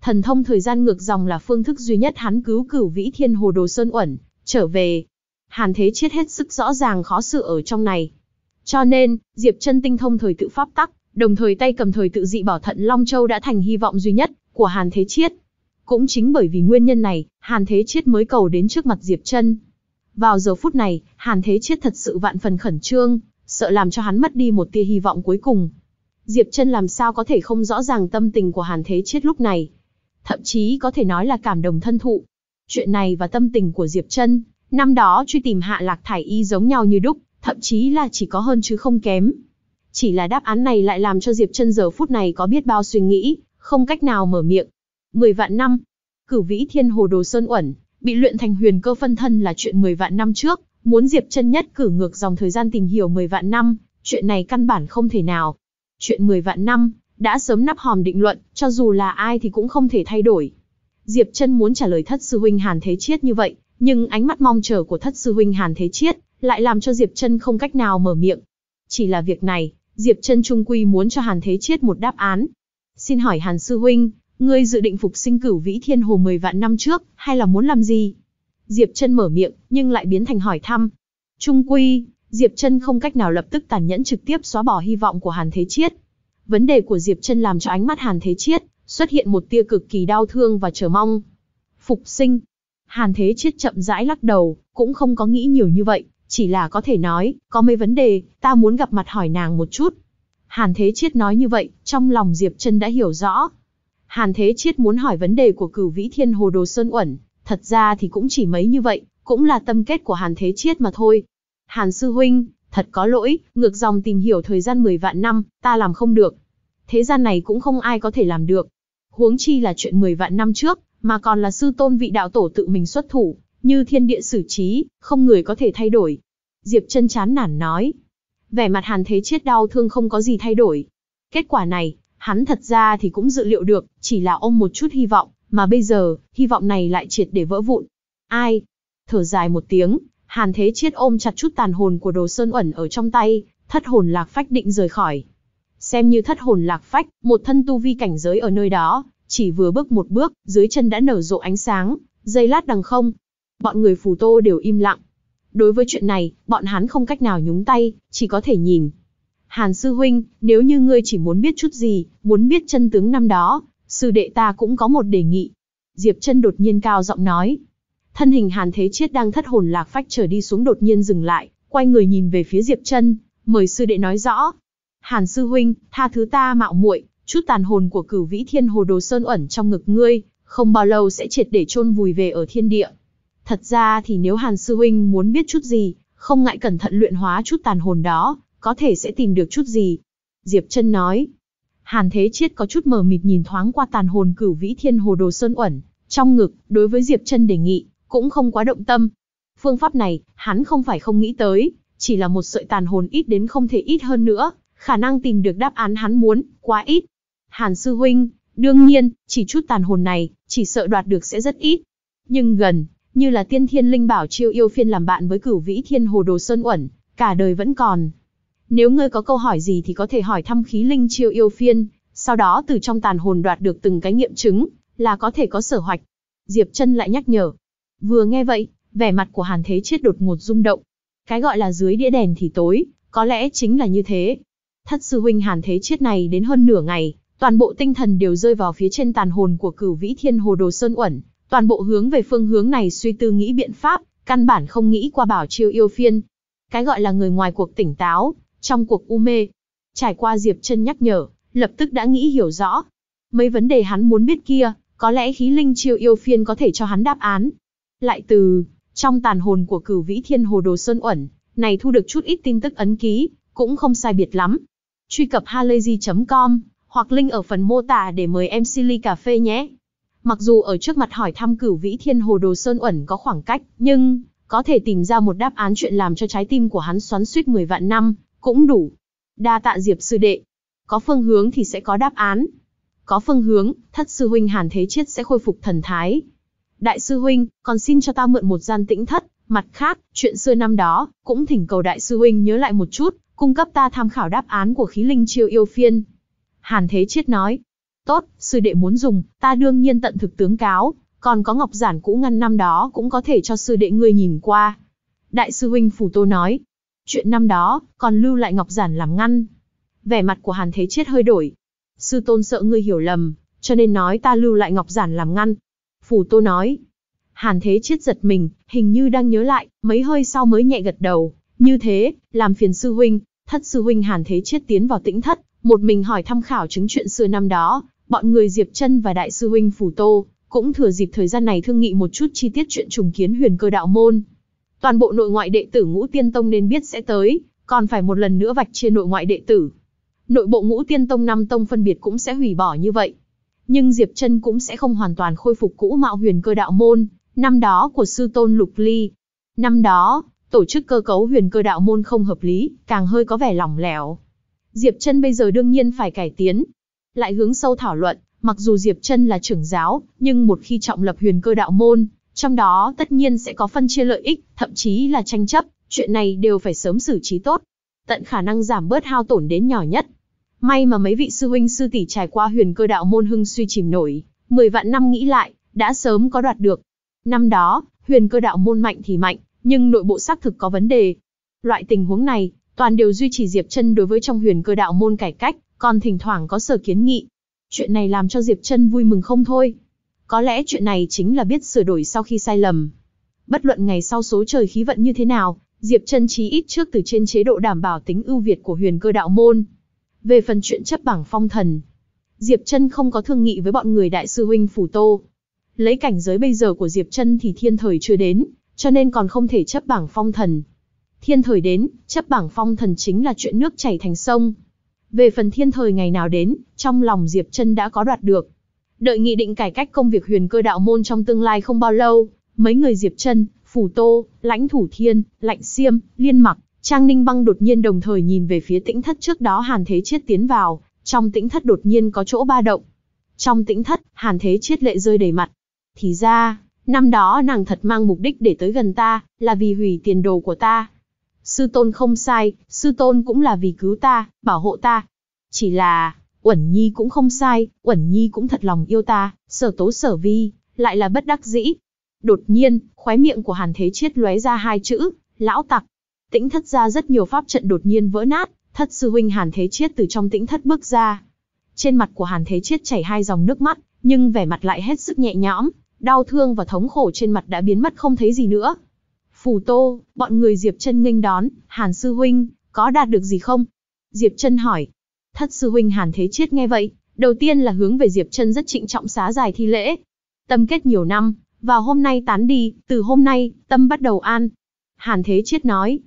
Thần thông thời gian ngược dòng là phương thức duy nhất hắn cứu cửu vĩ thiên hồ đồ sơn uẩn, trở về. Hàn thế chết hết sức rõ ràng khó sự ở trong này. Cho nên, Diệp chân tinh thông thời tự pháp tắc, đồng thời tay cầm thời tự dị bảo thận Long Châu đã thành hy vọng duy nhất của Hàn Thế Chiết. Cũng chính bởi vì nguyên nhân này, Hàn Thế Chiết mới cầu đến trước mặt Diệp Chân. Vào giờ phút này, Hàn Thế Chiết thật sự vạn phần khẩn trương, sợ làm cho hắn mất đi một tia hy vọng cuối cùng. Diệp Chân làm sao có thể không rõ ràng tâm tình của Hàn Thế Chiết lúc này? thậm chí có thể nói là cảm đồng thân thụ. Chuyện này và tâm tình của Diệp Trân, năm đó truy tìm Hạ Lạc Thải Y giống nhau như đúc, thậm chí là chỉ có hơn chứ không kém. Chỉ là đáp án này lại làm cho Diệp Trân giờ phút này có biết bao suy nghĩ, không cách nào mở miệng. Mười vạn năm, cử vĩ thiên hồ đồ sơn uẩn, bị luyện thành huyền cơ phân thân là chuyện mười vạn năm trước, muốn Diệp Trân nhất cử ngược dòng thời gian tìm hiểu mười vạn năm, chuyện này căn bản không thể nào. Chuyện mười vạn năm, đã sớm nắp hòm định luận, cho dù là ai thì cũng không thể thay đổi. Diệp Chân muốn trả lời thất sư huynh Hàn Thế Chiết như vậy, nhưng ánh mắt mong chờ của thất sư huynh Hàn Thế Chiết lại làm cho Diệp Chân không cách nào mở miệng. Chỉ là việc này, Diệp Chân trung quy muốn cho Hàn Thế Chiết một đáp án. "Xin hỏi Hàn sư huynh, ngươi dự định phục sinh cửu vĩ thiên hồ 10 vạn năm trước, hay là muốn làm gì?" Diệp Chân mở miệng, nhưng lại biến thành hỏi thăm. Trung quy, Diệp Chân không cách nào lập tức tàn nhẫn trực tiếp xóa bỏ hy vọng của Hàn Thế Chiết, Vấn đề của Diệp Chân làm cho ánh mắt Hàn Thế Chiết xuất hiện một tia cực kỳ đau thương và chờ mong. Phục sinh. Hàn Thế Chiết chậm rãi lắc đầu, cũng không có nghĩ nhiều như vậy, chỉ là có thể nói, có mấy vấn đề, ta muốn gặp mặt hỏi nàng một chút. Hàn Thế Chiết nói như vậy, trong lòng Diệp Chân đã hiểu rõ. Hàn Thế Chiết muốn hỏi vấn đề của Cửu Vĩ Thiên Hồ Đồ Sơn Uẩn, thật ra thì cũng chỉ mấy như vậy, cũng là tâm kết của Hàn Thế Chiết mà thôi. Hàn sư huynh, thật có lỗi, ngược dòng tìm hiểu thời gian 10 vạn năm, ta làm không được. Thế gian này cũng không ai có thể làm được. Huống chi là chuyện 10 vạn năm trước, mà còn là sư tôn vị đạo tổ tự mình xuất thủ, như thiên địa xử trí, không người có thể thay đổi. Diệp chân chán nản nói. Vẻ mặt hàn thế chết đau thương không có gì thay đổi. Kết quả này, hắn thật ra thì cũng dự liệu được, chỉ là ôm một chút hy vọng, mà bây giờ, hy vọng này lại triệt để vỡ vụn. Ai? Thở dài một tiếng, Hàn Thế Chiết ôm chặt chút tàn hồn của Đồ Sơn ẩn ở trong tay, thất hồn lạc phách định rời khỏi. Xem như thất hồn lạc phách, một thân tu vi cảnh giới ở nơi đó, chỉ vừa bước một bước, dưới chân đã nở rộ ánh sáng, dây lát đằng không. Bọn người phù tô đều im lặng. Đối với chuyện này, bọn hắn không cách nào nhúng tay, chỉ có thể nhìn. Hàn Sư Huynh, nếu như ngươi chỉ muốn biết chút gì, muốn biết chân tướng năm đó, sư đệ ta cũng có một đề nghị. Diệp chân đột nhiên cao giọng nói. Thân hình Hàn Thế Chiết đang thất hồn lạc phách trở đi xuống đột nhiên dừng lại, quay người nhìn về phía Diệp Chân, mời sư đệ nói rõ. Hàn sư huynh, tha thứ ta mạo muội, chút tàn hồn của Cửu Vĩ Thiên Hồ Đồ Sơn ẩn trong ngực ngươi, không bao lâu sẽ triệt để chôn vùi về ở thiên địa. Thật ra thì nếu Hàn sư huynh muốn biết chút gì, không ngại cẩn thận luyện hóa chút tàn hồn đó, có thể sẽ tìm được chút gì." Diệp Chân nói. Hàn Thế Chiết có chút mờ mịt nhìn thoáng qua tàn hồn Cửu Vĩ Thiên Hồ Đồ Sơn ẩn trong ngực, đối với Diệp Chân đề nghị, cũng không quá động tâm. Phương pháp này, hắn không phải không nghĩ tới, chỉ là một sợi tàn hồn ít đến không thể ít hơn nữa, khả năng tìm được đáp án hắn muốn, quá ít. Hàn sư huynh, đương nhiên, chỉ chút tàn hồn này, chỉ sợ đoạt được sẽ rất ít. Nhưng gần, như là tiên thiên linh bảo chiêu yêu phiên làm bạn với cửu vĩ thiên hồ đồ sơn uẩn, cả đời vẫn còn. Nếu ngươi có câu hỏi gì thì có thể hỏi thăm khí linh chiêu yêu phiên, sau đó từ trong tàn hồn đoạt được từng cái nghiệm chứng, là có thể có sở hoạch. Diệp chân lại nhắc nhở, Vừa nghe vậy, vẻ mặt của Hàn Thế Chết đột ngột rung động. Cái gọi là dưới đĩa đèn thì tối, có lẽ chính là như thế. Thất sư huynh Hàn Thế Chết này đến hơn nửa ngày, toàn bộ tinh thần đều rơi vào phía trên tàn hồn của cửu vĩ thiên hồ đồ sơn uẩn, toàn bộ hướng về phương hướng này suy tư nghĩ biện pháp, căn bản không nghĩ qua bảo chiêu yêu phiên. Cái gọi là người ngoài cuộc tỉnh táo, trong cuộc u mê. Trải qua Diệp chân nhắc nhở, lập tức đã nghĩ hiểu rõ. Mấy vấn đề hắn muốn biết kia, có lẽ khí linh chiêu yêu phiên có thể cho hắn đáp án, lại từ trong tàn hồn của cửu vĩ thiên hồ đồ sơn uẩn, này thu được chút ít tin tức ấn ký, cũng không sai biệt lắm. Truy cập halayzi.com hoặc link ở phần mô tả để mời em Silly Cà Phê nhé. Mặc dù ở trước mặt hỏi thăm cửu vĩ thiên hồ đồ sơn uẩn có khoảng cách, nhưng có thể tìm ra một đáp án chuyện làm cho trái tim của hắn xoắn suýt 10 vạn năm, cũng đủ. Đa tạ Diệp sư đệ. Có phương hướng thì sẽ có đáp án. Có phương hướng, thất sư huynh Hàn Thế Chiết sẽ khôi phục thần thái, đại sư huynh, còn xin cho ta mượn một gian tĩnh thất, mặt khác, chuyện xưa năm đó, cũng thỉnh cầu đại sư huynh nhớ lại một chút, cung cấp ta tham khảo đáp án của khí linh chiêu yêu phiên. Hàn Thế Chiết nói, tốt, sư đệ muốn dùng, ta đương nhiên tận thực tướng cáo, còn có ngọc giản cũ ngăn năm đó cũng có thể cho sư đệ ngươi nhìn qua. Đại sư huynh Phủ Tô nói, chuyện năm đó, còn lưu lại ngọc giản làm ngăn. Vẻ mặt của Hàn Thế Chiết hơi đổi. Sư tôn sợ ngươi hiểu lầm, cho nên nói ta lưu lại ngọc giản làm ngăn, Phủ Tô nói. Hàn Thế Chiết giật mình, hình như đang nhớ lại, mấy hơi sau mới nhẹ gật đầu. Như thế, làm phiền sư huynh, thất sư huynh Hàn Thế Chiết tiến vào tĩnh thất, một mình hỏi thăm khảo chứng chuyện xưa năm đó, bọn người Diệp Chân và đại sư huynh Phủ Tô cũng thừa dịp thời gian này thương nghị một chút chi tiết chuyện trùng kiến huyền cơ đạo môn. Toàn bộ nội ngoại đệ tử Ngũ Tiên Tông nên biết sẽ tới, còn phải một lần nữa vạch chia nội ngoại đệ tử. Nội bộ Ngũ Tiên Tông năm tông phân biệt cũng sẽ hủy bỏ như vậy, nhưng Diệp Trân cũng sẽ không hoàn toàn khôi phục cũ mạo huyền cơ đạo môn, năm đó của sư tôn Lục Ly. Năm đó, tổ chức cơ cấu huyền cơ đạo môn không hợp lý, càng hơi có vẻ lỏng lẻo. Diệp Trân bây giờ đương nhiên phải cải tiến. Lại hướng sâu thảo luận, mặc dù Diệp Trân là trưởng giáo, nhưng một khi trọng lập huyền cơ đạo môn, trong đó tất nhiên sẽ có phân chia lợi ích, thậm chí là tranh chấp, chuyện này đều phải sớm xử trí tốt. Tận khả năng giảm bớt hao tổn đến nhỏ nhất, May mà mấy vị sư huynh sư tỷ trải qua huyền cơ đạo môn hưng suy chìm nổi, mười vạn năm nghĩ lại, đã sớm có đoạt được. Năm đó, huyền cơ đạo môn mạnh thì mạnh, nhưng nội bộ xác thực có vấn đề. Loại tình huống này, toàn đều duy trì Diệp Chân đối với trong huyền cơ đạo môn cải cách, còn thỉnh thoảng có sở kiến nghị. Chuyện này làm cho Diệp Chân vui mừng không thôi. Có lẽ chuyện này chính là biết sửa đổi sau khi sai lầm. Bất luận ngày sau số trời khí vận như thế nào, Diệp Chân chí ít trước từ trên chế độ đảm bảo tính ưu việt của huyền cơ đạo môn, về phần chuyện chấp bảng phong thần, Diệp Chân không có thương nghị với bọn người đại sư huynh phủ Tô. Lấy cảnh giới bây giờ của Diệp Chân thì thiên thời chưa đến, cho nên còn không thể chấp bảng phong thần. Thiên thời đến, chấp bảng phong thần chính là chuyện nước chảy thành sông. Về phần thiên thời ngày nào đến, trong lòng Diệp Chân đã có đoạt được. Đợi nghị định cải cách công việc huyền cơ đạo môn trong tương lai không bao lâu, mấy người Diệp Chân, Phủ Tô, Lãnh Thủ Thiên, Lạnh siêm, Liên Mặc Trang Ninh Băng đột nhiên đồng thời nhìn về phía tĩnh thất trước đó Hàn Thế Chiết tiến vào, trong tĩnh thất đột nhiên có chỗ ba động. Trong tĩnh thất, Hàn Thế Chiết lệ rơi đầy mặt. Thì ra, năm đó nàng thật mang mục đích để tới gần ta, là vì hủy tiền đồ của ta. Sư tôn không sai, sư tôn cũng là vì cứu ta, bảo hộ ta. Chỉ là, Uẩn Nhi cũng không sai, Uẩn Nhi cũng thật lòng yêu ta, sở tố sở vi, lại là bất đắc dĩ. Đột nhiên, khóe miệng của Hàn Thế Chiết lóe ra hai chữ, lão tặc, tĩnh thất ra rất nhiều pháp trận đột nhiên vỡ nát, thất sư huynh Hàn Thế Chiết từ trong tĩnh thất bước ra. Trên mặt của Hàn Thế Chiết chảy hai dòng nước mắt, nhưng vẻ mặt lại hết sức nhẹ nhõm, đau thương và thống khổ trên mặt đã biến mất không thấy gì nữa. Phù Tô, bọn người Diệp Chân nghênh đón, "Hàn sư huynh, có đạt được gì không?" Diệp Chân hỏi. Thất sư huynh Hàn Thế Chiết nghe vậy, đầu tiên là hướng về Diệp Chân rất trịnh trọng xá giải thi lễ. Tâm kết nhiều năm, vào hôm nay tán đi, từ hôm nay, tâm bắt đầu an. Hàn Thế Chiết nói,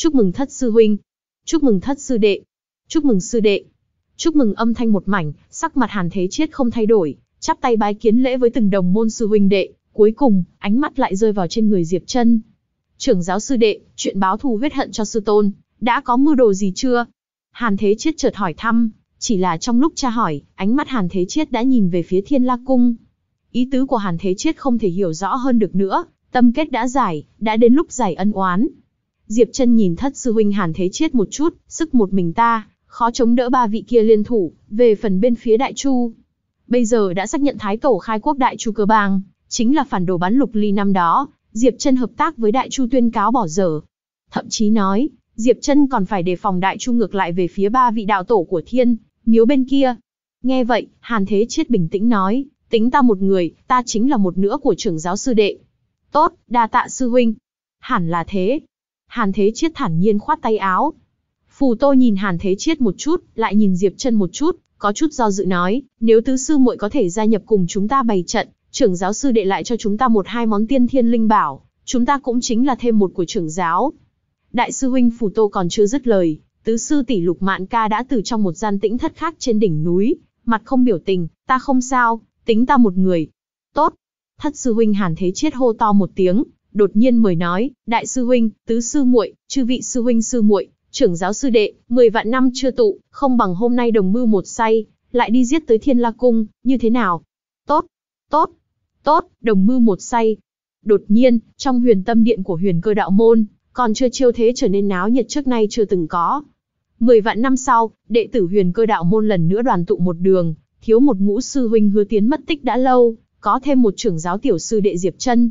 Chúc mừng thất sư huynh. Chúc mừng thất sư đệ. Chúc mừng sư đệ. Chúc mừng âm thanh một mảnh, sắc mặt Hàn Thế Chiết không thay đổi, chắp tay bái kiến lễ với từng đồng môn sư huynh đệ, cuối cùng, ánh mắt lại rơi vào trên người Diệp Chân. Trưởng giáo sư đệ, chuyện báo thù vết hận cho sư tôn, đã có mưu đồ gì chưa? Hàn Thế Chiết chợt hỏi thăm, chỉ là trong lúc tra hỏi, ánh mắt Hàn Thế Chiết đã nhìn về phía Thiên La cung. Ý tứ của Hàn Thế Chiết không thể hiểu rõ hơn được nữa, tâm kết đã giải, đã đến lúc giải ân oán. Diệp chân nhìn thất sư huynh hàn thế chết một chút, sức một mình ta, khó chống đỡ ba vị kia liên thủ, về phần bên phía đại chu. Bây giờ đã xác nhận thái tổ khai quốc đại chu cơ bang, chính là phản đồ bán lục ly năm đó, Diệp chân hợp tác với đại chu tuyên cáo bỏ dở. Thậm chí nói, Diệp chân còn phải đề phòng đại chu ngược lại về phía ba vị đạo tổ của thiên, miếu bên kia. Nghe vậy, hàn thế chết bình tĩnh nói, tính ta một người, ta chính là một nữa của trưởng giáo sư đệ. Tốt, đa tạ sư huynh. Hẳn là thế, Hàn Thế Chiết thản nhiên khoát tay áo. Phù Tô nhìn Hàn Thế Chiết một chút, lại nhìn Diệp Chân một chút, có chút do dự nói, nếu tứ sư muội có thể gia nhập cùng chúng ta bày trận, trưởng giáo sư đệ lại cho chúng ta một hai món tiên thiên linh bảo, chúng ta cũng chính là thêm một của trưởng giáo. Đại sư huynh Phù Tô còn chưa dứt lời, tứ sư tỷ Lục Mạn Ca đã từ trong một gian tĩnh thất khác trên đỉnh núi, mặt không biểu tình, ta không sao, tính ta một người. Tốt. Thất sư huynh Hàn Thế Chiết hô to một tiếng, đột nhiên mời nói, đại sư huynh, tứ sư muội, chư vị sư huynh sư muội, trưởng giáo sư đệ, mười vạn năm chưa tụ, không bằng hôm nay đồng mưu một say, lại đi giết tới Thiên La cung, như thế nào? Tốt, tốt, tốt, đồng mưu một say. Đột nhiên, trong huyền tâm điện của huyền cơ đạo môn, còn chưa chiêu thế trở nên náo nhiệt trước nay chưa từng có. Mười vạn năm sau, đệ tử huyền cơ đạo môn lần nữa đoàn tụ một đường, thiếu một ngũ sư huynh hứa tiến mất tích đã lâu, có thêm một trưởng giáo tiểu sư đệ Diệp chân